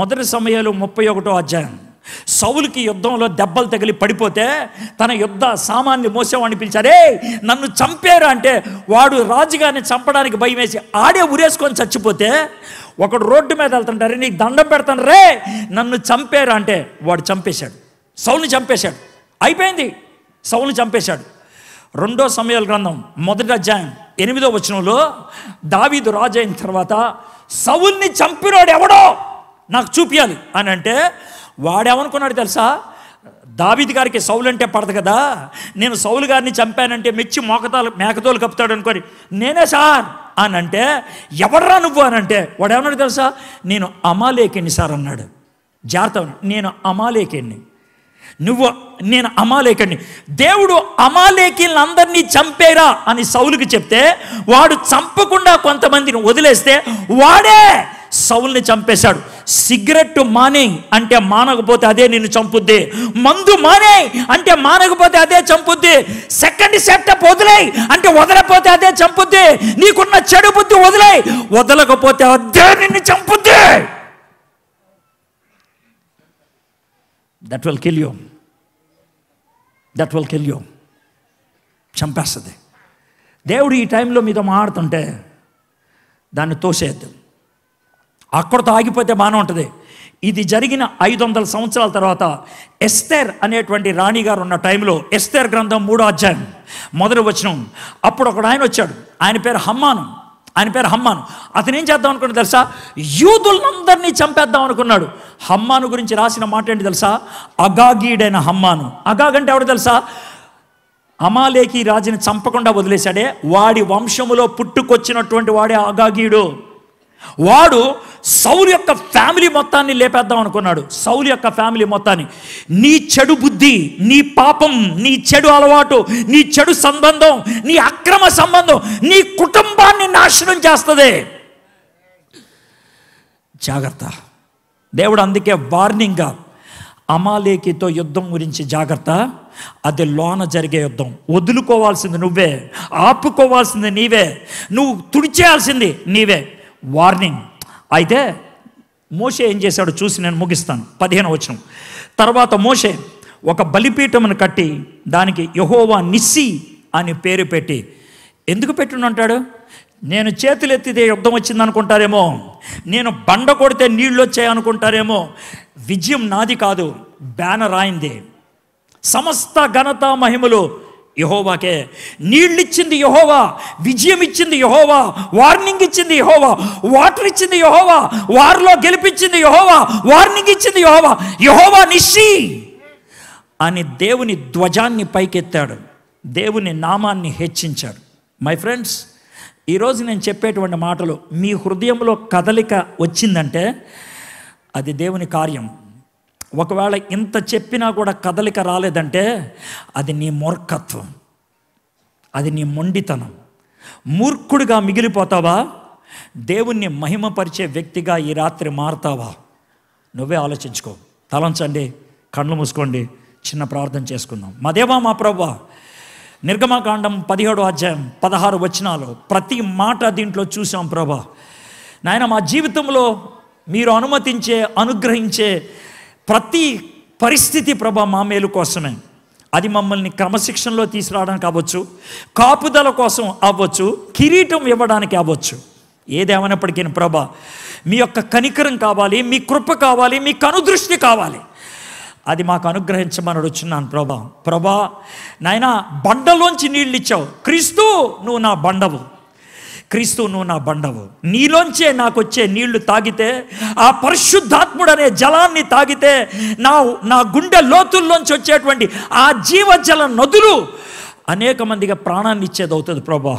మొదటి సమయాలు ముప్పై ఒకటో అధ్యాయం సౌలుకి యుద్ధంలో దెబ్బలు తగిలి పడిపోతే తన యుద్ధ సామాన్ని మోసేవాడిని పిలిచారే నన్ను చంపారా అంటే వాడు రాజుగారిని చంపడానికి భయం వేసి ఆడే ఉరేసుకొని చచ్చిపోతే ఒకడు రోడ్డు మీద వెళ్తుంటారు నీకు దండం పెడతాను రే నన్ను చంపారా అంటే వాడు చంపేశాడు సౌల్ని చంపేశాడు అయిపోయింది సౌల్ని చంపేశాడు రెండో సమయాల గ్రంథం మొదటి అధ్యాయం ఎనిమిదో వచనంలో దావీదు రాజు అయిన తర్వాత సౌల్ని చంపినాడు ఎవడో నాకు చూపించాలి అని అంటే వాడేమనుకున్నాడు తెలుసా దాబిది గారికి సౌలు అంటే పడదు కదా నేను సౌలు గారిని చంపానంటే మెచ్చి మోకతాలు మేకతోలు కప్పుతాడు అనుకోని నేనే సార్ అని అంటే ఎవడరా నువ్వు అని అంటే వాడేమన్నాడు తెలుసా నేను అమాలేకెన్ని సార్ అన్నాడు జాగ్రత్త నేను అమాలేకెన్ని నువ్వు నేను అమాలేకండి దేవుడు అందరినీ చంపేరా అని సౌలుకి చెప్తే వాడు చంపకుండా కొంతమందిని వదిలేస్తే వాడే సౌల్ని చంపేశాడు సిగరెట్ మానే అంటే మానకపోతే అదే నిన్ను చంపుద్ది మందు మానే అంటే మానకపోతే అదే చంపుద్ది సెకండ్ సెప్టప్ వదిలే అంటే వదలపోతే అదే చంపుద్ది నీకున్న చెడు బుద్ధి వదిలే వదలకపోతే అదే నిన్ను చంపుద్ది that will kill you that will kill you చంపేస్తుంది దేవుడు ఈ టైంలో మీతో మాడుతుంటే దాన్ని తోసేయద్దు అక్కడతో ఆగిపోతే బాగానే ఉంటుంది ఇది జరిగిన ఐదు వందల సంవత్సరాల తర్వాత ఎస్తేర్ అనేటువంటి రాణి గారు ఉన్న టైంలో ఎస్తేర్ గ్రంథం మూడో అధ్యాయం మొదటి వచనం అప్పుడు ఒకడు ఆయన వచ్చాడు ఆయన పేరు హమ్మాను ఆయన పేరు హమ్మాను అతను ఏం చేద్దాం అనుకున్నాడు తెలుసా యూదులందరినీ చంపేద్దాం అనుకున్నాడు హమ్మాను గురించి రాసిన మాట ఏంటి తెలుసా అగాగీడైన హమ్మాను అగాగ్ అంటే ఎవడు తెలుసా అమాలేకి రాజుని చంపకుండా వదిలేశాడే వాడి వంశములో పుట్టుకొచ్చినటువంటి వాడే అగాగీడు వాడు సౌలు యొక్క ఫ్యామిలీ మొత్తాన్ని లేపేద్దాం అనుకున్నాడు సౌలు యొక్క ఫ్యామిలీ మొత్తాన్ని నీ చెడు బుద్ధి నీ పాపం నీ చెడు అలవాటు నీ చెడు సంబంధం నీ అక్రమ సంబంధం నీ కుటుంబాన్ని నాశనం చేస్తుంది జాగ్రత్త దేవుడు అందుకే వార్నింగ్గా అమాలేకితో యుద్ధం గురించి జాగ్రత్త అది లోన జరిగే యుద్ధం వదులుకోవాల్సింది నువ్వే ఆపుకోవాల్సింది నీవే నువ్వు తుడిచేయాల్సింది నీవే వార్నింగ్ అయితే మోషే ఏం చేశాడో చూసి నేను ముగిస్తాను పదిహేను వచ్చిన తర్వాత మోషే ఒక బలిపీఠమును కట్టి దానికి యహోవా నిస్సి అని పేరు పెట్టి ఎందుకు పెట్టునంటాడు నేను చేతులెత్తితే యుద్ధం వచ్చింది అనుకుంటారేమో నేను బండ కొడితే నీళ్ళు వచ్చాయి అనుకుంటారేమో విజయం నాది కాదు బ్యానర్ ఆయింది సమస్త ఘనత మహిమలు యహోవాకే నీళ్ళిచ్చింది యహోవా విజయం ఇచ్చింది యహోవా వార్నింగ్ ఇచ్చింది యహోవా వాటర్ ఇచ్చింది యహోవా వారిలో గెలిపించింది యహోవా వార్నింగ్ ఇచ్చింది యహోవా యహోవా నిశ్చి అని దేవుని ధ్వజాన్ని పైకెత్తాడు దేవుని నామాన్ని హెచ్చించాడు మై ఫ్రెండ్స్ ఈరోజు నేను చెప్పేటువంటి మాటలు మీ హృదయంలో కదలిక వచ్చిందంటే అది దేవుని కార్యం ఒకవేళ ఇంత చెప్పినా కూడా కదలిక రాలేదంటే అది నీ మూర్ఖత్వం అది నీ మొండితనం మూర్ఖుడిగా మిగిలిపోతావా దేవుణ్ణి మహిమపరిచే వ్యక్తిగా ఈ రాత్రి మారతావా నువ్వే ఆలోచించుకో తలంచండి కళ్ళు మూసుకోండి చిన్న ప్రార్థన చేసుకుందాం మా దేవా మా ప్రవ్వా నిర్గమకాండం పదిహేడు అధ్యాయం పదహారు వచనాలు ప్రతి మాట దీంట్లో చూసాం ప్రభా నాయన మా జీవితంలో మీరు అనుమతించే అనుగ్రహించే ప్రతి పరిస్థితి ప్రభా మా మేలు కోసమే అది మమ్మల్ని క్రమశిక్షణలో తీసుకురావడానికి అవ్వచ్చు కాపుదల కోసం అవ్వచ్చు కిరీటం ఇవ్వడానికి అవ్వచ్చు ఏదేమైనప్పటికీ ప్రభా మీ యొక్క కనికరం కావాలి మీ కృప కావాలి మీ కనుదృష్టి కావాలి అది మాకు అనుగ్రహించమని వచ్చున్నాను ప్రభా ప్రభా నాయన బండలోంచి నీళ్ళు ఇచ్చావు క్రీస్తు నువ్వు నా బండవు క్రీస్తు నువ్వు నా బండవు నీలోంచే నాకు వచ్చే నీళ్లు తాగితే ఆ పరిశుద్ధాత్ముడనే జలాన్ని తాగితే నా నా గుండె లోతుల్లోంచి వచ్చేటువంటి ఆ జీవజల నదులు అనేక మందికి ప్రాణాన్ని ఇచ్చేది అవుతుంది ప్రభా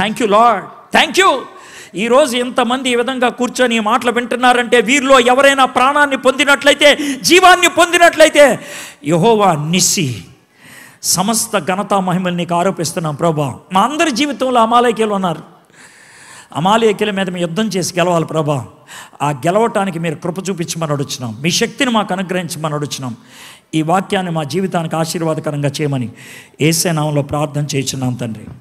thank you lord thank you ఈరోజు ఎంతమంది ఈ విధంగా కూర్చొని మాటలు వింటున్నారంటే వీరిలో ఎవరైనా ప్రాణాన్ని పొందినట్లయితే జీవాన్ని పొందినట్లయితే యహోవా నిస్సి సమస్త ఘనతా మహిమల్ని నీకు ఆరోపిస్తున్నాం ప్రభా మా అందరి జీవితంలో అమాలయకేలు ఉన్నారు అమాలేకుల మీద మీ యుద్ధం చేసి గెలవాలి ప్రభా ఆ గెలవటానికి మీరు కృప చూపించమని అడుగుతున్నాం మీ శక్తిని మాకు అనుగ్రహించమని అడుగుతున్నాం ఈ వాక్యాన్ని మా జీవితానికి ఆశీర్వాదకరంగా చేయమని ఏసే నామంలో ప్రార్థన చేస్తున్నాం తండ్రి